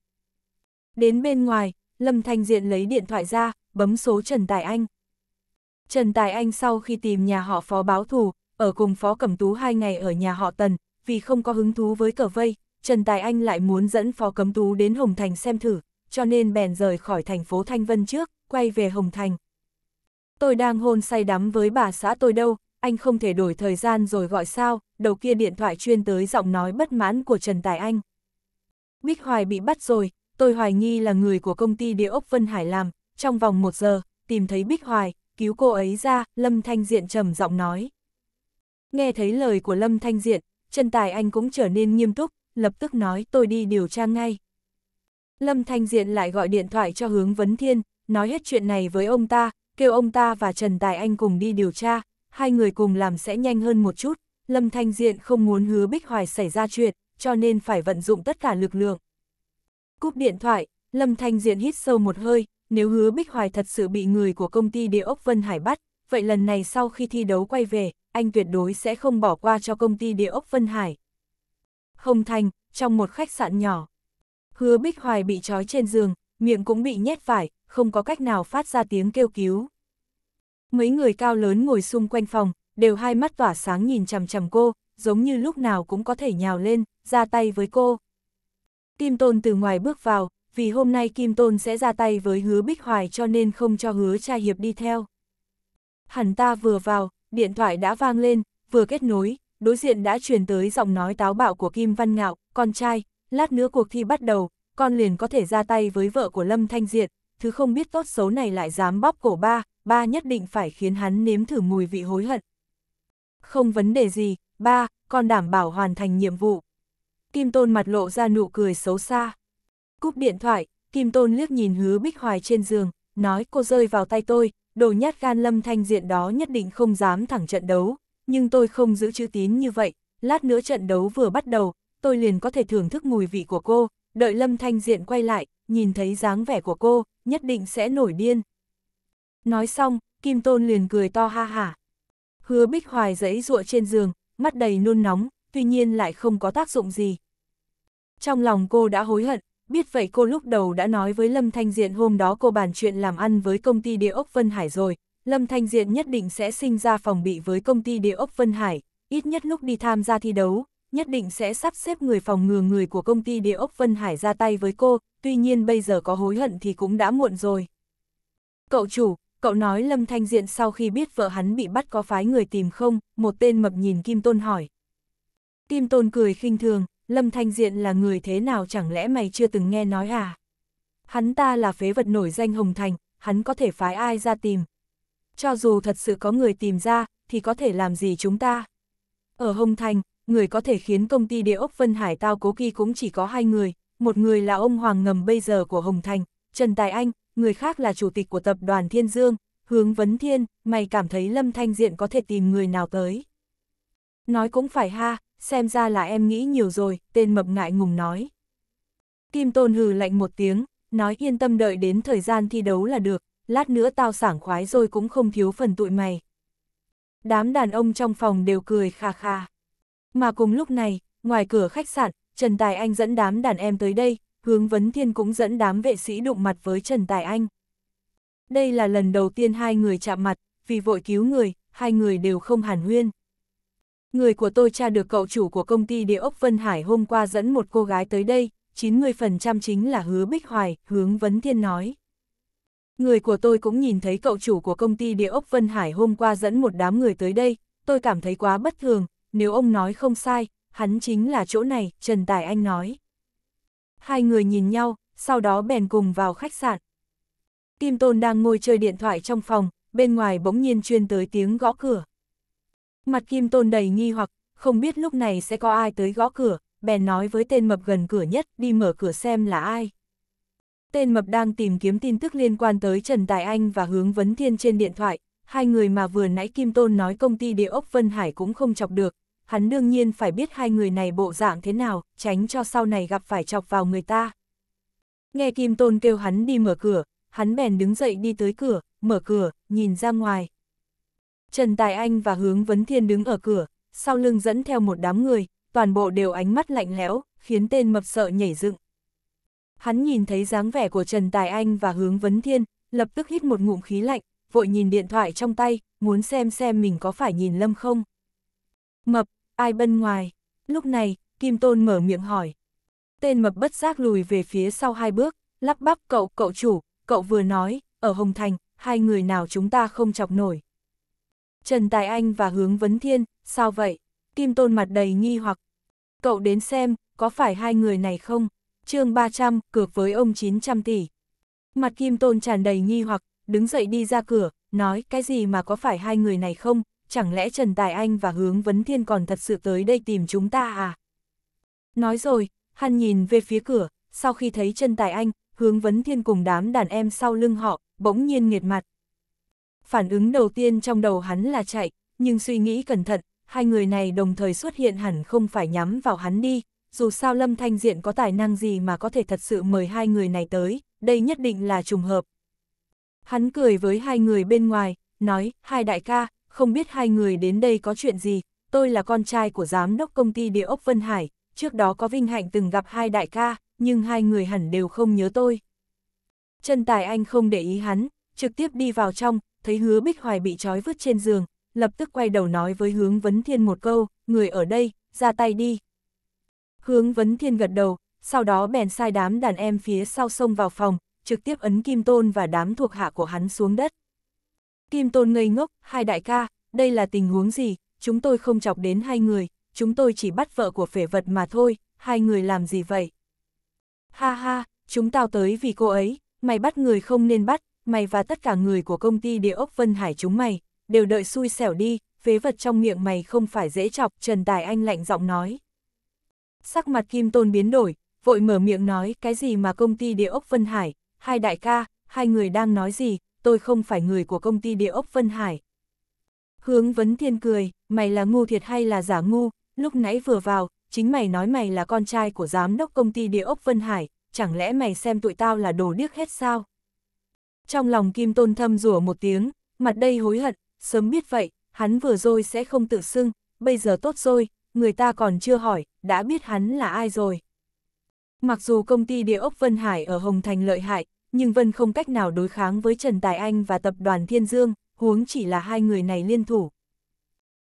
Đến bên ngoài, Lâm Thanh Diện lấy điện thoại ra, bấm số Trần Tài Anh. Trần Tài Anh sau khi tìm nhà họ phó báo thù, ở cùng phó cẩm tú hai ngày ở nhà họ Tần, vì không có hứng thú với cờ vây, Trần Tài Anh lại muốn dẫn Phó Cấm Tú đến Hồng Thành xem thử, cho nên bèn rời khỏi thành phố Thanh Vân trước, quay về Hồng Thành. Tôi đang hôn say đắm với bà xã tôi đâu, anh không thể đổi thời gian rồi gọi sao, đầu kia điện thoại chuyên tới giọng nói bất mãn của Trần Tài Anh. Bích Hoài bị bắt rồi, tôi hoài nghi là người của công ty địa ốc Vân Hải làm, trong vòng một giờ, tìm thấy Bích Hoài, cứu cô ấy ra, Lâm Thanh Diện trầm giọng nói. Nghe thấy lời của Lâm Thanh Diện, Trần Tài Anh cũng trở nên nghiêm túc, lập tức nói tôi đi điều tra ngay. Lâm Thanh Diện lại gọi điện thoại cho Hướng Vấn Thiên, nói hết chuyện này với ông ta, kêu ông ta và Trần Tài Anh cùng đi điều tra, hai người cùng làm sẽ nhanh hơn một chút. Lâm Thanh Diện không muốn hứa Bích Hoài xảy ra chuyện, cho nên phải vận dụng tất cả lực lượng. Cúp điện thoại, Lâm Thanh Diện hít sâu một hơi, nếu hứa Bích Hoài thật sự bị người của công ty địa ốc Vân Hải bắt, vậy lần này sau khi thi đấu quay về, anh tuyệt đối sẽ không bỏ qua cho công ty địa ốc Vân Hải. Không Thành, trong một khách sạn nhỏ. Hứa Bích Hoài bị trói trên giường, miệng cũng bị nhét vải, không có cách nào phát ra tiếng kêu cứu. Mấy người cao lớn ngồi xung quanh phòng, đều hai mắt tỏa sáng nhìn chằm chằm cô, giống như lúc nào cũng có thể nhào lên, ra tay với cô. Kim Tôn từ ngoài bước vào, vì hôm nay Kim Tôn sẽ ra tay với hứa Bích Hoài cho nên không cho hứa trai hiệp đi theo. Hẳn ta vừa vào, điện thoại đã vang lên, vừa kết nối, đối diện đã truyền tới giọng nói táo bạo của Kim Văn Ngạo, con trai, lát nữa cuộc thi bắt đầu, con liền có thể ra tay với vợ của Lâm Thanh Diệt, thứ không biết tốt xấu này lại dám bóp cổ ba, ba nhất định phải khiến hắn nếm thử mùi vị hối hận. Không vấn đề gì, ba, con đảm bảo hoàn thành nhiệm vụ. Kim Tôn mặt lộ ra nụ cười xấu xa. Cúp điện thoại, Kim Tôn liếc nhìn hứa bích hoài trên giường, nói cô rơi vào tay tôi, đồ nhát gan lâm thanh diện đó nhất định không dám thẳng trận đấu, nhưng tôi không giữ chữ tín như vậy, lát nữa trận đấu vừa bắt đầu, tôi liền có thể thưởng thức mùi vị của cô, đợi Lâm Thanh Diện quay lại, nhìn thấy dáng vẻ của cô, nhất định sẽ nổi điên. Nói xong, Kim Tôn liền cười to ha hả. Hứa Bích Hoài giấy ruộ trên giường, mắt đầy nôn nóng, tuy nhiên lại không có tác dụng gì. Trong lòng cô đã hối hận, biết vậy cô lúc đầu đã nói với Lâm Thanh Diện hôm đó cô bàn chuyện làm ăn với công ty địa ốc Vân Hải rồi, Lâm Thanh Diện nhất định sẽ sinh ra phòng bị với công ty địa ốc Vân Hải, ít nhất lúc đi tham gia thi đấu, nhất định sẽ sắp xếp người phòng ngừa người của công ty địa ốc Vân Hải ra tay với cô, tuy nhiên bây giờ có hối hận thì cũng đã muộn rồi. Cậu chủ, cậu nói Lâm Thanh Diện sau khi biết vợ hắn bị bắt có phái người tìm không, một tên mập nhìn Kim Tôn hỏi. Kim Tôn cười khinh thường, Lâm Thanh Diện là người thế nào chẳng lẽ mày chưa từng nghe nói à? Hắn ta là phế vật nổi danh Hồng Thành, hắn có thể phái ai ra tìm cho dù thật sự có người tìm ra, thì có thể làm gì chúng ta? Ở Hồng Thành, người có thể khiến công ty địa ốc Vân Hải tao cố kỳ cũng chỉ có hai người, một người là ông Hoàng Ngầm bây giờ của Hồng Thành, Trần Tài Anh, người khác là chủ tịch của tập đoàn Thiên Dương, hướng vấn thiên, mày cảm thấy Lâm Thanh Diện có thể tìm người nào tới. Nói cũng phải ha, xem ra là em nghĩ nhiều rồi, tên mập ngại ngùng nói. Kim Tôn hừ lạnh một tiếng, nói yên tâm đợi đến thời gian thi đấu là được, lát nữa tao sảng khoái rồi cũng không thiếu phần tụi mày. Đám đàn ông trong phòng đều cười kha kha. Mà cùng lúc này, ngoài cửa khách sạn, Trần Tài Anh dẫn đám đàn em tới đây, hướng vấn thiên cũng dẫn đám vệ sĩ đụng mặt với Trần Tài Anh. Đây là lần đầu tiên hai người chạm mặt, vì vội cứu người, hai người đều không hàn huyên. Người của tôi tra được cậu chủ của công ty địa ốc Vân Hải hôm qua dẫn một cô gái tới đây, 90% chính là Hứa Bích Hoài, hướng Vấn Thiên nói. Người của tôi cũng nhìn thấy cậu chủ của công ty địa ốc Vân Hải hôm qua dẫn một đám người tới đây, tôi cảm thấy quá bất thường, nếu ông nói không sai, hắn chính là chỗ này, Trần Tài Anh nói. Hai người nhìn nhau, sau đó bèn cùng vào khách sạn. Kim Tôn đang ngồi chơi điện thoại trong phòng, bên ngoài bỗng nhiên chuyên tới tiếng gõ cửa. Mặt Kim Tôn đầy nghi hoặc, không biết lúc này sẽ có ai tới gõ cửa, bèn nói với tên mập gần cửa nhất đi mở cửa xem là ai. Tên mập đang tìm kiếm tin tức liên quan tới Trần Tài Anh và Hướng Vấn Thiên trên điện thoại, hai người mà vừa nãy Kim Tôn nói công ty địa ốc Vân Hải cũng không chọc được, hắn đương nhiên phải biết hai người này bộ dạng thế nào, tránh cho sau này gặp phải chọc vào người ta. Nghe Kim Tôn kêu hắn đi mở cửa, hắn bèn đứng dậy đi tới cửa, mở cửa, nhìn ra ngoài. Trần Tài Anh và Hướng Vấn Thiên đứng ở cửa, sau lưng dẫn theo một đám người, toàn bộ đều ánh mắt lạnh lẽo, khiến tên mập sợ nhảy dựng. Hắn nhìn thấy dáng vẻ của Trần Tài Anh và Hướng Vấn Thiên, lập tức hít một ngụm khí lạnh, vội nhìn điện thoại trong tay, muốn xem xem mình có phải nhìn Lâm không. Mập, ai bên ngoài? Lúc này, Kim Tôn mở miệng hỏi. Tên mập bất giác lùi về phía sau hai bước, lắp bắp cậu, cậu chủ, cậu vừa nói, ở Hồng Thành, hai người nào chúng ta không chọc nổi. Trần Tài Anh và Hướng Vấn Thiên, sao vậy? Kim Tôn mặt đầy nghi hoặc. Cậu đến xem, có phải hai người này không? chương 300, cược với ông 900 tỷ. Mặt Kim Tôn tràn đầy nghi hoặc, đứng dậy đi ra cửa, nói cái gì mà có phải hai người này không, chẳng lẽ Trần Tài Anh và Hướng Vấn Thiên còn thật sự tới đây tìm chúng ta à? Nói rồi, hắn nhìn về phía cửa, sau khi thấy Trần Tài Anh, Hướng Vấn Thiên cùng đám đàn em sau lưng họ, bỗng nhiên nghiệt mặt. Phản ứng đầu tiên trong đầu hắn là chạy, nhưng suy nghĩ cẩn thận, hai người này đồng thời xuất hiện hẳn không phải nhắm vào hắn đi, dù sao Lâm Thanh Diện có tài năng gì mà có thể thật sự mời hai người này tới, đây nhất định là trùng hợp. Hắn cười với hai người bên ngoài, nói, hai đại ca, không biết hai người đến đây có chuyện gì, tôi là con trai của giám đốc công ty địa ốc Vân Hải, trước đó có vinh hạnh từng gặp hai đại ca, nhưng hai người hẳn đều không nhớ tôi. Chân tài anh không để ý hắn, trực tiếp đi vào trong, thấy hứa Bích Hoài bị trói vứt trên giường, lập tức quay đầu nói với hướng vấn thiên một câu, người ở đây, ra tay đi. Hướng vấn thiên gật đầu, sau đó bèn sai đám đàn em phía sau sông vào phòng, trực tiếp ấn Kim Tôn và đám thuộc hạ của hắn xuống đất. Kim Tôn ngây ngốc, hai đại ca, đây là tình huống gì, chúng tôi không chọc đến hai người, chúng tôi chỉ bắt vợ của phể vật mà thôi, hai người làm gì vậy? Ha ha, chúng tao tới vì cô ấy, mày bắt người không nên bắt, mày và tất cả người của công ty địa ốc Vân Hải chúng mày, đều đợi xui xẻo đi, phế vật trong miệng mày không phải dễ chọc, Trần Tài Anh lạnh giọng nói. Sắc mặt Kim Tôn biến đổi, vội mở miệng nói cái gì mà công ty địa ốc Vân Hải, hai đại ca, hai người đang nói gì, tôi không phải người của công ty địa ốc Vân Hải. Hướng vấn thiên cười, mày là ngu thiệt hay là giả ngu, lúc nãy vừa vào, chính mày nói mày là con trai của giám đốc công ty địa ốc Vân Hải, chẳng lẽ mày xem tụi tao là đồ điếc hết sao? Trong lòng Kim Tôn thâm rủa một tiếng, mặt đây hối hận, sớm biết vậy, hắn vừa rồi sẽ không tự xưng, bây giờ tốt rồi, người ta còn chưa hỏi, đã biết hắn là ai rồi. Mặc dù công ty địa ốc Vân Hải ở Hồng Thành lợi hại, nhưng Vân không cách nào đối kháng với Trần Tài Anh và tập đoàn Thiên Dương, huống chỉ là hai người này liên thủ.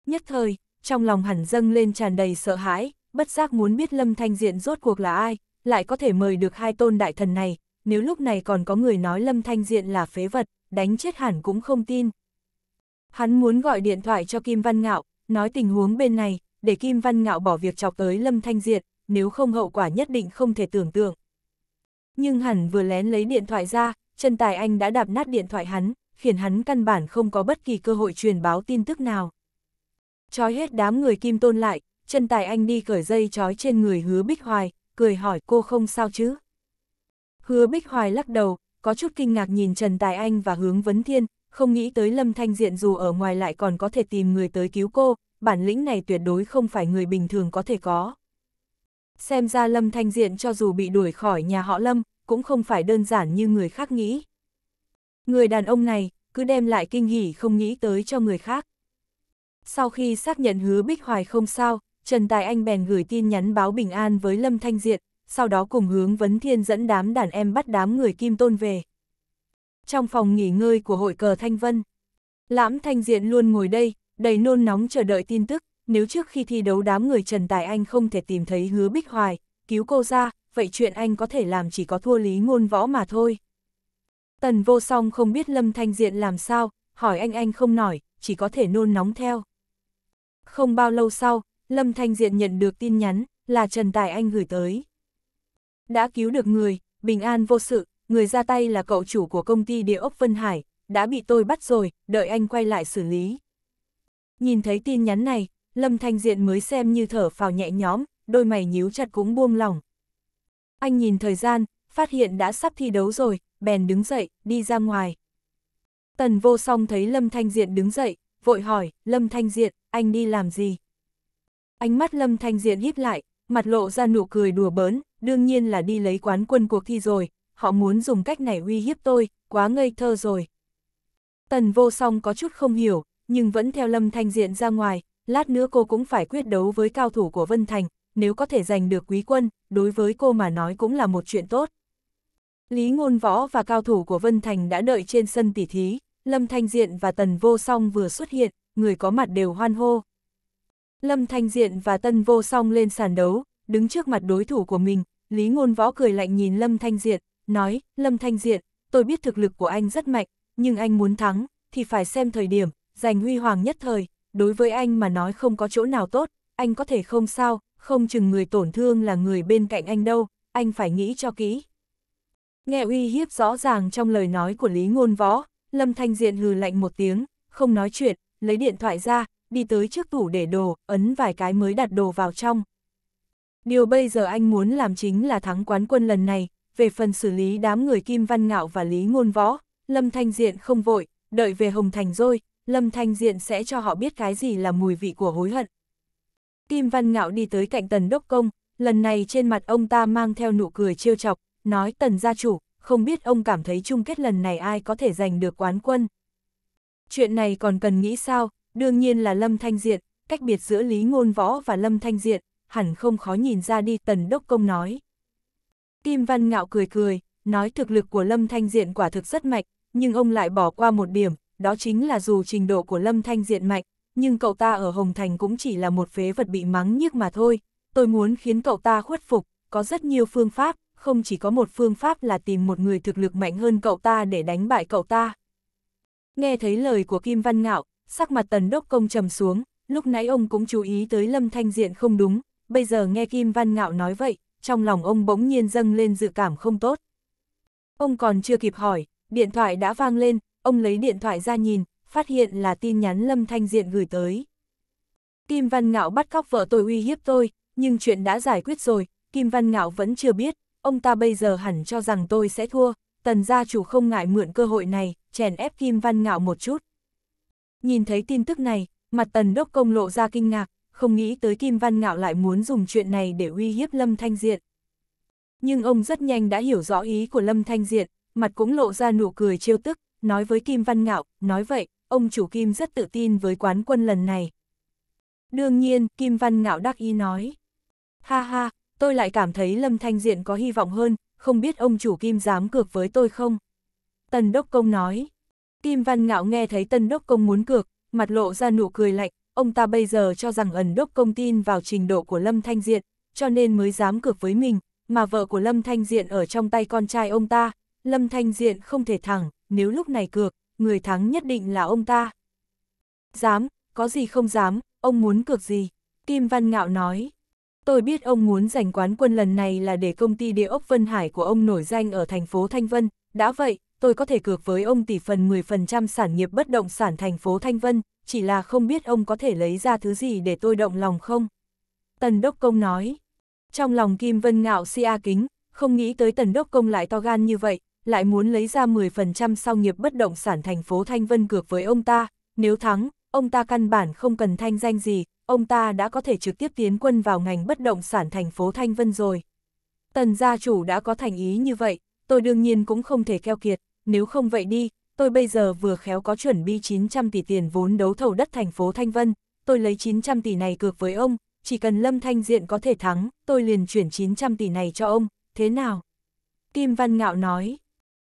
Nhất thời, trong lòng hẳn dâng lên tràn đầy sợ hãi, bất giác muốn biết Lâm Thanh Diện rốt cuộc là ai, lại có thể mời được hai tôn đại thần này, nếu lúc này còn có người nói Lâm Thanh Diện là phế vật, đánh chết hẳn cũng không tin. Hắn muốn gọi điện thoại cho Kim Văn Ngạo, nói tình huống bên này, để Kim Văn Ngạo bỏ việc chọc tới Lâm Thanh Diệt, nếu không hậu quả nhất định không thể tưởng tượng. Nhưng hẳn vừa lén lấy điện thoại ra, chân tài anh đã đạp nát điện thoại hắn, khiến hắn căn bản không có bất kỳ cơ hội truyền báo tin tức nào. Chói hết đám người Kim Tôn lại, chân tài anh đi cởi dây chói trên người hứa Bích Hoài, cười hỏi cô không sao chứ. Hứa Bích Hoài lắc đầu, có chút kinh ngạc nhìn Trần Tài Anh và hướng Vấn Thiên, không nghĩ tới Lâm Thanh Diện dù ở ngoài lại còn có thể tìm người tới cứu cô, bản lĩnh này tuyệt đối không phải người bình thường có thể có. Xem ra Lâm Thanh Diện cho dù bị đuổi khỏi nhà họ Lâm, cũng không phải đơn giản như người khác nghĩ. Người đàn ông này, cứ đem lại kinh hỉ không nghĩ tới cho người khác. Sau khi xác nhận hứa Bích Hoài không sao, Trần Tài Anh bèn gửi tin nhắn báo bình an với Lâm Thanh Diện, sau đó cùng hướng Vấn Thiên dẫn đám đàn em bắt đám người Kim Tôn về. Trong phòng nghỉ ngơi của hội cờ Thanh Vân, Lãm Thanh Diện luôn ngồi đây, đầy nôn nóng chờ đợi tin tức, nếu trước khi thi đấu đám người Trần Tài Anh không thể tìm thấy hứa Bích Hoài, cứu cô ra, vậy chuyện anh có thể làm chỉ có thua lý ngôn võ mà thôi. Tần vô song không biết Lâm Thanh Diện làm sao, hỏi anh anh không nổi, chỉ có thể nôn nóng theo. Không bao lâu sau, Lâm Thanh Diện nhận được tin nhắn, là Trần Tài Anh gửi tới. Đã cứu được người, bình an vô sự, người ra tay là cậu chủ của công ty địa ốc Vân Hải, đã bị tôi bắt rồi, đợi anh quay lại xử lý. Nhìn thấy tin nhắn này, Lâm Thanh Diện mới xem như thở phào nhẹ nhõm, đôi mày nhíu chặt cũng buông lỏng. Anh nhìn thời gian, phát hiện đã sắp thi đấu rồi, bèn đứng dậy, đi ra ngoài. Tần vô song thấy Lâm Thanh Diện đứng dậy, vội hỏi, Lâm Thanh Diện, anh đi làm gì? Ánh mắt Lâm Thanh Diện híp lại, mặt lộ ra nụ cười đùa bỡn, đương nhiên là đi lấy quán quân cuộc thi rồi, họ muốn dùng cách này uy hiếp tôi, quá ngây thơ rồi. Tần vô song có chút không hiểu, nhưng vẫn theo Lâm Thanh diện ra ngoài, lát nữa cô cũng phải quyết đấu với cao thủ của Vân Thành, nếu có thể giành được quý quân, đối với cô mà nói cũng là một chuyện tốt. Lý Ngôn Võ và cao thủ của Vân Thành đã đợi trên sân tỉ thí, Lâm Thanh Diện và Tần Vô Song vừa xuất hiện, người có mặt đều hoan hô. Lâm Thanh Diện và Tần Vô Song lên sàn đấu, đứng trước mặt đối thủ của mình, Lý Ngôn Võ cười lạnh nhìn Lâm Thanh Diện, nói, Lâm Thanh Diện, tôi biết thực lực của anh rất mạnh, nhưng anh muốn thắng, thì phải xem thời điểm, giành huy hoàng nhất thời, đối với anh mà nói không có chỗ nào tốt, anh có thể không sao, không chừng người tổn thương là người bên cạnh anh đâu, anh phải nghĩ cho kỹ. Nghe uy hiếp rõ ràng trong lời nói của Lý Ngôn Võ, Lâm Thanh Diện hừ lạnh một tiếng, không nói chuyện, lấy điện thoại ra, đi tới trước tủ để đồ, ấn vài cái mới đặt đồ vào trong. Điều bây giờ anh muốn làm chính là thắng quán quân lần này, về phần xử lý đám người Kim Văn Ngạo và Lý Ngôn Võ, Lâm Thanh Diện không vội, đợi về Hồng Thành rồi, Lâm Thanh Diện sẽ cho họ biết cái gì là mùi vị của hối hận. Kim Văn Ngạo đi tới cạnh Tần Đốc Công, lần này trên mặt ông ta mang theo nụ cười trêu chọc, nói Tần gia chủ, không biết ông cảm thấy chung kết lần này ai có thể giành được quán quân. Chuyện này còn cần nghĩ sao, đương nhiên là Lâm Thanh Diện, cách biệt giữa Lý Ngôn Võ và Lâm Thanh Diện, hẳn không khó nhìn ra đi Tần Đốc Công nói. Kim Văn Ngạo cười cười, nói thực lực của Lâm Thanh Diện quả thực rất mạnh, nhưng ông lại bỏ qua một điểm, đó chính là dù trình độ của Lâm Thanh Diện mạnh, nhưng cậu ta ở Hồng Thành cũng chỉ là một phế vật bị mắng nhức mà thôi. Tôi muốn khiến cậu ta khuất phục, có rất nhiều phương pháp, không chỉ có một phương pháp là tìm một người thực lực mạnh hơn cậu ta để đánh bại cậu ta. Nghe thấy lời của Kim Văn Ngạo, sắc mặt tần đốc công trầm xuống, lúc nãy ông cũng chú ý tới Lâm Thanh Diện không đúng, bây giờ nghe Kim Văn Ngạo nói vậy, trong lòng ông bỗng nhiên dâng lên dự cảm không tốt. Ông còn chưa kịp hỏi, điện thoại đã vang lên, ông lấy điện thoại ra nhìn, phát hiện là tin nhắn Lâm Thanh Diện gửi tới. Kim Văn Ngạo bắt cóc vợ tôi uy hiếp tôi, nhưng chuyện đã giải quyết rồi, Kim Văn Ngạo vẫn chưa biết, ông ta bây giờ hẳn cho rằng tôi sẽ thua, tần gia chủ không ngại mượn cơ hội này, chèn ép Kim Văn Ngạo một chút. Nhìn thấy tin tức này, mặt tần đốc công lộ ra kinh ngạc, không nghĩ tới Kim Văn Ngạo lại muốn dùng chuyện này để uy hiếp Lâm Thanh Diện. Nhưng ông rất nhanh đã hiểu rõ ý của Lâm Thanh Diện, mặt cũng lộ ra nụ cười trêu tức, nói với Kim Văn Ngạo, nói vậy, ông chủ Kim rất tự tin với quán quân lần này. Đương nhiên, Kim Văn Ngạo đắc ý nói. Ha ha, tôi lại cảm thấy Lâm Thanh Diện có hy vọng hơn, không biết ông chủ Kim dám cược với tôi không? Tần Đốc Công nói. Kim Văn Ngạo nghe thấy Tân Đốc Công muốn cược, mặt lộ ra nụ cười lạnh, ông ta bây giờ cho rằng ẩn Đốc Công tin vào trình độ của Lâm Thanh Diện, cho nên mới dám cược với mình, mà vợ của Lâm Thanh Diện ở trong tay con trai ông ta, Lâm Thanh Diện không thể thẳng, nếu lúc này cược, người thắng nhất định là ông ta. Dám, có gì không dám, ông muốn cược gì? Kim Văn Ngạo nói. Tôi biết ông muốn giành quán quân lần này là để công ty địa ốc Vân Hải của ông nổi danh ở thành phố Thanh Vân. Đã vậy, tôi có thể cược với ông tỷ phần 10% sản nghiệp bất động sản thành phố Thanh Vân, chỉ là không biết ông có thể lấy ra thứ gì để tôi động lòng không? Tần Đốc Công nói. Trong lòng Kim Vân Ngạo si a kính, không nghĩ tới Tần Đốc Công lại to gan như vậy, lại muốn lấy ra 10% sau nghiệp bất động sản thành phố Thanh Vân cược với ông ta, nếu thắng, ông ta căn bản không cần thanh danh gì, ông ta đã có thể trực tiếp tiến quân vào ngành bất động sản thành phố Thanh Vân rồi. Tần gia chủ đã có thành ý như vậy, tôi đương nhiên cũng không thể keo kiệt, nếu không vậy đi, tôi bây giờ vừa khéo có chuẩn bị 900 tỷ tiền vốn đấu thầu đất thành phố Thanh Vân, tôi lấy 900 tỷ này cược với ông, chỉ cần Lâm Thanh Diện có thể thắng, tôi liền chuyển 900 tỷ này cho ông, thế nào? Kim Văn Ngạo nói,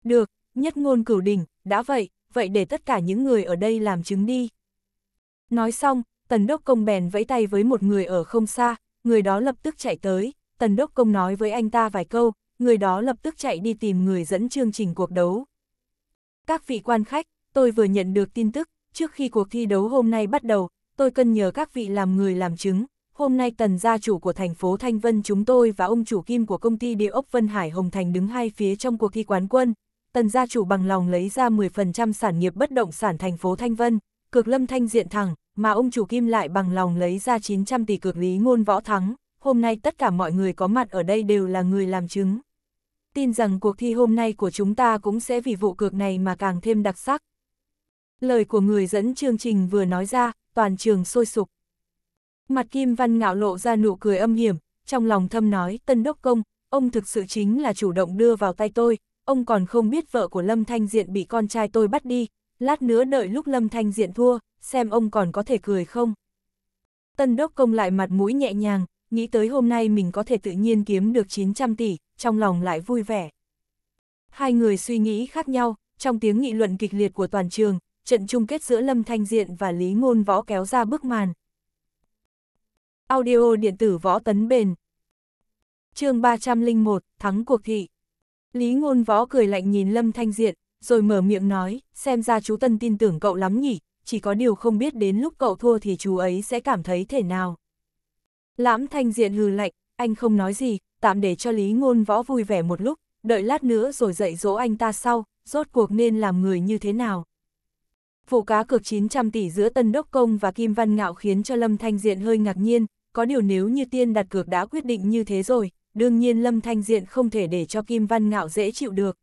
được, nhất ngôn cửu đỉnh, đã vậy, vậy để tất cả những người ở đây làm chứng đi. Nói xong, tần đốc công bèn vẫy tay với một người ở không xa, người đó lập tức chạy tới, tần đốc công nói với anh ta vài câu, người đó lập tức chạy đi tìm người dẫn chương trình cuộc đấu. Các vị quan khách, tôi vừa nhận được tin tức, trước khi cuộc thi đấu hôm nay bắt đầu, tôi cần nhờ các vị làm người làm chứng. Hôm nay tần gia chủ của thành phố Thanh Vân chúng tôi và ông chủ kim của công ty địa ốc Vân Hải Hồng Thành đứng hai phía trong cuộc thi quán quân, tần gia chủ bằng lòng lấy ra 10% sản nghiệp bất động sản thành phố Thanh Vân, cực lâm thanh diện thẳng, mà ông chủ Kim lại bằng lòng lấy ra 900 tỷ cực lý ngôn võ thắng, hôm nay tất cả mọi người có mặt ở đây đều là người làm chứng. Tin rằng cuộc thi hôm nay của chúng ta cũng sẽ vì vụ cược này mà càng thêm đặc sắc. Lời của người dẫn chương trình vừa nói ra, toàn trường sôi sục. Mặt Kim Văn ngạo lộ ra nụ cười âm hiểm, trong lòng thâm nói, Tân Đốc Công, ông thực sự chính là chủ động đưa vào tay tôi, ông còn không biết vợ của Lâm Thanh Diện bị con trai tôi bắt đi, lát nữa đợi lúc Lâm Thanh Diện thua, xem ông còn có thể cười không. Tân Đốc Công lại mặt mũi nhẹ nhàng, nghĩ tới hôm nay mình có thể tự nhiên kiếm được 900 tỷ, trong lòng lại vui vẻ. Hai người suy nghĩ khác nhau, trong tiếng nghị luận kịch liệt của toàn trường, trận chung kết giữa Lâm Thanh Diện và Lý Ngôn Võ kéo ra bức màn. Audio điện tử Võ Tấn Bền Chương 301, Thắng Cuộc Thị Lý ngôn võ cười lạnh nhìn Lâm Thanh Diện, rồi mở miệng nói, xem ra chú Tân tin tưởng cậu lắm nhỉ, chỉ có điều không biết đến lúc cậu thua thì chú ấy sẽ cảm thấy thế nào. Lãm Thanh Diện hừ lạnh, anh không nói gì, tạm để cho Lý ngôn võ vui vẻ một lúc, đợi lát nữa rồi dạy dỗ anh ta sau, rốt cuộc nên làm người như thế nào. Vụ cá cược 900 tỷ giữa Tân Đốc Công và Kim Văn Ngạo khiến cho Lâm Thanh Diện hơi ngạc nhiên, có điều nếu như tiên đặt cược đã quyết định như thế rồi, đương nhiên Lâm Thanh Diện không thể để cho Kim Văn Ngạo dễ chịu được.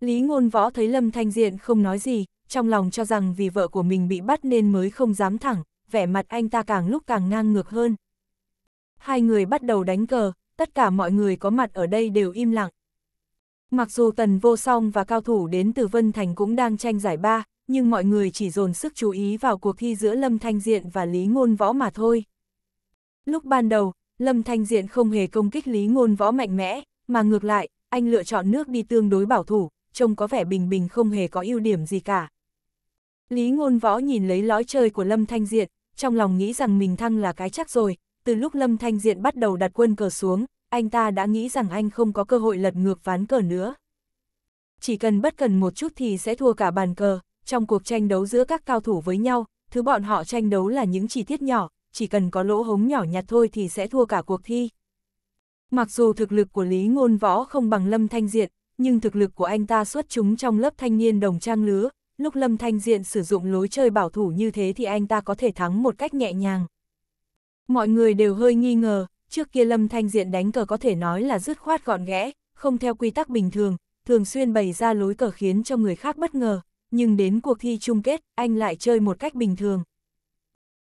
Lý Ngôn Võ thấy Lâm Thanh Diện không nói gì, trong lòng cho rằng vì vợ của mình bị bắt nên mới không dám thẳng, vẻ mặt anh ta càng lúc càng ngang ngược hơn. Hai người bắt đầu đánh cờ, tất cả mọi người có mặt ở đây đều im lặng. Mặc dù Tần Vô Song và cao thủ đến từ Vân Thành cũng đang tranh giải ba, nhưng mọi người chỉ dồn sức chú ý vào cuộc thi giữa Lâm Thanh Diện và Lý Ngôn Võ mà thôi. Lúc ban đầu, Lâm Thanh Diện không hề công kích Lý Ngôn Võ mạnh mẽ, mà ngược lại, anh lựa chọn nước đi tương đối bảo thủ, trông có vẻ bình bình không hề có ưu điểm gì cả. Lý Ngôn Võ nhìn lấy lõi chơi của Lâm Thanh Diện, trong lòng nghĩ rằng mình thăng là cái chắc rồi, từ lúc Lâm Thanh Diện bắt đầu đặt quân cờ xuống, anh ta đã nghĩ rằng anh không có cơ hội lật ngược ván cờ nữa. Chỉ cần bất cần một chút thì sẽ thua cả bàn cờ, trong cuộc tranh đấu giữa các cao thủ với nhau, thứ bọn họ tranh đấu là những chi tiết nhỏ, chỉ cần có lỗ hống nhỏ nhặt thôi thì sẽ thua cả cuộc thi. Mặc dù thực lực của Lý Ngôn Võ không bằng Lâm Thanh Diện, nhưng thực lực của anh ta xuất chúng trong lớp thanh niên đồng trang lứa, lúc Lâm Thanh Diện sử dụng lối chơi bảo thủ như thế thì anh ta có thể thắng một cách nhẹ nhàng. Mọi người đều hơi nghi ngờ, trước kia Lâm Thanh Diện đánh cờ có thể nói là dứt khoát gọn ghẽ, không theo quy tắc bình thường, thường xuyên bày ra lối cờ khiến cho người khác bất ngờ, nhưng đến cuộc thi chung kết, anh lại chơi một cách bình thường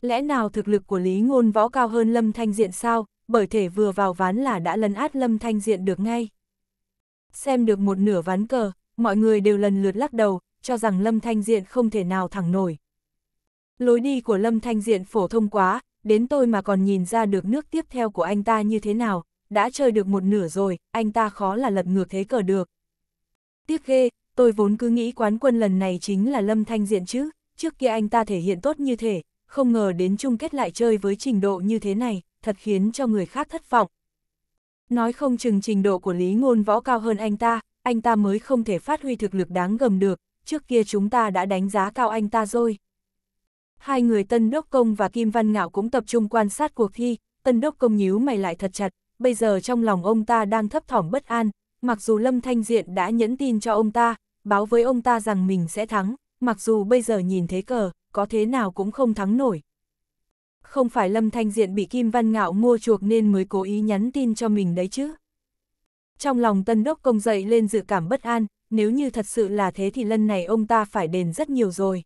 lẽ nào thực lực của Lý Ngôn Võ cao hơn Lâm Thanh Diện sao, bởi thể vừa vào ván là đã lần át Lâm Thanh Diện được ngay. Xem được một nửa ván cờ, mọi người đều lần lượt lắc đầu, cho rằng Lâm Thanh Diện không thể nào thẳng nổi. Lối đi của Lâm Thanh Diện phổ thông quá, đến tôi mà còn nhìn ra được nước tiếp theo của anh ta như thế nào, đã chơi được một nửa rồi, anh ta khó là lật ngược thế cờ được. Tiếc ghê, tôi vốn cứ nghĩ quán quân lần này chính là Lâm Thanh Diện chứ, trước kia anh ta thể hiện tốt như thể, không ngờ đến chung kết lại chơi với trình độ như thế này, thật khiến cho người khác thất vọng. Nói không chừng trình độ của Lý Ngôn Võ cao hơn anh ta, anh ta mới không thể phát huy thực lực đáng gầm được, trước kia chúng ta đã đánh giá cao anh ta rồi. Hai người Tân Đốc Công và Kim Văn Ngạo cũng tập trung quan sát cuộc thi, Tân Đốc Công nhíu mày lại thật chặt, bây giờ trong lòng ông ta đang thấp thỏm bất an, mặc dù Lâm Thanh Diện đã nhẫn tin cho ông ta, báo với ông ta rằng mình sẽ thắng, mặc dù bây giờ nhìn thấy cờ, có thế nào cũng không thắng nổi. Không phải Lâm Thanh Diện bị Kim Văn Ngạo mua chuộc nên mới cố ý nhắn tin cho mình đấy chứ. Trong lòng tân đốc công dậy lên dự cảm bất an, nếu như thật sự là thế thì lần này ông ta phải đền rất nhiều rồi.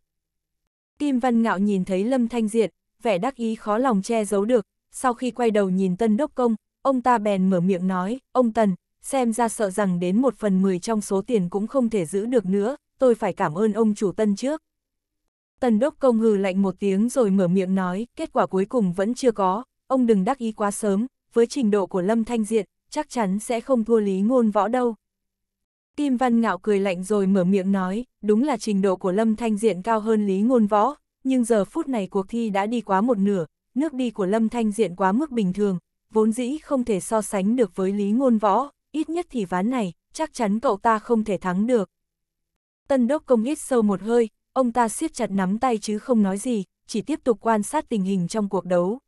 Kim Văn Ngạo nhìn thấy Lâm Thanh Diện, vẻ đắc ý khó lòng che giấu được, sau khi quay đầu nhìn tân đốc công, ông ta bèn mở miệng nói, ông Tần, xem ra sợ rằng đến một phần mười trong số tiền cũng không thể giữ được nữa, tôi phải cảm ơn ông chủ tân trước. Tần đốc công hừ lạnh một tiếng rồi mở miệng nói, kết quả cuối cùng vẫn chưa có, ông đừng đắc ý quá sớm, với trình độ của Lâm Thanh Diện, chắc chắn sẽ không thua lý ngôn võ đâu. Kim Văn Ngạo cười lạnh rồi mở miệng nói, đúng là trình độ của Lâm Thanh Diện cao hơn lý ngôn võ, nhưng giờ phút này cuộc thi đã đi quá một nửa, nước đi của Lâm Thanh Diện quá mức bình thường, vốn dĩ không thể so sánh được với lý ngôn võ, ít nhất thì ván này, chắc chắn cậu ta không thể thắng được. Tân đốc công hít sâu một hơi, ông ta siết chặt nắm tay chứ không nói gì, chỉ tiếp tục quan sát tình hình trong cuộc đấu.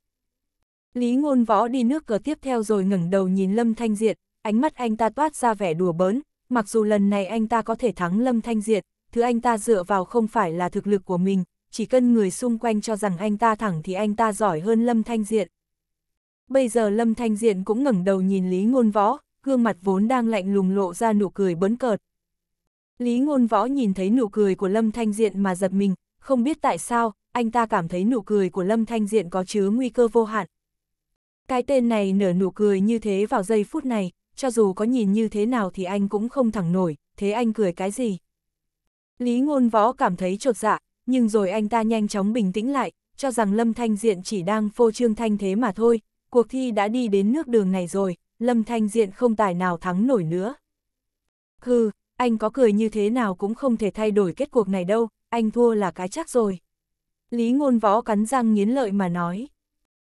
Lý ngôn võ đi nước cờ tiếp theo rồi ngẩng đầu nhìn Lâm Thanh Diệt, ánh mắt anh ta toát ra vẻ đùa bỡn, mặc dù lần này anh ta có thể thắng Lâm Thanh Diệt, thứ anh ta dựa vào không phải là thực lực của mình, chỉ cần người xung quanh cho rằng anh ta thẳng thì anh ta giỏi hơn Lâm Thanh diệt Bây giờ Lâm Thanh Diện cũng ngẩng đầu nhìn Lý Ngôn Võ, gương mặt vốn đang lạnh lùng lộ ra nụ cười bấn cợt, Lý ngôn võ nhìn thấy nụ cười của Lâm Thanh Diện mà giật mình, không biết tại sao, anh ta cảm thấy nụ cười của Lâm Thanh Diện có chứa nguy cơ vô hạn. Cái tên này nở nụ cười như thế vào giây phút này, cho dù có nhìn như thế nào thì anh cũng không thẳng nổi, thế anh cười cái gì? Lý ngôn võ cảm thấy trột dạ, nhưng rồi anh ta nhanh chóng bình tĩnh lại, cho rằng Lâm Thanh Diện chỉ đang phô trương thanh thế mà thôi, cuộc thi đã đi đến nước đường này rồi, Lâm Thanh Diện không tài nào thắng nổi nữa. Hừ, anh có cười như thế nào cũng không thể thay đổi kết cuộc này đâu, anh thua là cái chắc rồi. Lý ngôn võ cắn răng nghiến lợi mà nói.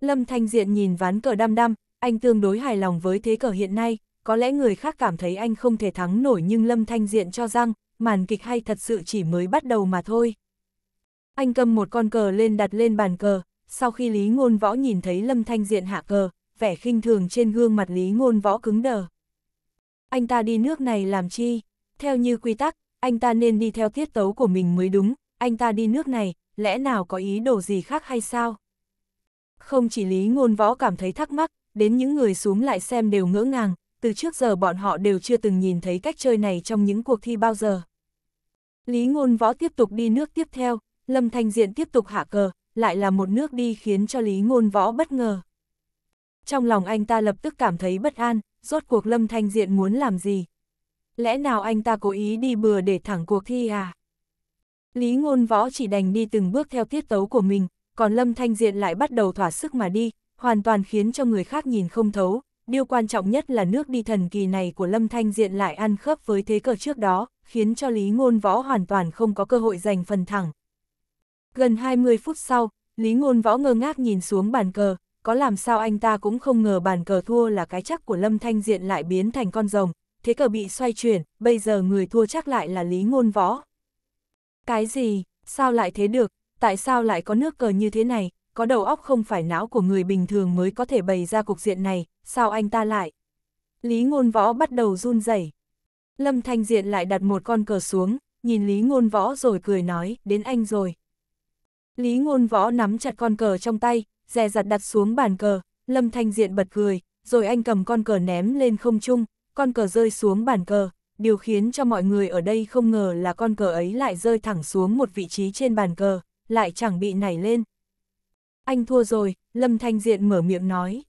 Lâm Thanh Diện nhìn ván cờ đăm đăm, anh tương đối hài lòng với thế cờ hiện nay, có lẽ người khác cảm thấy anh không thể thắng nổi nhưng Lâm Thanh Diện cho rằng, màn kịch hay thật sự chỉ mới bắt đầu mà thôi. Anh cầm một con cờ lên đặt lên bàn cờ, sau khi Lý Ngôn Võ nhìn thấy Lâm Thanh Diện hạ cờ, vẻ khinh thường trên gương mặt Lý Ngôn Võ cứng đờ. Anh ta đi nước này làm chi? Theo như quy tắc, anh ta nên đi theo tiết tấu của mình mới đúng, anh ta đi nước này, lẽ nào có ý đồ gì khác hay sao? Không chỉ Lý Ngôn Võ cảm thấy thắc mắc, đến những người xuống lại xem đều ngỡ ngàng, từ trước giờ bọn họ đều chưa từng nhìn thấy cách chơi này trong những cuộc thi bao giờ. Lý Ngôn Võ tiếp tục đi nước tiếp theo, Lâm Thanh Diện tiếp tục hạ cờ, lại là một nước đi khiến cho Lý Ngôn Võ bất ngờ. Trong lòng anh ta lập tức cảm thấy bất an, rốt cuộc Lâm Thanh Diện muốn làm gì? lẽ nào anh ta cố ý đi bừa để thẳng cuộc thi à? Lý ngôn võ chỉ đành đi từng bước theo tiết tấu của mình, còn Lâm Thanh Diện lại bắt đầu thỏa sức mà đi, hoàn toàn khiến cho người khác nhìn không thấu. Điều quan trọng nhất là nước đi thần kỳ này của Lâm Thanh Diện lại ăn khớp với thế cờ trước đó, khiến cho Lý Ngôn Võ hoàn toàn không có cơ hội giành phần thẳng. Gần 20 phút sau, Lý Ngôn Võ ngơ ngác nhìn xuống bàn cờ, có làm sao anh ta cũng không ngờ bàn cờ thua là cái chắc của Lâm Thanh Diện lại biến thành con rồng, thế cờ bị xoay chuyển, bây giờ người thua chắc lại là Lý Ngôn Võ. Cái gì, sao lại thế được, tại sao lại có nước cờ như thế này, có đầu óc không phải não của người bình thường mới có thể bày ra cục diện này, sao anh ta lại? Lý Ngôn Võ bắt đầu run rẩy. Lâm Thanh Diện lại đặt một con cờ xuống, nhìn Lý Ngôn Võ rồi cười nói, đến anh rồi. Lý Ngôn Võ nắm chặt con cờ trong tay, dè dặt đặt xuống bàn cờ, Lâm Thanh Diện bật cười, rồi anh cầm con cờ ném lên không trung, con cờ rơi xuống bàn cờ, điều khiến cho mọi người ở đây không ngờ là con cờ ấy lại rơi thẳng xuống một vị trí trên bàn cờ, lại chẳng bị nảy lên. Anh thua rồi, Lâm Thanh Diện mở miệng nói.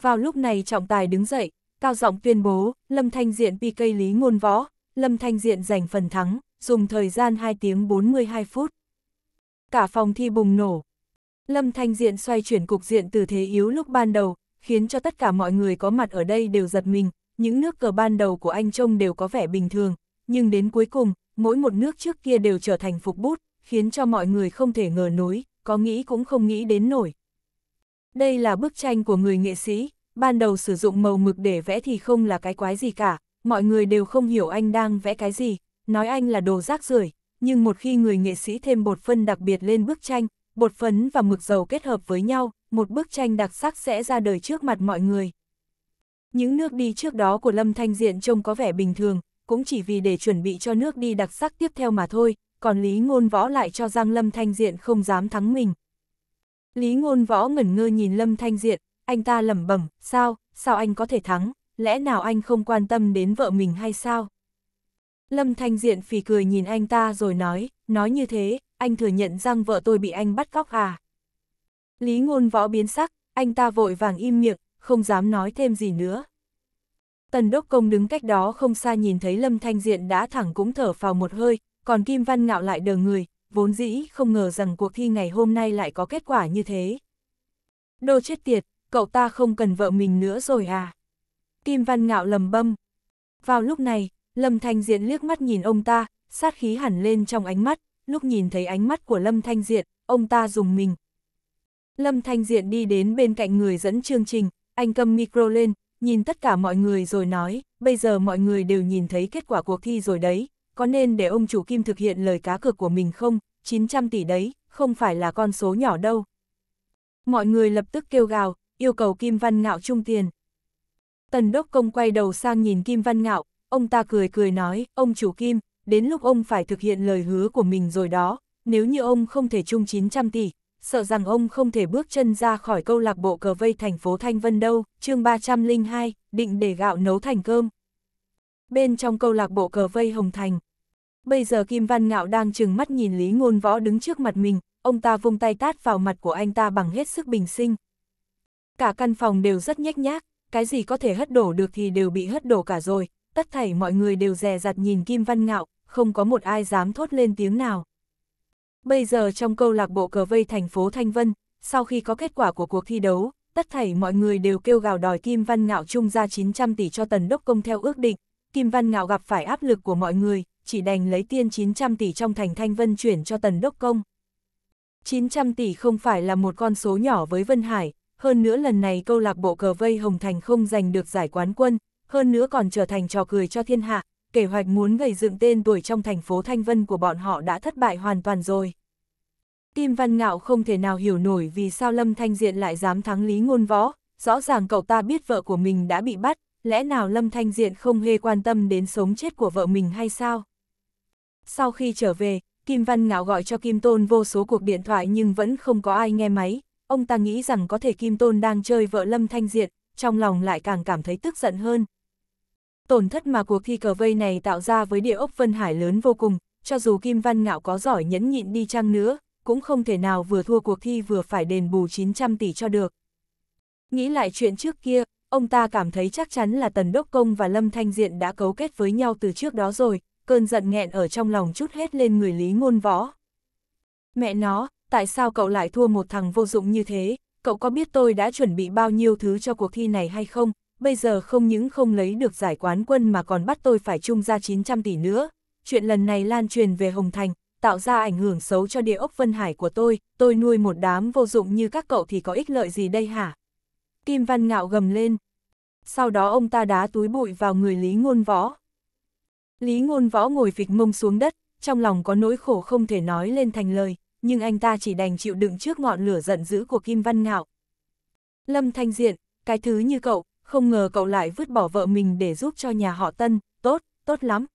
Vào lúc này trọng tài đứng dậy, cao giọng tuyên bố, Lâm Thanh Diện bị cây Lý Ngôn Võ, Lâm Thanh Diện giành phần thắng, dùng thời gian 2 tiếng 42 phút. Cả phòng thi bùng nổ. Lâm Thanh Diện xoay chuyển cục diện từ thế yếu lúc ban đầu, khiến cho tất cả mọi người có mặt ở đây đều giật mình, những nước cờ ban đầu của anh trông đều có vẻ bình thường, nhưng đến cuối cùng, mỗi một nước trước kia đều trở thành phục bút, khiến cho mọi người không thể ngờ nối, có nghĩ cũng không nghĩ đến nổi. Đây là bức tranh của người nghệ sĩ, ban đầu sử dụng màu mực để vẽ thì không là cái quái gì cả, mọi người đều không hiểu anh đang vẽ cái gì, nói anh là đồ rác rưởi nhưng một khi người nghệ sĩ thêm bột phân đặc biệt lên bức tranh, bột phấn và mực dầu kết hợp với nhau, một bức tranh đặc sắc sẽ ra đời trước mặt mọi người. Những nước đi trước đó của Lâm Thanh Diện trông có vẻ bình thường, cũng chỉ vì để chuẩn bị cho nước đi đặc sắc tiếp theo mà thôi, còn Lý Ngôn Võ lại cho rằng Lâm Thanh Diện không dám thắng mình. Lý Ngôn Võ ngẩn ngơ nhìn Lâm Thanh Diện, anh ta lẩm bẩm, sao, sao anh có thể thắng, lẽ nào anh không quan tâm đến vợ mình hay sao? Lâm Thanh Diện phì cười nhìn anh ta rồi nói, nói như thế, anh thừa nhận rằng vợ tôi bị anh bắt cóc à? Lý Ngôn Võ biến sắc, anh ta vội vàng im miệng, không dám nói thêm gì nữa. Tần Đốc Công đứng cách đó không xa nhìn thấy Lâm Thanh Diện đã thẳng cũng thở vào một hơi, còn Kim Văn Ngạo lại đờ người, vốn dĩ không ngờ rằng cuộc thi ngày hôm nay lại có kết quả như thế. Đô chết tiệt, cậu ta không cần vợ mình nữa rồi à? Kim Văn Ngạo lầm bâm. Vào lúc này, Lâm Thanh Diện liếc mắt nhìn ông ta, sát khí hẳn lên trong ánh mắt, lúc nhìn thấy ánh mắt của Lâm Thanh Diện, ông ta dùng mình. Lâm Thanh Diện đi đến bên cạnh người dẫn chương trình, anh cầm micro lên, nhìn tất cả mọi người rồi nói, bây giờ mọi người đều nhìn thấy kết quả cuộc thi rồi đấy, có nên để ông chủ Kim thực hiện lời cá cược của mình không, 900 tỷ đấy, không phải là con số nhỏ đâu. Mọi người lập tức kêu gào, yêu cầu Kim Văn Ngạo trung tiền. Tần Đốc Công quay đầu sang nhìn Kim Văn Ngạo, ông ta cười cười nói, ông chủ Kim, đến lúc ông phải thực hiện lời hứa của mình rồi đó, nếu như ông không thể chung 900 tỷ, sợ rằng ông không thể bước chân ra khỏi câu lạc bộ cờ vây thành phố Thanh Vân đâu, chương 302, định để gạo nấu thành cơm. Bên trong câu lạc bộ cờ vây Hồng Thành, bây giờ Kim Văn Ngạo đang chừng mắt nhìn Lý Ngôn Võ đứng trước mặt mình, ông ta vung tay tát vào mặt của anh ta bằng hết sức bình sinh. Cả căn phòng đều rất nhếch nhác, cái gì có thể hất đổ được thì đều bị hất đổ cả rồi, tất thảy mọi người đều dè dặt nhìn Kim Văn Ngạo, không có một ai dám thốt lên tiếng nào. Bây giờ trong câu lạc bộ cờ vây thành phố Thanh Vân, sau khi có kết quả của cuộc thi đấu, tất thảy mọi người đều kêu gào đòi Kim Văn Ngạo trung ra 900 tỷ cho tần đốc công theo ước định. Kim Văn Ngạo gặp phải áp lực của mọi người, chỉ đành lấy tiên 900 tỷ trong thành Thanh Vân chuyển cho tần đốc công. 900 tỷ không phải là một con số nhỏ với Vân Hải, hơn nữa lần này câu lạc bộ cờ vây Hồng Thành không giành được giải quán quân, hơn nữa còn trở thành trò cười cho thiên hạ, kế hoạch muốn gầy dựng tên tuổi trong thành phố Thanh Vân của bọn họ đã thất bại hoàn toàn rồi. Kim Văn Ngạo không thể nào hiểu nổi vì sao Lâm Thanh Diện lại dám thắng Lý Ngôn Võ, rõ ràng cậu ta biết vợ của mình đã bị bắt, lẽ nào Lâm Thanh Diện không hề quan tâm đến sống chết của vợ mình hay sao? Sau khi trở về, Kim Văn Ngạo gọi cho Kim Tôn vô số cuộc điện thoại nhưng vẫn không có ai nghe máy, ông ta nghĩ rằng có thể Kim Tôn đang chơi vợ Lâm Thanh Diện, trong lòng lại càng cảm thấy tức giận hơn, tổn thất mà cuộc thi cờ vây này tạo ra với địa ốc Vân Hải lớn vô cùng, cho dù Kim Văn Ngạo có giỏi nhẫn nhịn đi chăng nữa, cũng không thể nào vừa thua cuộc thi vừa phải đền bù 900 tỷ cho được. Nghĩ lại chuyện trước kia, ông ta cảm thấy chắc chắn là Tần Đốc Công và Lâm Thanh Diện đã cấu kết với nhau từ trước đó rồi, cơn giận nghẹn ở trong lòng chút hết lên người Lý Ngôn Võ. Mẹ nó, tại sao cậu lại thua một thằng vô dụng như thế, cậu có biết tôi đã chuẩn bị bao nhiêu thứ cho cuộc thi này hay không, bây giờ không những không lấy được giải quán quân mà còn bắt tôi phải chung ra 900 tỷ nữa. Chuyện lần này lan truyền về Hồng Thành, tạo ra ảnh hưởng xấu cho địa ốc Vân Hải của tôi, tôi nuôi một đám vô dụng như các cậu thì có ích lợi gì đây hả? Kim Văn Ngạo gầm lên. Sau đó ông ta đá túi bụi vào người Lý Ngôn Võ. Lý Ngôn Võ ngồi phịch mông xuống đất, trong lòng có nỗi khổ không thể nói lên thành lời, nhưng anh ta chỉ đành chịu đựng trước ngọn lửa giận dữ của Kim Văn Ngạo. Lâm Thanh Diện, cái thứ như cậu, không ngờ cậu lại vứt bỏ vợ mình để giúp cho nhà họ Tân, tốt, tốt lắm.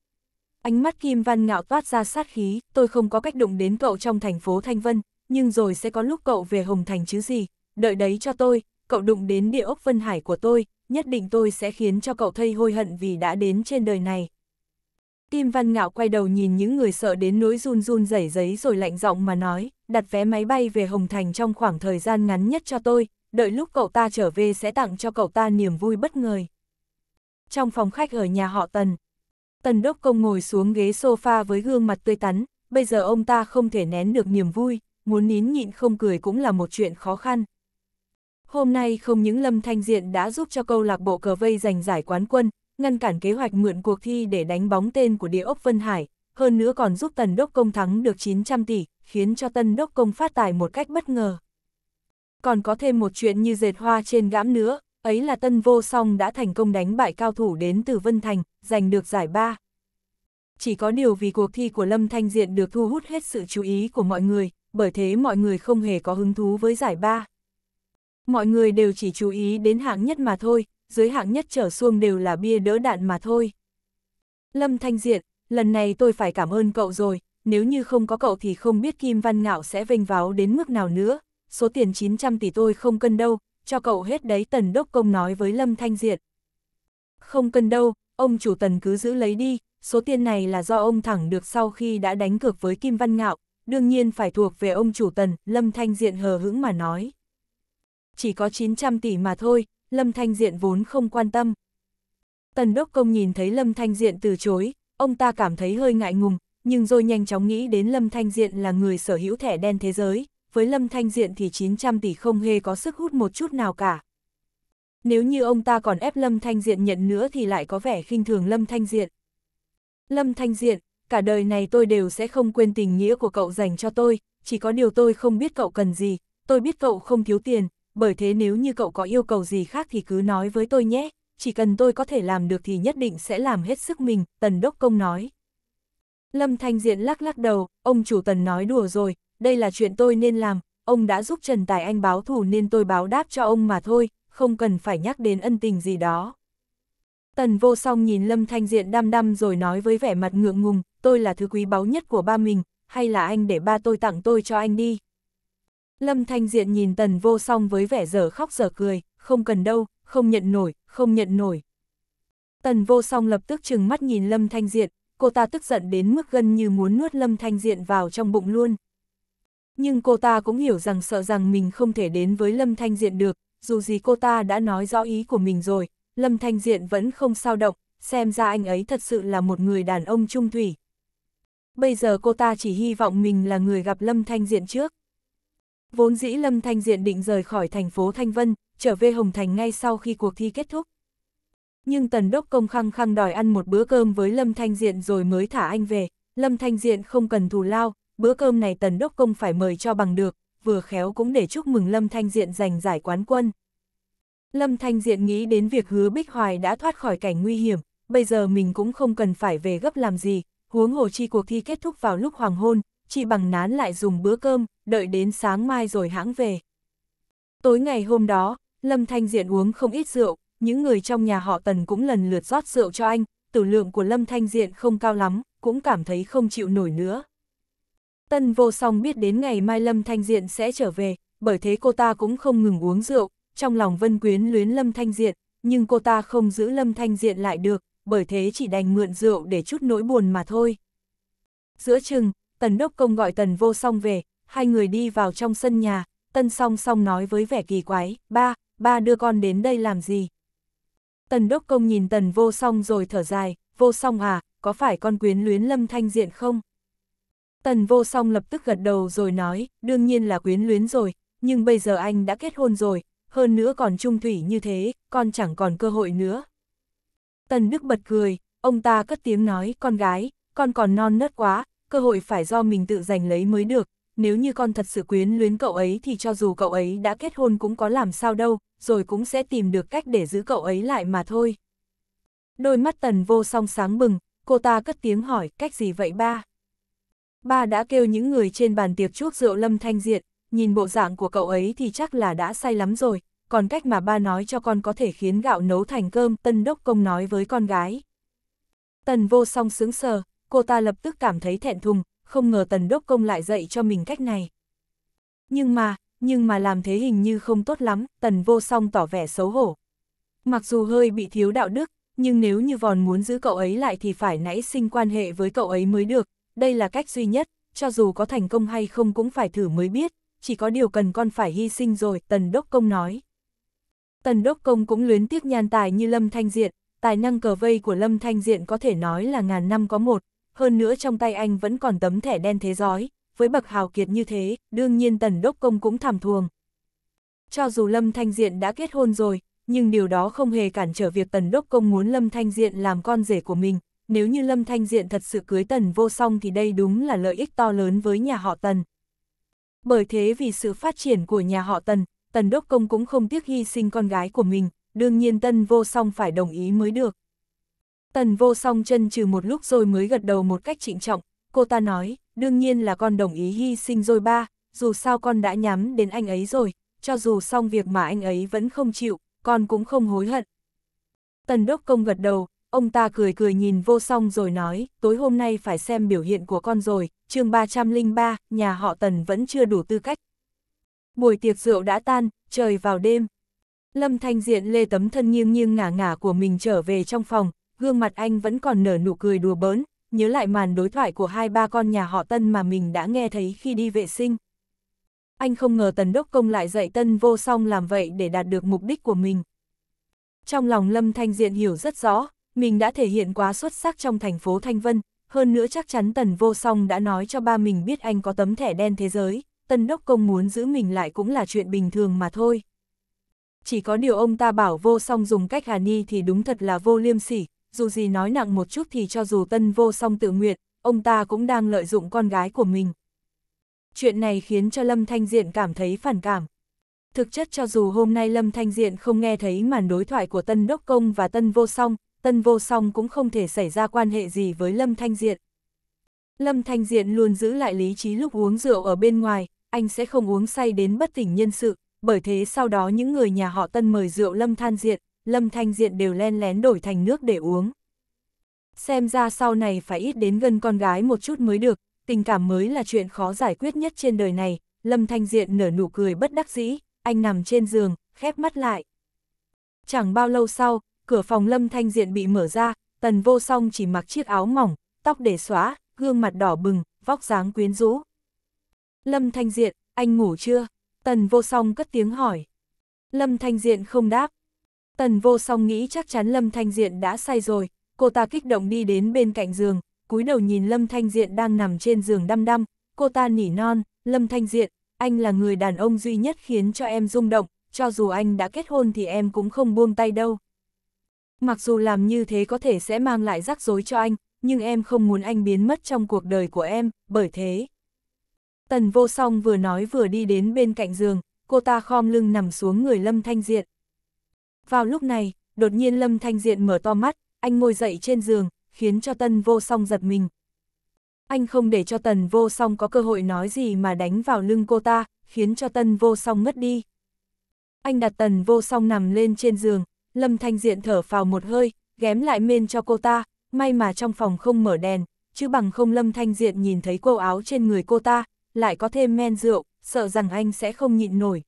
Ánh mắt Kim Văn Ngạo toát ra sát khí, tôi không có cách đụng đến cậu trong thành phố Thanh Vân, nhưng rồi sẽ có lúc cậu về Hồng Thành chứ gì, đợi đấy cho tôi, cậu đụng đến địa ốc Vân Hải của tôi, nhất định tôi sẽ khiến cho cậu thây hôi hận vì đã đến trên đời này. Kim Văn Ngạo quay đầu nhìn những người sợ đến nỗi run run rẩy giấy rồi lạnh giọng mà nói, đặt vé máy bay về Hồng Thành trong khoảng thời gian ngắn nhất cho tôi, đợi lúc cậu ta trở về sẽ tặng cho cậu ta niềm vui bất ngờ. Trong phòng khách ở nhà họ Tần, Tần Đốc Công ngồi xuống ghế sofa với gương mặt tươi tắn, bây giờ ông ta không thể nén được niềm vui, muốn nín nhịn không cười cũng là một chuyện khó khăn. Hôm nay không những Lâm Thanh Diện đã giúp cho câu lạc bộ cờ vây giành giải quán quân, ngăn cản kế hoạch mượn cuộc thi để đánh bóng tên của địa ốc Vân Hải, hơn nữa còn giúp Tần Đốc Công thắng được 900 tỷ, khiến cho Tần Đốc Công phát tài một cách bất ngờ còn có thêm một chuyện như dệt hoa trên gãm nữa, ấy là tân vô song đã thành công đánh bại cao thủ đến từ Vân Thành, giành được giải ba. Chỉ có điều vì cuộc thi của Lâm Thanh Diện được thu hút hết sự chú ý của mọi người, bởi thế mọi người không hề có hứng thú với giải ba. Mọi người đều chỉ chú ý đến hạng nhất mà thôi, dưới hạng nhất trở xuông đều là bia đỡ đạn mà thôi. Lâm Thanh Diện, lần này tôi phải cảm ơn cậu rồi, nếu như không có cậu thì không biết Kim Văn Ngạo sẽ vênh váo đến mức nào nữa, số tiền 900 tỷ tôi không cân đâu, cho cậu hết đấy tần đốc công nói với Lâm Thanh Diệt. Không cân đâu, ông chủ tần cứ giữ lấy đi, số tiền này là do ông thẳng được sau khi đã đánh cược với Kim Văn Ngạo, đương nhiên phải thuộc về ông chủ tần, Lâm Thanh Diện hờ hững mà nói. Chỉ có 900 tỷ mà thôi, Lâm Thanh Diện vốn không quan tâm. Tần Đốc Công nhìn thấy Lâm Thanh Diện từ chối, ông ta cảm thấy hơi ngại ngùng, nhưng rồi nhanh chóng nghĩ đến Lâm Thanh Diện là người sở hữu thẻ đen thế giới, với Lâm Thanh Diện thì 900 tỷ không hề có sức hút một chút nào cả. Nếu như ông ta còn ép Lâm Thanh Diện nhận nữa thì lại có vẻ khinh thường Lâm Thanh Diện. Lâm Thanh Diện, cả đời này tôi đều sẽ không quên tình nghĩa của cậu dành cho tôi, chỉ có điều tôi không biết cậu cần gì, tôi biết cậu không thiếu tiền, bởi thế nếu như cậu có yêu cầu gì khác thì cứ nói với tôi nhé, chỉ cần tôi có thể làm được thì nhất định sẽ làm hết sức mình, Tần Đốc Công nói. Lâm Thanh Diện lắc lắc đầu, ông chủ Tần nói đùa rồi, đây là chuyện tôi nên làm, ông đã giúp Trần Tài Anh báo thù nên tôi báo đáp cho ông mà thôi, không cần phải nhắc đến ân tình gì đó. Tần vô song nhìn Lâm Thanh Diện đăm đăm rồi nói với vẻ mặt ngượng ngùng, tôi là thứ quý báu nhất của ba mình, hay là anh để ba tôi tặng tôi cho anh đi. Lâm Thanh Diện nhìn Tần vô song với vẻ dở khóc dở cười, không cần đâu, không nhận nổi, không nhận nổi. Tần vô song lập tức chừng mắt nhìn Lâm Thanh Diện, cô ta tức giận đến mức gần như muốn nuốt Lâm Thanh Diện vào trong bụng luôn. Nhưng cô ta cũng hiểu rằng sợ rằng mình không thể đến với Lâm Thanh Diện được, dù gì cô ta đã nói rõ ý của mình rồi, Lâm Thanh Diện vẫn không sao động, xem ra anh ấy thật sự là một người đàn ông trung thủy. Bây giờ cô ta chỉ hy vọng mình là người gặp Lâm Thanh Diện trước. Vốn dĩ Lâm Thanh Diện định rời khỏi thành phố Thanh Vân, trở về Hồng Thành ngay sau khi cuộc thi kết thúc. Nhưng Tần Đốc Công khăng khăng đòi ăn một bữa cơm với Lâm Thanh Diện rồi mới thả anh về, Lâm Thanh Diện không cần thù lao, bữa cơm này tần đốc công phải mời cho bằng được, vừa khéo cũng để chúc mừng Lâm Thanh Diện giành giải quán quân. Lâm Thanh Diện nghĩ đến việc hứa Bích Hoài đã thoát khỏi cảnh nguy hiểm, bây giờ mình cũng không cần phải về gấp làm gì, huống hồ chi cuộc thi kết thúc vào lúc hoàng hôn, chị bằng nán lại dùng bữa cơm, đợi đến sáng mai rồi hãng về. Tối ngày hôm đó, Lâm Thanh Diện uống không ít rượu, những người trong nhà họ Tần cũng lần lượt rót rượu cho anh, tử lượng của Lâm Thanh Diện không cao lắm, cũng cảm thấy không chịu nổi nữa. Tân vô song biết đến ngày mai Lâm Thanh Diện sẽ trở về, bởi thế cô ta cũng không ngừng uống rượu, trong lòng Vân Quyến luyến Lâm Thanh Diện, nhưng cô ta không giữ Lâm Thanh Diện lại được, bởi thế chỉ đành mượn rượu để chút nỗi buồn mà thôi. Giữa chừng, Tần Đốc Công gọi Tần vô song về, hai người đi vào trong sân nhà, Tân song song nói với vẻ kỳ quái, ba, ba đưa con đến đây làm gì? Tần Đốc Công nhìn Tần vô song rồi thở dài, vô song à, có phải con quyến luyến Lâm Thanh Diện không? Tần vô song lập tức gật đầu rồi nói, đương nhiên là quyến luyến rồi, nhưng bây giờ anh đã kết hôn rồi, hơn nữa còn trung thủy như thế, con chẳng còn cơ hội nữa. Tần Đức bật cười, ông ta cất tiếng nói, con gái, con còn non nớt quá, cơ hội phải do mình tự giành lấy mới được, nếu như con thật sự quyến luyến cậu ấy thì cho dù cậu ấy đã kết hôn cũng có làm sao đâu, rồi cũng sẽ tìm được cách để giữ cậu ấy lại mà thôi. Đôi mắt tần vô song sáng bừng, cô ta cất tiếng hỏi, cách gì vậy ba? Ba đã kêu những người trên bàn tiệc chuốc rượu Lâm Thanh Diện, nhìn bộ dạng của cậu ấy thì chắc là đã say lắm rồi, còn cách mà ba nói cho con có thể khiến gạo nấu thành cơm, Tân Đốc Công nói với con gái. Tần vô song sướng sờ, cô ta lập tức cảm thấy thẹn thùng, không ngờ Tần Đốc Công lại dạy cho mình cách này. Nhưng mà, nhưng mà làm thế hình như không tốt lắm, Tần vô song tỏ vẻ xấu hổ. Mặc dù hơi bị thiếu đạo đức, nhưng nếu như vòn muốn giữ cậu ấy lại thì phải nãy sinh quan hệ với cậu ấy mới được, đây là cách duy nhất, cho dù có thành công hay không cũng phải thử mới biết, chỉ có điều cần con phải hy sinh rồi, Tần Đốc Công nói. Tần Đốc Công cũng luyến tiếc nhan tài như Lâm Thanh Diện, tài năng cờ vây của Lâm Thanh Diện có thể nói là ngàn năm có một, hơn nữa trong tay anh vẫn còn tấm thẻ đen thế giói, với bậc hào kiệt như thế, đương nhiên Tần Đốc Công cũng thảm thuồng. Cho dù Lâm Thanh Diện đã kết hôn rồi, nhưng điều đó không hề cản trở việc Tần Đốc Công muốn Lâm Thanh Diện làm con rể của mình, nếu như Lâm Thanh Diện thật sự cưới tần vô song thì đây đúng là lợi ích to lớn với nhà họ tần. Bởi thế vì sự phát triển của nhà họ tần, tần đốc công cũng không tiếc hy sinh con gái của mình, đương nhiên Tần vô song phải đồng ý mới được. Tần vô song chân trừ một lúc rồi mới gật đầu một cách trịnh trọng, cô ta nói, đương nhiên là con đồng ý hy sinh rồi ba, dù sao con đã nhắm đến anh ấy rồi, cho dù xong việc mà anh ấy vẫn không chịu, con cũng không hối hận. Tần đốc công gật đầu, Ông ta cười cười nhìn vô song rồi nói, tối hôm nay phải xem biểu hiện của con rồi, chương 303, nhà họ Tần vẫn chưa đủ tư cách. Buổi tiệc rượu đã tan, trời vào đêm. Lâm Thanh Diện lê tấm thân nghiêng nghiêng ngả ngả của mình trở về trong phòng, gương mặt anh vẫn còn nở nụ cười đùa bỡn nhớ lại màn đối thoại của hai ba con nhà họ Tân mà mình đã nghe thấy khi đi vệ sinh. Anh không ngờ Tần Đốc Công lại dạy Tân vô song làm vậy để đạt được mục đích của mình. Trong lòng Lâm Thanh Diện hiểu rất rõ, mình đã thể hiện quá xuất sắc trong thành phố Thanh Vân, hơn nữa chắc chắn Tần Vô Song đã nói cho ba mình biết anh có tấm thẻ đen thế giới, tần Đốc Công muốn giữ mình lại cũng là chuyện bình thường mà thôi. Chỉ có điều ông ta bảo Vô Song dùng cách Hà Ni thì đúng thật là vô liêm sỉ, dù gì nói nặng một chút thì cho dù tần Vô Song tự nguyện, ông ta cũng đang lợi dụng con gái của mình. Chuyện này khiến cho Lâm Thanh Diện cảm thấy phản cảm. Thực chất cho dù hôm nay Lâm Thanh Diện không nghe thấy màn đối thoại của Tân Đốc Công và Tân Vô Song, tân vô song cũng không thể xảy ra quan hệ gì với Lâm Thanh Diện. Lâm Thanh Diện luôn giữ lại lý trí lúc uống rượu ở bên ngoài, anh sẽ không uống say đến bất tỉnh nhân sự, bởi thế sau đó những người nhà họ tân mời rượu Lâm Than Diện, Lâm Thanh Diện đều len lén đổi thành nước để uống. Xem ra sau này phải ít đến gần con gái một chút mới được, tình cảm mới là chuyện khó giải quyết nhất trên đời này, Lâm Thanh Diện nở nụ cười bất đắc dĩ, anh nằm trên giường, khép mắt lại. Chẳng bao lâu sau, cửa phòng lâm thanh diện bị mở ra, tần vô song chỉ mặc chiếc áo mỏng, tóc để xóa, gương mặt đỏ bừng, vóc dáng quyến rũ. Lâm thanh diện, anh ngủ chưa? Tần vô song cất tiếng hỏi. Lâm thanh diện không đáp. Tần vô song nghĩ chắc chắn Lâm thanh diện đã say rồi, cô ta kích động đi đến bên cạnh giường, cúi đầu nhìn Lâm thanh diện đang nằm trên giường đăm đăm, cô ta nỉ non, Lâm thanh diện, anh là người đàn ông duy nhất khiến cho em rung động, cho dù anh đã kết hôn thì em cũng không buông tay đâu. Mặc dù làm như thế có thể sẽ mang lại rắc rối cho anh, nhưng em không muốn anh biến mất trong cuộc đời của em, bởi thế. Tần vô song vừa nói vừa đi đến bên cạnh giường, cô ta khom lưng nằm xuống người Lâm Thanh Diện. Vào lúc này, đột nhiên Lâm Thanh Diện mở to mắt, anh ngồi dậy trên giường, khiến cho tần vô song giật mình. Anh không để cho Tần vô song có cơ hội nói gì mà đánh vào lưng cô ta, khiến cho tần vô song ngất đi. Anh đặt Tần vô song nằm lên trên giường, Lâm Thanh Diện thở vào một hơi, ghém lại mên cho cô ta, may mà trong phòng không mở đèn, chứ bằng không Lâm Thanh Diện nhìn thấy cô áo trên người cô ta, lại có thêm men rượu, sợ rằng anh sẽ không nhịn nổi.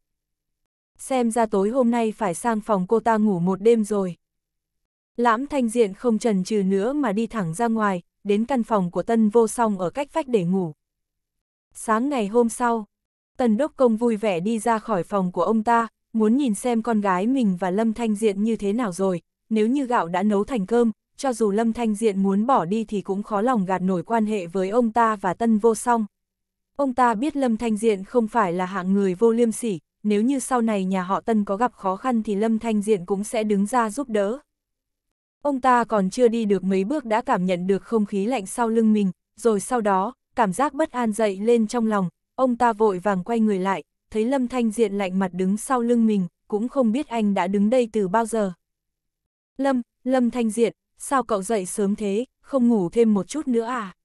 Xem ra tối hôm nay phải sang phòng cô ta ngủ một đêm rồi. Lãm Thanh Diện không trần trừ nữa mà đi thẳng ra ngoài, đến căn phòng của Tân Vô Song ở cách vách để ngủ. Sáng ngày hôm sau, Tân Đốc Công vui vẻ đi ra khỏi phòng của ông ta, muốn nhìn xem con gái mình và Lâm Thanh Diện như thế nào rồi, nếu như gạo đã nấu thành cơm, cho dù Lâm Thanh Diện muốn bỏ đi thì cũng khó lòng gạt nổi quan hệ với ông ta và Tân Vô Song. Ông ta biết Lâm Thanh Diện không phải là hạng người vô liêm sỉ, nếu như sau này nhà họ Tân có gặp khó khăn thì Lâm Thanh Diện cũng sẽ đứng ra giúp đỡ. Ông ta còn chưa đi được mấy bước đã cảm nhận được không khí lạnh sau lưng mình, rồi sau đó, cảm giác bất an dậy lên trong lòng, ông ta vội vàng quay người lại, thấy Lâm Thanh Diện lạnh mặt đứng sau lưng mình, cũng không biết anh đã đứng đây từ bao giờ. Lâm, Lâm Thanh Diện, sao cậu dậy sớm thế, không ngủ thêm một chút nữa à?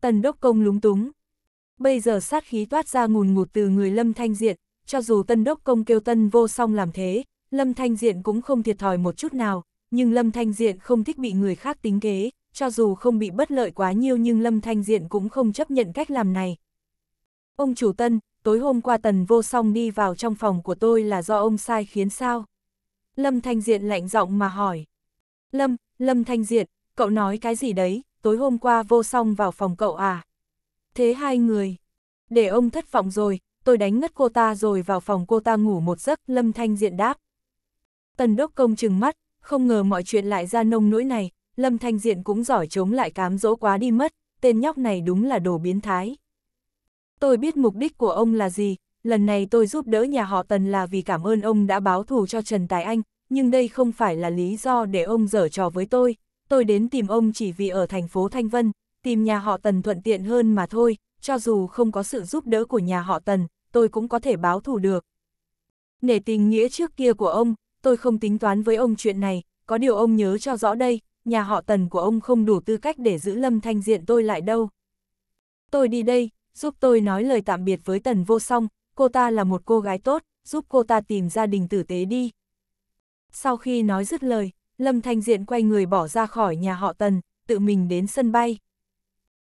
Tần Đốc Công lúng túng. Bây giờ sát khí toát ra ngùn ngụt từ người Lâm Thanh Diện, cho dù Tần Đốc Công kêu Tân vô song làm thế, Lâm Thanh Diện cũng không thiệt thòi một chút nào, nhưng Lâm Thanh Diện không thích bị người khác tính kế, cho dù không bị bất lợi quá nhiều nhưng Lâm Thanh Diện cũng không chấp nhận cách làm này. Ông chủ Tân, tối hôm qua tần vô song đi vào trong phòng của tôi là do ông sai khiến sao? Lâm Thanh Diện lạnh giọng mà hỏi. Lâm, Lâm Thanh Diện, cậu nói cái gì đấy, tối hôm qua vô song vào phòng cậu à? Thế hai người. Để ông thất vọng rồi, tôi đánh ngất cô ta rồi vào phòng cô ta ngủ một giấc, Lâm Thanh Diện đáp. Tần Đốc Công trừng mắt, không ngờ mọi chuyện lại ra nông nỗi này, Lâm Thanh Diện cũng giỏi chống lại cám dỗ quá đi mất, tên nhóc này đúng là đồ biến thái. Tôi biết mục đích của ông là gì, lần này tôi giúp đỡ nhà họ Tần là vì cảm ơn ông đã báo thù cho Trần Tài Anh, nhưng đây không phải là lý do để ông dở trò với tôi. Tôi đến tìm ông chỉ vì ở thành phố Thanh Vân, tìm nhà họ Tần thuận tiện hơn mà thôi, cho dù không có sự giúp đỡ của nhà họ Tần, tôi cũng có thể báo thù được. Nể tình nghĩa trước kia của ông, tôi không tính toán với ông chuyện này, có điều ông nhớ cho rõ đây, nhà họ Tần của ông không đủ tư cách để giữ Lâm Thanh Diện tôi lại đâu. Tôi đi đây, giúp tôi nói lời tạm biệt với tần vô song, cô ta là một cô gái tốt, giúp cô ta tìm gia đình tử tế đi. Sau khi nói dứt lời, Lâm Thanh Diện quay người bỏ ra khỏi nhà họ Tần, tự mình đến sân bay.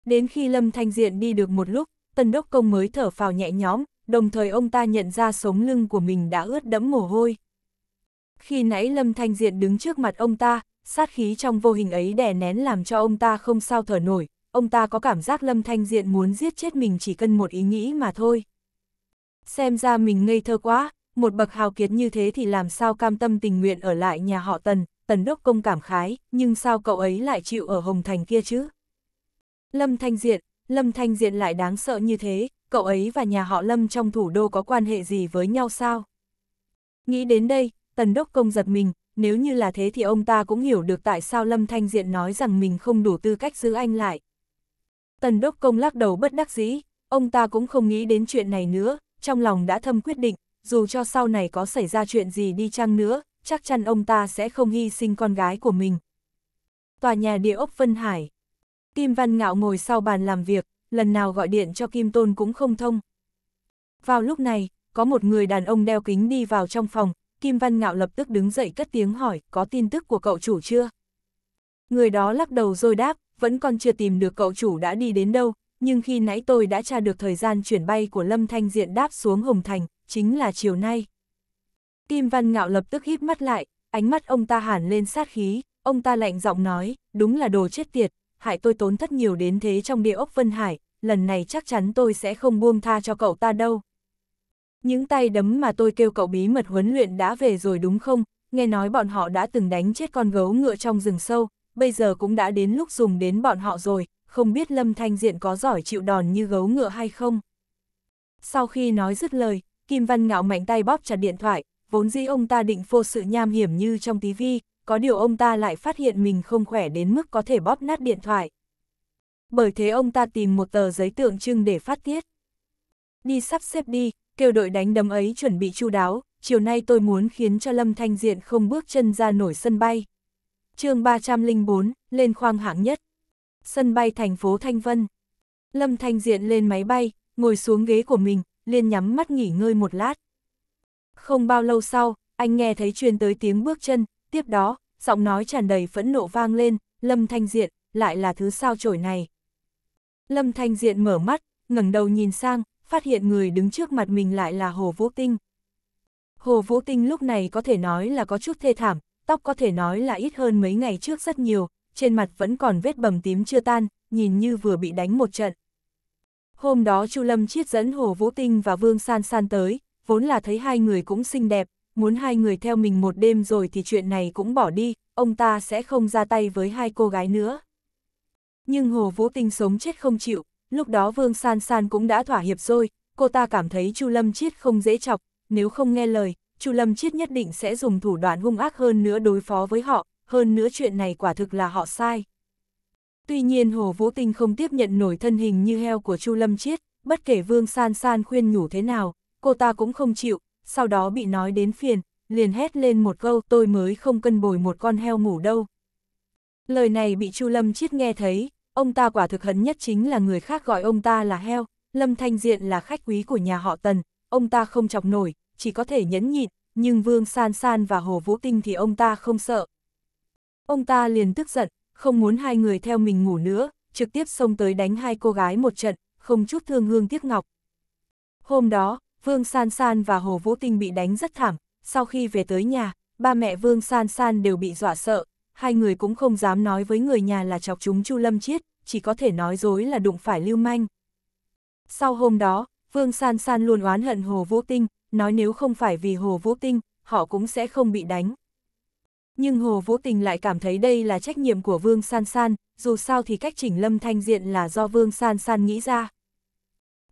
Đến khi Lâm Thanh Diện đi được một lúc, Tần Đốc Công mới thở phào nhẹ nhõm, đồng thời ông ta nhận ra sống lưng của mình đã ướt đẫm mồ hôi. Khi nãy Lâm Thanh Diện đứng trước mặt ông ta, sát khí trong vô hình ấy đè nén làm cho ông ta không sao thở nổi, ông ta có cảm giác Lâm Thanh Diện muốn giết chết mình chỉ cần một ý nghĩ mà thôi. Xem ra mình ngây thơ quá, một bậc hào kiệt như thế thì làm sao cam tâm tình nguyện ở lại nhà họ Tần, Tần Đốc Công cảm khái, nhưng sao cậu ấy lại chịu ở Hồng Thành kia chứ? Lâm Thanh Diện, Lâm Thanh Diện lại đáng sợ như thế, cậu ấy và nhà họ Lâm trong thủ đô có quan hệ gì với nhau sao? Nghĩ đến đây, Tần Đốc Công giật mình, nếu như là thế thì ông ta cũng hiểu được tại sao Lâm Thanh Diện nói rằng mình không đủ tư cách giữ anh lại. Tần Đốc Công lắc đầu bất đắc dĩ, ông ta cũng không nghĩ đến chuyện này nữa, trong lòng đã thâm quyết định, dù cho sau này có xảy ra chuyện gì đi chăng nữa, chắc chắn ông ta sẽ không hy sinh con gái của mình. Tòa nhà địa ốc Vân Hải Kim Văn Ngạo ngồi sau bàn làm việc, lần nào gọi điện cho Kim Tôn cũng không thông. Vào lúc này, có một người đàn ông đeo kính đi vào trong phòng, Kim Văn Ngạo lập tức đứng dậy cất tiếng hỏi, có tin tức của cậu chủ chưa? Người đó lắc đầu rồi đáp, vẫn còn chưa tìm được cậu chủ đã đi đến đâu, nhưng khi nãy tôi đã tra được thời gian chuyển bay của Lâm Thanh Diện đáp xuống Hồng Thành, chính là chiều nay. Kim Văn Ngạo lập tức hít mắt lại, ánh mắt ông ta hẳn lên sát khí, ông ta lạnh giọng nói, đúng là đồ chết tiệt, hại tôi tốn thất nhiều đến thế trong địa ốc Vân Hải, lần này chắc chắn tôi sẽ không buông tha cho cậu ta đâu. Những tay đấm mà tôi kêu cậu bí mật huấn luyện đã về rồi đúng không, nghe nói bọn họ đã từng đánh chết con gấu ngựa trong rừng sâu, bây giờ cũng đã đến lúc dùng đến bọn họ rồi, không biết Lâm Thanh Diện có giỏi chịu đòn như gấu ngựa hay không. Sau khi nói dứt lời, Kim Văn ngạo mạnh tay bóp chặt điện thoại, vốn dĩ ông ta định vô sự nham hiểm như trong tivi, có điều ông ta lại phát hiện mình không khỏe đến mức có thể bóp nát điện thoại. Bởi thế ông ta tìm một tờ giấy tượng trưng để phát tiết. Đi sắp xếp đi, kêu đội đánh đấm ấy chuẩn bị chu đáo, chiều nay tôi muốn khiến cho Lâm Thanh Diện không bước chân ra nổi sân bay chương 304, lên khoang hạng nhất. Sân bay thành phố Thanh Vân. Lâm Thanh Diện lên máy bay, ngồi xuống ghế của mình, liền nhắm mắt nghỉ ngơi một lát. Không bao lâu sau, anh nghe thấy truyền tới tiếng bước chân, tiếp đó, giọng nói tràn đầy phẫn nộ vang lên, Lâm Thanh Diện, lại là thứ sao chổi này. Lâm Thanh Diện mở mắt, ngẩng đầu nhìn sang, phát hiện người đứng trước mặt mình lại là Hồ Vũ Tinh. Hồ Vũ Tinh lúc này có thể nói là có chút thê thảm, tóc có thể nói là ít hơn mấy ngày trước rất nhiều, trên mặt vẫn còn vết bầm tím chưa tan, nhìn như vừa bị đánh một trận. Hôm đó Chu Lâm chiết dẫn Hồ Vũ Tinh và Vương San San tới, vốn là thấy hai người cũng xinh đẹp, muốn hai người theo mình một đêm rồi thì chuyện này cũng bỏ đi, ông ta sẽ không ra tay với hai cô gái nữa. Nhưng Hồ Vũ Tinh sống chết không chịu, lúc đó Vương San San cũng đã thỏa hiệp rồi, cô ta cảm thấy Chu Lâm Chiết không dễ chọc, nếu không nghe lời, Chu Lâm Chiết nhất định sẽ dùng thủ đoạn hung ác hơn nữa đối phó với họ, hơn nữa chuyện này quả thực là họ sai. Tuy nhiên Hồ Vũ Tinh không tiếp nhận nổi thân hình như heo của Chu Lâm Chiết, bất kể Vương San San khuyên nhủ thế nào, cô ta cũng không chịu, sau đó bị nói đến phiền, liền hét lên một câu tôi mới không cân bồi một con heo ngủ đâu. Lời này bị Chu Lâm Chiết nghe thấy, ông ta quả thực hấn nhất chính là người khác gọi ông ta là heo, Lâm Thanh Diện là khách quý của nhà họ Tần, ông ta không chọc nổi, chỉ có thể nhẫn nhịn, nhưng Vương San San và Hồ Vũ Tinh thì ông ta không sợ. Ông ta liền tức giận, không muốn hai người theo mình ngủ nữa, trực tiếp xông tới đánh hai cô gái một trận, không chút thương hương tiếc ngọc. Hôm đó, Vương San San và Hồ Vũ Tinh bị đánh rất thảm, sau khi về tới nhà, ba mẹ Vương San San đều bị dọa sợ, hai người cũng không dám nói với người nhà là chọc chúng Chu Lâm Chiết, chỉ có thể nói dối là đụng phải lưu manh. Sau hôm đó, Vương San San luôn oán hận Hồ Vũ Tinh, nói nếu không phải vì Hồ Vũ Tinh, họ cũng sẽ không bị đánh. Nhưng Hồ Vũ Tinh lại cảm thấy đây là trách nhiệm của Vương San San, dù sao thì cách chỉnh Lâm Thanh Diện là do Vương San San nghĩ ra.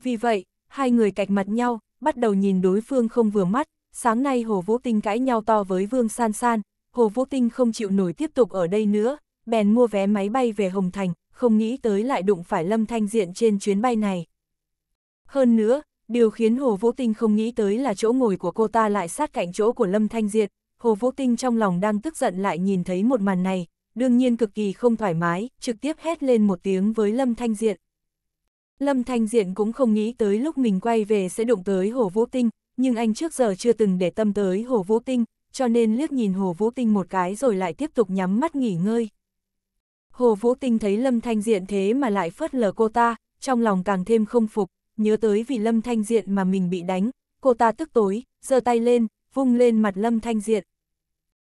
Vì vậy, hai người cạch mặt nhau, bắt đầu nhìn đối phương không vừa mắt, sáng nay Hồ Vũ Tinh cãi nhau to với Vương San San, Hồ Vũ Tinh không chịu nổi tiếp tục ở đây nữa, bèn mua vé máy bay về Hồng Thành, không nghĩ tới lại đụng phải Lâm Thanh Diện trên chuyến bay này. Hơn nữa, Điều khiến Hồ Vũ Tinh không nghĩ tới là chỗ ngồi của cô ta lại sát cạnh chỗ của Lâm Thanh Diệt, Hồ Vũ Tinh trong lòng đang tức giận lại nhìn thấy một màn này, đương nhiên cực kỳ không thoải mái, trực tiếp hét lên một tiếng với Lâm Thanh Diện. Lâm Thanh Diện cũng không nghĩ tới lúc mình quay về sẽ đụng tới Hồ Vũ Tinh, nhưng anh trước giờ chưa từng để tâm tới Hồ Vũ Tinh, cho nên liếc nhìn Hồ Vũ Tinh một cái rồi lại tiếp tục nhắm mắt nghỉ ngơi. Hồ Vũ Tinh thấy Lâm Thanh Diện thế mà lại phớt lờ cô ta, trong lòng càng thêm không phục, nhớ tới vì Lâm Thanh Diện mà mình bị đánh, cô ta tức tối, giơ tay lên, vung lên mặt Lâm Thanh Diện.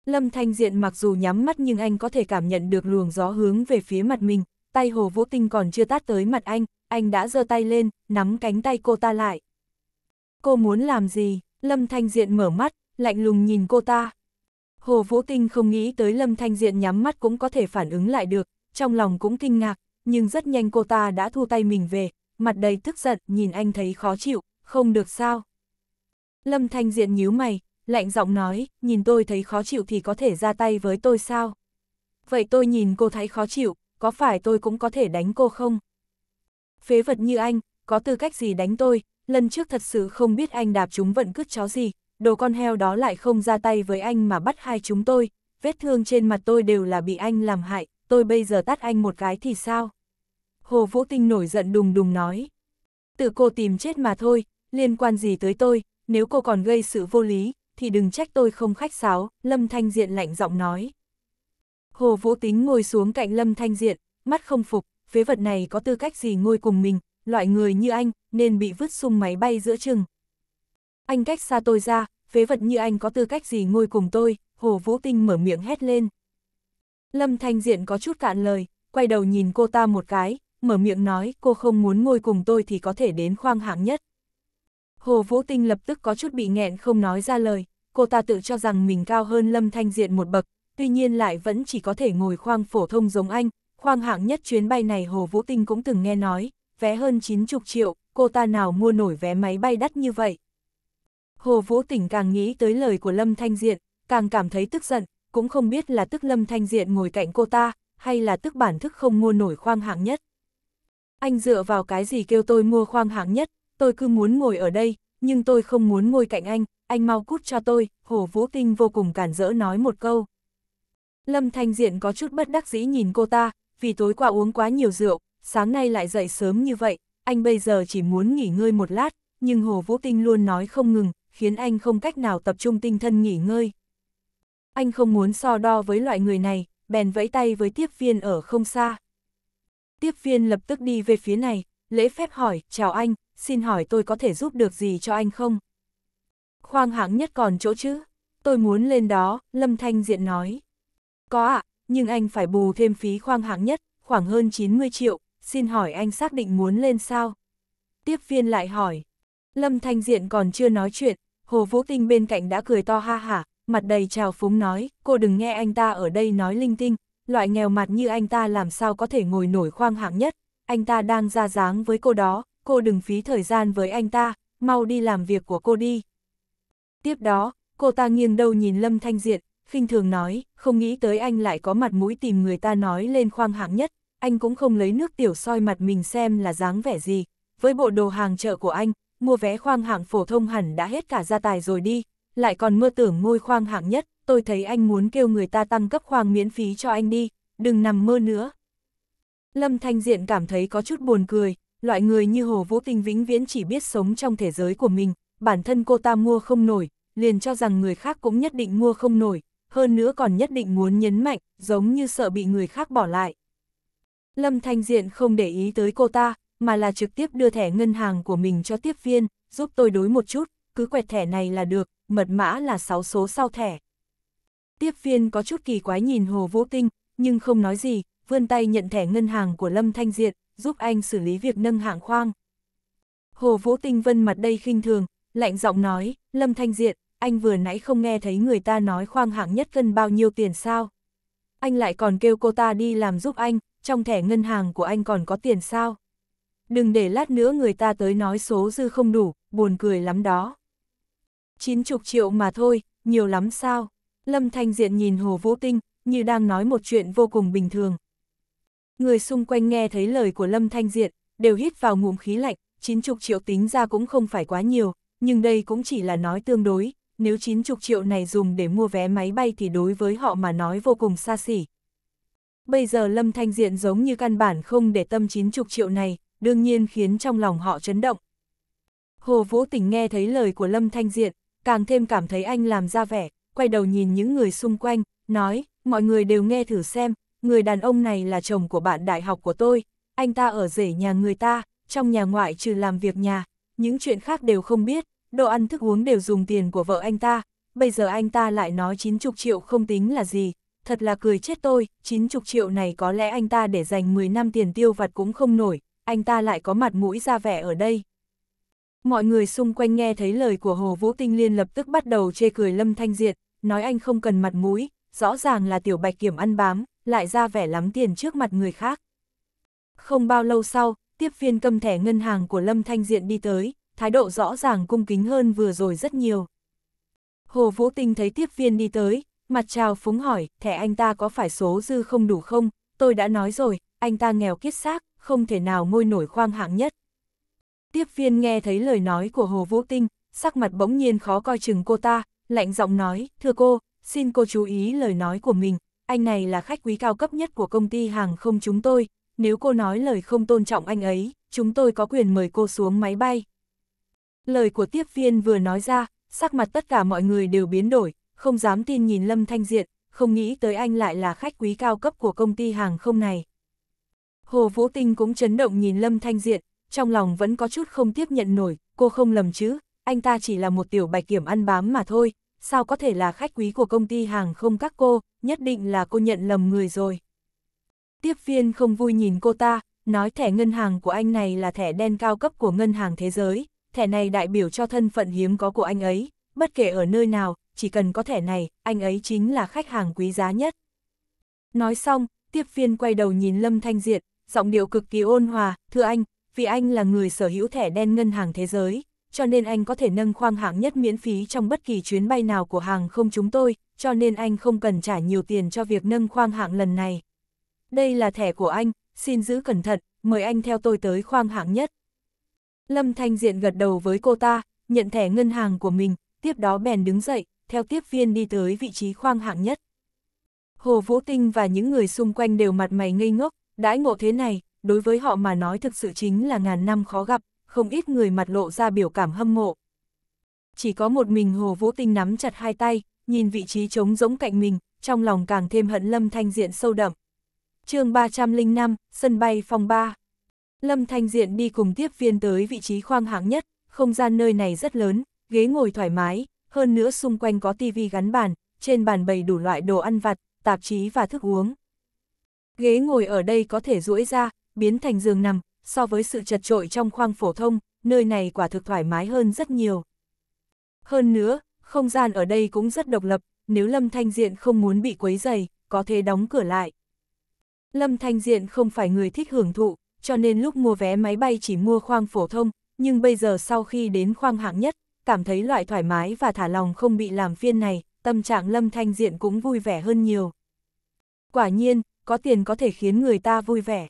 Lâm Thanh Diện mặc dù nhắm mắt nhưng anh có thể cảm nhận được luồng gió hướng về phía mặt mình, tay Hồ Vũ Tinh còn chưa tát tới mặt anh, anh đã giơ tay lên, nắm cánh tay cô ta lại. Cô muốn làm gì? Lâm Thanh Diện mở mắt, lạnh lùng nhìn cô ta. Hồ Vũ Tinh không nghĩ tới Lâm Thanh Diện nhắm mắt cũng có thể phản ứng lại được, trong lòng cũng kinh ngạc, nhưng rất nhanh cô ta đã thu tay mình về, mặt đầy tức giận, nhìn anh thấy khó chịu, không được sao. Lâm Thanh Diện nhíu mày, lạnh giọng nói, nhìn tôi thấy khó chịu thì có thể ra tay với tôi sao? Vậy tôi nhìn cô thấy khó chịu, có phải tôi cũng có thể đánh cô không? Phế vật như anh, có tư cách gì đánh tôi, lần trước thật sự không biết anh đạp chúng vận cứt chó gì, đồ con heo đó lại không ra tay với anh mà bắt hai chúng tôi, vết thương trên mặt tôi đều là bị anh làm hại, tôi bây giờ tát anh một cái thì sao? Hồ Vũ Tinh nổi giận đùng đùng nói. Tự cô tìm chết mà thôi, liên quan gì tới tôi, nếu cô còn gây sự vô lý, thì đừng trách tôi không khách sáo, Lâm Thanh Diện lạnh giọng nói. Hồ Vũ Tính ngồi xuống cạnh Lâm Thanh Diện, mắt không phục, phế vật này có tư cách gì ngồi cùng mình, loại người như anh, nên bị vứt sung máy bay giữa chừng. Anh cách xa tôi ra, phế vật như anh có tư cách gì ngồi cùng tôi, Hồ Vũ Tinh mở miệng hét lên. Lâm Thanh Diện có chút cạn lời, quay đầu nhìn cô ta một cái, mở miệng nói cô không muốn ngồi cùng tôi thì có thể đến khoang hạng nhất. Hồ Vũ Tinh lập tức có chút bị nghẹn không nói ra lời, cô ta tự cho rằng mình cao hơn Lâm Thanh Diện một bậc, tuy nhiên lại vẫn chỉ có thể ngồi khoang phổ thông giống anh, khoang hạng nhất chuyến bay này Hồ Vũ Tinh cũng từng nghe nói, vé hơn 90 triệu, cô ta nào mua nổi vé máy bay đắt như vậy. Hồ Vũ tinh càng nghĩ tới lời của Lâm Thanh Diện, càng cảm thấy tức giận, cũng không biết là tức Lâm Thanh Diện ngồi cạnh cô ta, hay là tức bản thức không mua nổi khoang hạng nhất. Anh dựa vào cái gì kêu tôi mua khoang hạng nhất, tôi cứ muốn ngồi ở đây, nhưng tôi không muốn ngồi cạnh anh, anh mau cút cho tôi, Hồ Vũ Tinh vô cùng cản rỡ nói một câu. Lâm Thanh Diện có chút bất đắc dĩ nhìn cô ta, vì tối qua uống quá nhiều rượu, sáng nay lại dậy sớm như vậy, anh bây giờ chỉ muốn nghỉ ngơi một lát, nhưng Hồ Vũ Tinh luôn nói không ngừng, khiến anh không cách nào tập trung tinh thần nghỉ ngơi. Anh không muốn so đo với loại người này, bèn vẫy tay với tiếp viên ở không xa. Tiếp viên lập tức đi về phía này, lễ phép hỏi, chào anh, xin hỏi tôi có thể giúp được gì cho anh không? Khoang hạng nhất còn chỗ chứ? Tôi muốn lên đó, Lâm Thanh Diện nói. Có ạ, à, nhưng anh phải bù thêm phí khoang hạng nhất, khoảng hơn 90 triệu, xin hỏi anh xác định muốn lên sao? Tiếp viên lại hỏi. Lâm Thanh Diện còn chưa nói chuyện, Hồ Vũ Tinh bên cạnh đã cười to ha hả, mặt đầy trào phúng nói, cô đừng nghe anh ta ở đây nói linh tinh, loại nghèo mặt như anh ta làm sao có thể ngồi nổi khoang hạng nhất, anh ta đang ra dáng với cô đó, cô đừng phí thời gian với anh ta, mau đi làm việc của cô đi. Tiếp đó, cô ta nghiêng đầu nhìn Lâm Thanh Diệt, khinh thường nói, không nghĩ tới anh lại có mặt mũi tìm người ta nói lên khoang hạng nhất, anh cũng không lấy nước tiểu soi mặt mình xem là dáng vẻ gì, với bộ đồ hàng chợ của anh, mua vé khoang hạng phổ thông hẳn đã hết cả gia tài rồi đi, lại còn mơ tưởng ngôi khoang hạng nhất, tôi thấy anh muốn kêu người ta tăng cấp khoang miễn phí cho anh đi, đừng nằm mơ nữa. Lâm Thanh Diện cảm thấy có chút buồn cười, loại người như Hồ Vũ tinh vĩnh viễn chỉ biết sống trong thế giới của mình, bản thân cô ta mua không nổi, liền cho rằng người khác cũng nhất định mua không nổi, hơn nữa còn nhất định muốn nhấn mạnh, giống như sợ bị người khác bỏ lại. Lâm Thanh Diện không để ý tới cô ta, mà là trực tiếp đưa thẻ ngân hàng của mình cho tiếp viên, giúp tôi đối một chút, cứ quẹt thẻ này là được, mật mã là 6 số sau thẻ. Tiếp viên có chút kỳ quái nhìn Hồ Vũ Tinh, nhưng không nói gì, vươn tay nhận thẻ ngân hàng của Lâm Thanh Diệt, giúp anh xử lý việc nâng hạng khoang. Hồ Vũ Tinh vân mặt đây khinh thường, lạnh giọng nói, Lâm Thanh Diệt, anh vừa nãy không nghe thấy người ta nói khoang hạng nhất cân bao nhiêu tiền sao? Anh lại còn kêu cô ta đi làm giúp anh, trong thẻ ngân hàng của anh còn có tiền sao? Đừng để lát nữa người ta tới nói số dư không đủ, buồn cười lắm đó. Chín chục triệu mà thôi, nhiều lắm sao? Lâm Thanh Diện nhìn Hồ Vũ Tinh, như đang nói một chuyện vô cùng bình thường. Người xung quanh nghe thấy lời của Lâm Thanh Diện, đều hít vào ngụm khí lạnh, chín chục triệu tính ra cũng không phải quá nhiều, nhưng đây cũng chỉ là nói tương đối, nếu chín chục triệu này dùng để mua vé máy bay thì đối với họ mà nói vô cùng xa xỉ. Bây giờ Lâm Thanh Diện giống như căn bản không để tâm chín chục triệu này, đương nhiên khiến trong lòng họ chấn động. Hồ Vũ Tình nghe thấy lời của Lâm Thanh Diện, càng thêm cảm thấy anh làm ra vẻ, quay đầu nhìn những người xung quanh, nói, mọi người đều nghe thử xem, người đàn ông này là chồng của bạn đại học của tôi, anh ta ở rể nhà người ta, trong nhà ngoại trừ làm việc nhà, những chuyện khác đều không biết, đồ ăn thức uống đều dùng tiền của vợ anh ta, bây giờ anh ta lại nói 90 triệu không tính là gì, thật là cười chết tôi, 90 triệu này có lẽ anh ta để dành 10 năm tiền tiêu vặt cũng không nổi, anh ta lại có mặt mũi ra vẻ ở đây. Mọi người xung quanh nghe thấy lời của Hồ Vũ Tinh Liên lập tức bắt đầu chê cười Lâm Thanh Diệt, nói anh không cần mặt mũi, rõ ràng là tiểu bạch kiểm ăn bám, lại ra vẻ lắm tiền trước mặt người khác. Không bao lâu sau, tiếp viên cầm thẻ ngân hàng của Lâm Thanh Diện đi tới, thái độ rõ ràng cung kính hơn vừa rồi rất nhiều. Hồ Vũ Tinh thấy tiếp viên đi tới, mặt trào phúng hỏi, thẻ anh ta có phải số dư không đủ không? Tôi đã nói rồi, anh ta nghèo kiết xác, không thể nào ngôi nổi khoang hạng nhất. Tiếp viên nghe thấy lời nói của Hồ Vũ Tinh, sắc mặt bỗng nhiên khó coi chừng cô ta, lạnh giọng nói, thưa cô, xin cô chú ý lời nói của mình, anh này là khách quý cao cấp nhất của công ty hàng không chúng tôi, nếu cô nói lời không tôn trọng anh ấy, chúng tôi có quyền mời cô xuống máy bay. Lời của tiếp viên vừa nói ra, sắc mặt tất cả mọi người đều biến đổi, không dám tin nhìn Lâm Thanh Diện, không nghĩ tới anh lại là khách quý cao cấp của công ty hàng không này. Hồ Vũ Tinh cũng chấn động nhìn Lâm Thanh Diện, trong lòng vẫn có chút không tiếp nhận nổi, cô không lầm chứ, anh ta chỉ là một tiểu bạch kiểm ăn bám mà thôi, sao có thể là khách quý của công ty hàng không các cô, nhất định là cô nhận lầm người rồi. Tiếp viên không vui nhìn cô ta, nói thẻ ngân hàng của anh này là thẻ đen cao cấp của ngân hàng thế giới, thẻ này đại biểu cho thân phận hiếm có của anh ấy, bất kể ở nơi nào, chỉ cần có thẻ này, anh ấy chính là khách hàng quý giá nhất. Nói xong, tiếp viên quay đầu nhìn Lâm Thanh Diệt giọng điệu cực kỳ ôn hòa, thưa anh, vì anh là người sở hữu thẻ đen ngân hàng thế giới, cho nên anh có thể nâng khoang hạng nhất miễn phí trong bất kỳ chuyến bay nào của hàng không chúng tôi, cho nên anh không cần trả nhiều tiền cho việc nâng khoang hạng lần này. Đây là thẻ của anh, xin giữ cẩn thận, mời anh theo tôi tới khoang hạng nhất. Lâm Thanh Diện gật đầu với cô ta, nhận thẻ ngân hàng của mình, tiếp đó bèn đứng dậy, theo tiếp viên đi tới vị trí khoang hạng nhất. Hồ Vũ Tinh và những người xung quanh đều mặt mày ngây ngốc, đãi ngộ thế này, đối với họ mà nói thực sự chính là ngàn năm khó gặp không ít người mặt lộ ra biểu cảm hâm mộ. Chỉ có một mình Hồ Vũ Tinh nắm chặt hai tay, nhìn vị trí trống rỗng cạnh mình, trong lòng càng thêm hận Lâm Thanh Diện sâu đậm. chương 305, sân bay phòng 3. Lâm Thanh Diện đi cùng tiếp viên tới vị trí khoang hạng nhất, không gian nơi này rất lớn, ghế ngồi thoải mái, hơn nữa xung quanh có tivi gắn bàn, trên bàn bày đủ loại đồ ăn vặt, tạp chí và thức uống. Ghế ngồi ở đây có thể duỗi ra, biến thành giường nằm, so với sự chật trội trong khoang phổ thông, nơi này quả thực thoải mái hơn rất nhiều. Hơn nữa, không gian ở đây cũng rất độc lập, nếu Lâm Thanh Diện không muốn bị quấy dày, có thể đóng cửa lại. Lâm Thanh Diện không phải người thích hưởng thụ, cho nên lúc mua vé máy bay chỉ mua khoang phổ thông, nhưng bây giờ sau khi đến khoang hạng nhất, cảm thấy loại thoải mái và thả lòng không bị làm phiên này, tâm trạng Lâm Thanh Diện cũng vui vẻ hơn nhiều. Quả nhiên, có tiền có thể khiến người ta vui vẻ.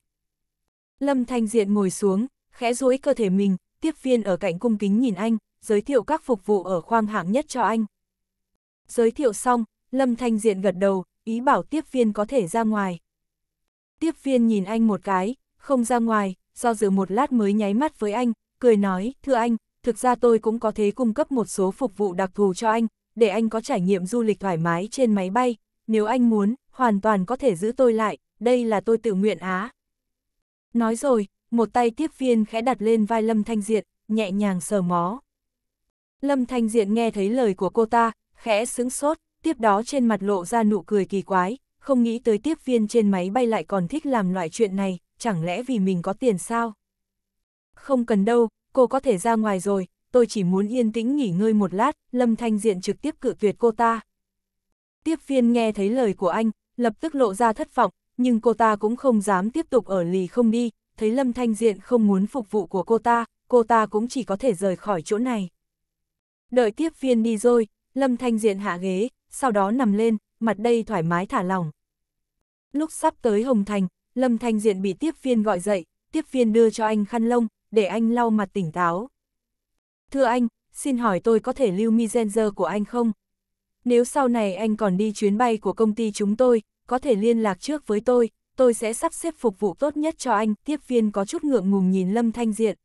Lâm Thanh Diện ngồi xuống, khẽ duỗi cơ thể mình, tiếp viên ở cạnh cung kính nhìn anh, giới thiệu các phục vụ ở khoang hạng nhất cho anh. Giới thiệu xong, Lâm Thanh Diện gật đầu, ý bảo tiếp viên có thể ra ngoài. Tiếp viên nhìn anh một cái, không ra ngoài, do dự một lát mới nháy mắt với anh, cười nói, thưa anh, thực ra tôi cũng có thể cung cấp một số phục vụ đặc thù cho anh, để anh có trải nghiệm du lịch thoải mái trên máy bay, nếu anh muốn, hoàn toàn có thể giữ tôi lại, đây là tôi tự nguyện á. Nói rồi, một tay tiếp viên khẽ đặt lên vai Lâm Thanh Diện, nhẹ nhàng sờ mó. Lâm Thanh Diện nghe thấy lời của cô ta, khẽ sững sốt, tiếp đó trên mặt lộ ra nụ cười kỳ quái, không nghĩ tới tiếp viên trên máy bay lại còn thích làm loại chuyện này, chẳng lẽ vì mình có tiền sao? Không cần đâu, cô có thể ra ngoài rồi, tôi chỉ muốn yên tĩnh nghỉ ngơi một lát, Lâm Thanh Diện trực tiếp cự tuyệt cô ta. Tiếp viên nghe thấy lời của anh, lập tức lộ ra thất vọng, nhưng cô ta cũng không dám tiếp tục ở lì không đi, thấy Lâm Thanh Diện không muốn phục vụ của cô ta, cô ta cũng chỉ có thể rời khỏi chỗ này. Đợi tiếp viên đi rồi, Lâm Thanh Diện hạ ghế, sau đó nằm lên, mặt đây thoải mái thả lỏng. Lúc sắp tới Hồng Thành, Lâm Thanh Diện bị tiếp viên gọi dậy, tiếp viên đưa cho anh khăn lông, để anh lau mặt tỉnh táo. Thưa anh, xin hỏi tôi có thể lưu Messenger của anh không? Nếu sau này anh còn đi chuyến bay của công ty chúng tôi, có thể liên lạc trước với tôi, tôi sẽ sắp xếp phục vụ tốt nhất cho anh, tiếp viên có chút ngượng ngùng nhìn Lâm Thanh Diện.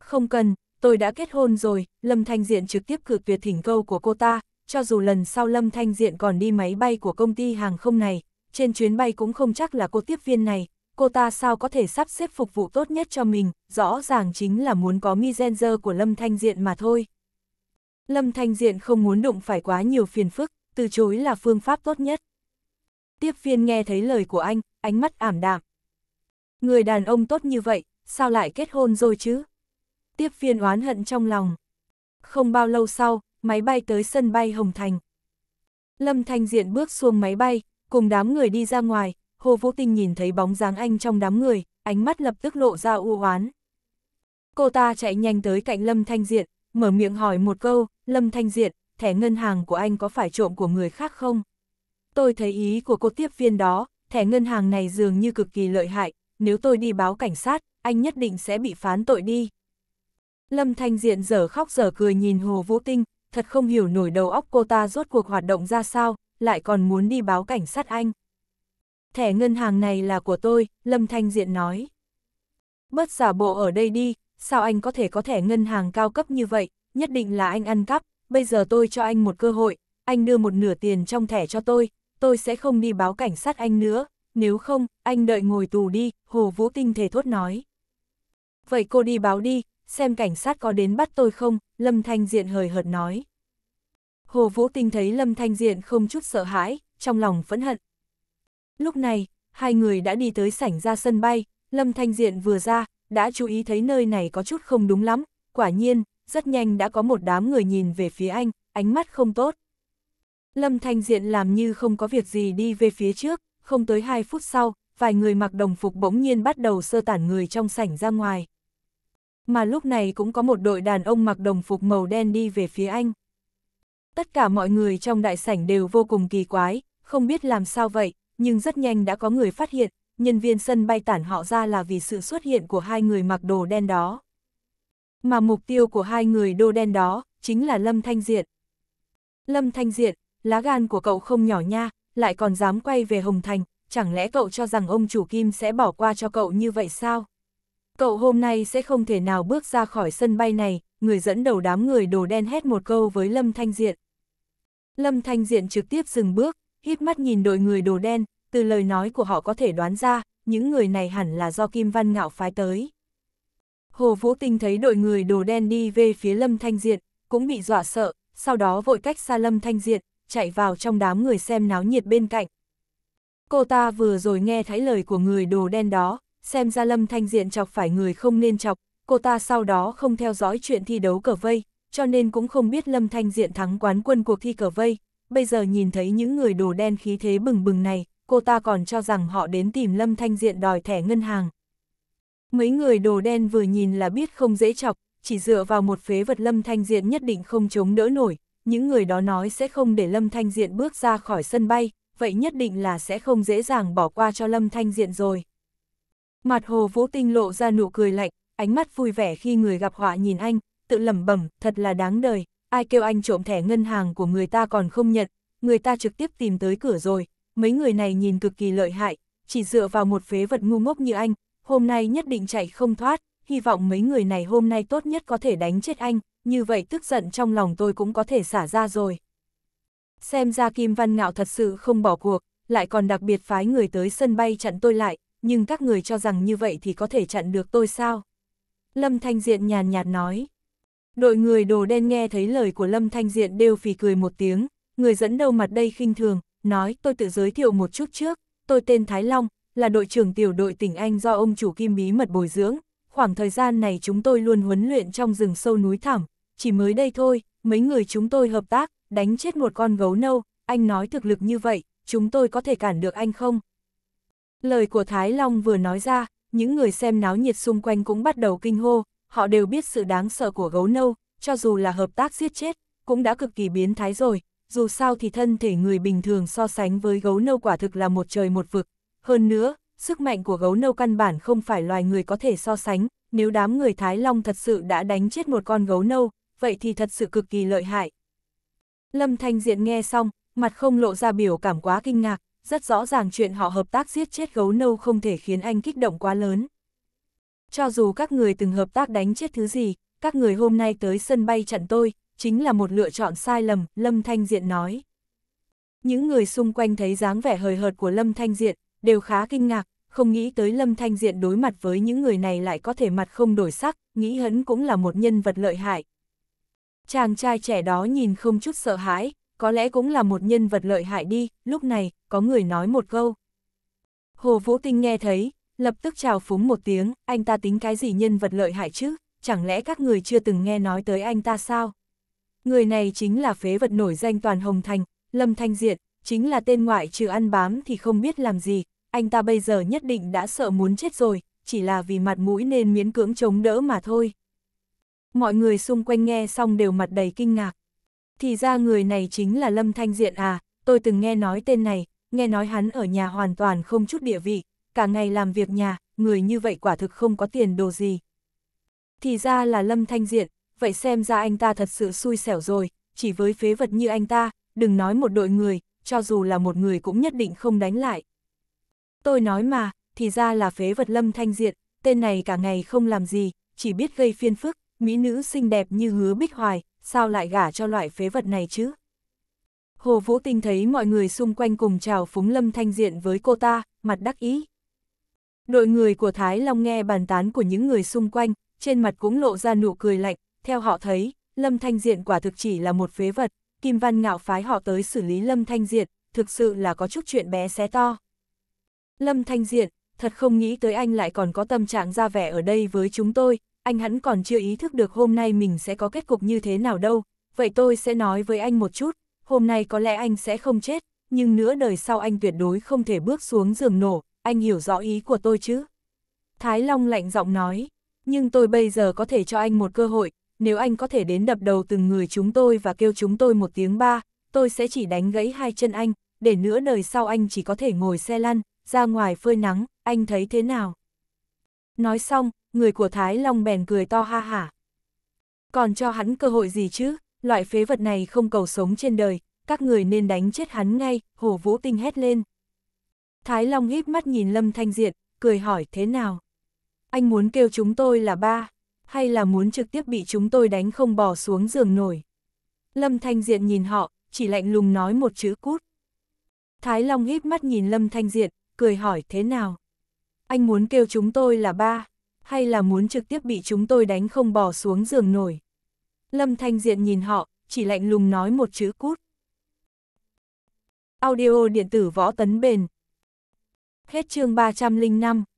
Không cần, tôi đã kết hôn rồi, Lâm Thanh Diện trực tiếp cự tuyệt thỉnh cầu của cô ta, cho dù lần sau Lâm Thanh Diện còn đi máy bay của công ty hàng không này, trên chuyến bay cũng không chắc là cô tiếp viên này, cô ta sao có thể sắp xếp phục vụ tốt nhất cho mình, rõ ràng chính là muốn có Mizenzer của Lâm Thanh Diện mà thôi. Lâm Thanh Diện không muốn đụng phải quá nhiều phiền phức, từ chối là phương pháp tốt nhất tiếp viên nghe thấy lời của anh, ánh mắt ảm đạm. Người đàn ông tốt như vậy, sao lại kết hôn rồi chứ? Tiếp viên oán hận trong lòng. Không bao lâu sau, máy bay tới sân bay Hồng Thành. Lâm Thanh Diện bước xuống máy bay, cùng đám người đi ra ngoài, Hồ Vũ Tinh nhìn thấy bóng dáng anh trong đám người, ánh mắt lập tức lộ ra u oán. Cô ta chạy nhanh tới cạnh Lâm Thanh Diện, mở miệng hỏi một câu, Lâm Thanh Diện, thẻ ngân hàng của anh có phải trộm của người khác không? Tôi thấy ý của cô tiếp viên đó, thẻ ngân hàng này dường như cực kỳ lợi hại, nếu tôi đi báo cảnh sát, anh nhất định sẽ bị phán tội đi. Lâm Thanh Diện dở khóc dở cười nhìn Hồ Vũ Tinh, thật không hiểu nổi đầu óc cô ta rốt cuộc hoạt động ra sao, lại còn muốn đi báo cảnh sát anh. Thẻ ngân hàng này là của tôi, Lâm Thanh Diện nói. Bớt giả bộ ở đây đi, sao anh có thể có thẻ ngân hàng cao cấp như vậy, nhất định là anh ăn cắp, bây giờ tôi cho anh một cơ hội, anh đưa một nửa tiền trong thẻ cho tôi, tôi sẽ không đi báo cảnh sát anh nữa, nếu không, anh đợi ngồi tù đi, Hồ Vũ Tinh thể thốt nói. Vậy cô đi báo đi, xem cảnh sát có đến bắt tôi không, Lâm Thanh Diện hời hợt nói. Hồ Vũ Tinh thấy Lâm Thanh Diện không chút sợ hãi, trong lòng phẫn hận. Lúc này, hai người đã đi tới sảnh ra sân bay, Lâm Thanh Diện vừa ra, đã chú ý thấy nơi này có chút không đúng lắm, quả nhiên, rất nhanh đã có một đám người nhìn về phía anh, ánh mắt không tốt. Lâm Thanh Diện làm như không có việc gì đi về phía trước, không tới 2 phút sau, vài người mặc đồng phục bỗng nhiên bắt đầu sơ tản người trong sảnh ra ngoài. Mà lúc này cũng có một đội đàn ông mặc đồng phục màu đen đi về phía anh. Tất cả mọi người trong đại sảnh đều vô cùng kỳ quái, không biết làm sao vậy, nhưng rất nhanh đã có người phát hiện, nhân viên sân bay tản họ ra là vì sự xuất hiện của hai người mặc đồ đen đó. Mà mục tiêu của hai người đô đen đó, chính là Lâm Thanh Diện. Lâm Thanh Diện, lá gan của cậu không nhỏ nha, lại còn dám quay về Hồng Thành, chẳng lẽ cậu cho rằng ông chủ Kim sẽ bỏ qua cho cậu như vậy sao? Cậu hôm nay sẽ không thể nào bước ra khỏi sân bay này, người dẫn đầu đám người đồ đen hét một câu với Lâm Thanh Diện. Lâm Thanh Diện trực tiếp dừng bước, híp mắt nhìn đội người đồ đen, từ lời nói của họ có thể đoán ra, những người này hẳn là do Kim Văn Ngạo phái tới. Hồ Vũ Tinh thấy đội người đồ đen đi về phía Lâm Thanh Diện, cũng bị dọa sợ, sau đó vội cách xa Lâm Thanh Diện, chạy vào trong đám người xem náo nhiệt bên cạnh. Cô ta vừa rồi nghe thấy lời của người đồ đen đó, xem ra Lâm Thanh Diện chọc phải người không nên chọc, cô ta sau đó không theo dõi chuyện thi đấu cờ vây, cho nên cũng không biết Lâm Thanh Diện thắng quán quân cuộc thi cờ vây. Bây giờ nhìn thấy những người đồ đen khí thế bừng bừng này, cô ta còn cho rằng họ đến tìm Lâm Thanh Diện đòi thẻ ngân hàng. Mấy người đồ đen vừa nhìn là biết không dễ chọc, chỉ dựa vào một phế vật Lâm Thanh Diện nhất định không chống đỡ nổi, những người đó nói sẽ không để Lâm Thanh Diện bước ra khỏi sân bay, vậy nhất định là sẽ không dễ dàng bỏ qua cho Lâm Thanh Diện rồi. Mặt Hồ Vũ Tinh lộ ra nụ cười lạnh, ánh mắt vui vẻ khi người gặp họa nhìn anh, tự lẩm bẩm, thật là đáng đời, ai kêu anh trộm thẻ ngân hàng của người ta còn không nhận, người ta trực tiếp tìm tới cửa rồi, mấy người này nhìn cực kỳ lợi hại, chỉ dựa vào một phế vật ngu ngốc như anh, hôm nay nhất định chạy không thoát, hy vọng mấy người này hôm nay tốt nhất có thể đánh chết anh, như vậy tức giận trong lòng tôi cũng có thể xả ra rồi. Xem ra Kim Văn Ngạo thật sự không bỏ cuộc, lại còn đặc biệt phái người tới sân bay chặn tôi lại, nhưng các người cho rằng như vậy thì có thể chặn được tôi sao? Lâm Thanh Diện nhàn nhạt nói. Đội người đồ đen nghe thấy lời của Lâm Thanh Diện đều phì cười một tiếng, người dẫn đầu mặt đây khinh thường, nói tôi tự giới thiệu một chút trước, tôi tên Thái Long, là đội trưởng tiểu đội tỉnh Anh do ông chủ Kim bí mật bồi dưỡng, khoảng thời gian này chúng tôi luôn huấn luyện trong rừng sâu núi thẳm, chỉ mới đây thôi, mấy người chúng tôi hợp tác, đánh chết một con gấu nâu, anh nói thực lực như vậy, chúng tôi có thể cản được anh không? Lời của Thái Long vừa nói ra, những người xem náo nhiệt xung quanh cũng bắt đầu kinh hô, họ đều biết sự đáng sợ của gấu nâu, cho dù là hợp tác giết chết, cũng đã cực kỳ biến thái rồi, dù sao thì thân thể người bình thường so sánh với gấu nâu quả thực là một trời một vực. Hơn nữa, sức mạnh của gấu nâu căn bản không phải loài người có thể so sánh, nếu đám người Thái Long thật sự đã đánh chết một con gấu nâu, vậy thì thật sự cực kỳ lợi hại. Lâm Thanh Diện nghe xong, mặt không lộ ra biểu cảm quá kinh ngạc, rất rõ ràng chuyện họ hợp tác giết chết gấu nâu không thể khiến anh kích động quá lớn. Cho dù các người từng hợp tác đánh chết thứ gì, các người hôm nay tới sân bay chặn tôi, chính là một lựa chọn sai lầm, Lâm Thanh Diện nói. Những người xung quanh thấy dáng vẻ hời hợt của Lâm Thanh Diện, đều khá kinh ngạc, không nghĩ tới Lâm Thanh Diện đối mặt với những người này lại có thể mặt không đổi sắc, nghĩ hấn cũng là một nhân vật lợi hại, Chàng trai trẻ đó nhìn không chút sợ hãi, có lẽ cũng là một nhân vật lợi hại đi, lúc này, có người nói một câu. Hồ Vũ Tinh nghe thấy, lập tức chào phúng một tiếng, anh ta tính cái gì nhân vật lợi hại chứ, chẳng lẽ các người chưa từng nghe nói tới anh ta sao? Người này chính là phế vật nổi danh toàn Hồng Thành, Lâm Thanh Diệt, chính là tên ngoại trừ ăn bám thì không biết làm gì, anh ta bây giờ nhất định đã sợ muốn chết rồi, chỉ là vì mặt mũi nên miễn cưỡng chống đỡ mà thôi. Mọi người xung quanh nghe xong đều mặt đầy kinh ngạc. Thì ra người này chính là Lâm Thanh Diện à, tôi từng nghe nói tên này, nghe nói hắn ở nhà hoàn toàn không chút địa vị, cả ngày làm việc nhà, người như vậy quả thực không có tiền đồ gì. Thì ra là Lâm Thanh Diện, vậy xem ra anh ta thật sự xui xẻo rồi, chỉ với phế vật như anh ta, đừng nói một đội người, cho dù là một người cũng nhất định không đánh lại. Tôi nói mà, thì ra là phế vật Lâm Thanh Diện, tên này cả ngày không làm gì, chỉ biết gây phiên phức, mỹ nữ xinh đẹp như hứa bích hoài, sao lại gả cho loại phế vật này chứ? Hồ Vũ Tinh thấy mọi người xung quanh cùng chào phúng Lâm Thanh Diện với cô ta, mặt đắc ý. Đội người của Thái Long nghe bàn tán của những người xung quanh, trên mặt cũng lộ ra nụ cười lạnh, theo họ thấy, Lâm Thanh Diện quả thực chỉ là một phế vật, Kim Văn Ngạo phái họ tới xử lý Lâm Thanh Diện, thực sự là có chút chuyện bé xé to. Lâm Thanh Diện, thật không nghĩ tới anh lại còn có tâm trạng ra vẻ ở đây với chúng tôi, anh hẳn còn chưa ý thức được hôm nay mình sẽ có kết cục như thế nào đâu, vậy tôi sẽ nói với anh một chút, hôm nay có lẽ anh sẽ không chết, nhưng nửa đời sau anh tuyệt đối không thể bước xuống giường nổ, anh hiểu rõ ý của tôi chứ. Thái Long lạnh giọng nói, nhưng tôi bây giờ có thể cho anh một cơ hội, nếu anh có thể đến đập đầu từng người chúng tôi và kêu chúng tôi một tiếng ba, tôi sẽ chỉ đánh gãy hai chân anh, để nửa đời sau anh chỉ có thể ngồi xe lăn, ra ngoài phơi nắng, anh thấy thế nào? Nói xong, người của Thái Long bèn cười to ha hả. Còn cho hắn cơ hội gì chứ, loại phế vật này không cầu sống trên đời, các người nên đánh chết hắn ngay, Hồ Vũ Tinh hét lên. Thái Long híp mắt nhìn Lâm Thanh Diện, cười hỏi thế nào? Anh muốn kêu chúng tôi là ba, hay là muốn trực tiếp bị chúng tôi đánh không bỏ xuống giường nổi? Lâm Thanh Diện nhìn họ, chỉ lạnh lùng nói một chữ cút. Thái Long híp mắt nhìn Lâm Thanh Diện, cười hỏi thế nào? anh muốn kêu chúng tôi là ba, hay là muốn trực tiếp bị chúng tôi đánh không bỏ xuống giường nổi. Lâm Thanh Diện nhìn họ, chỉ lạnh lùng nói một chữ cút. Audio điện tử võ tấn bền. Hết chương 305.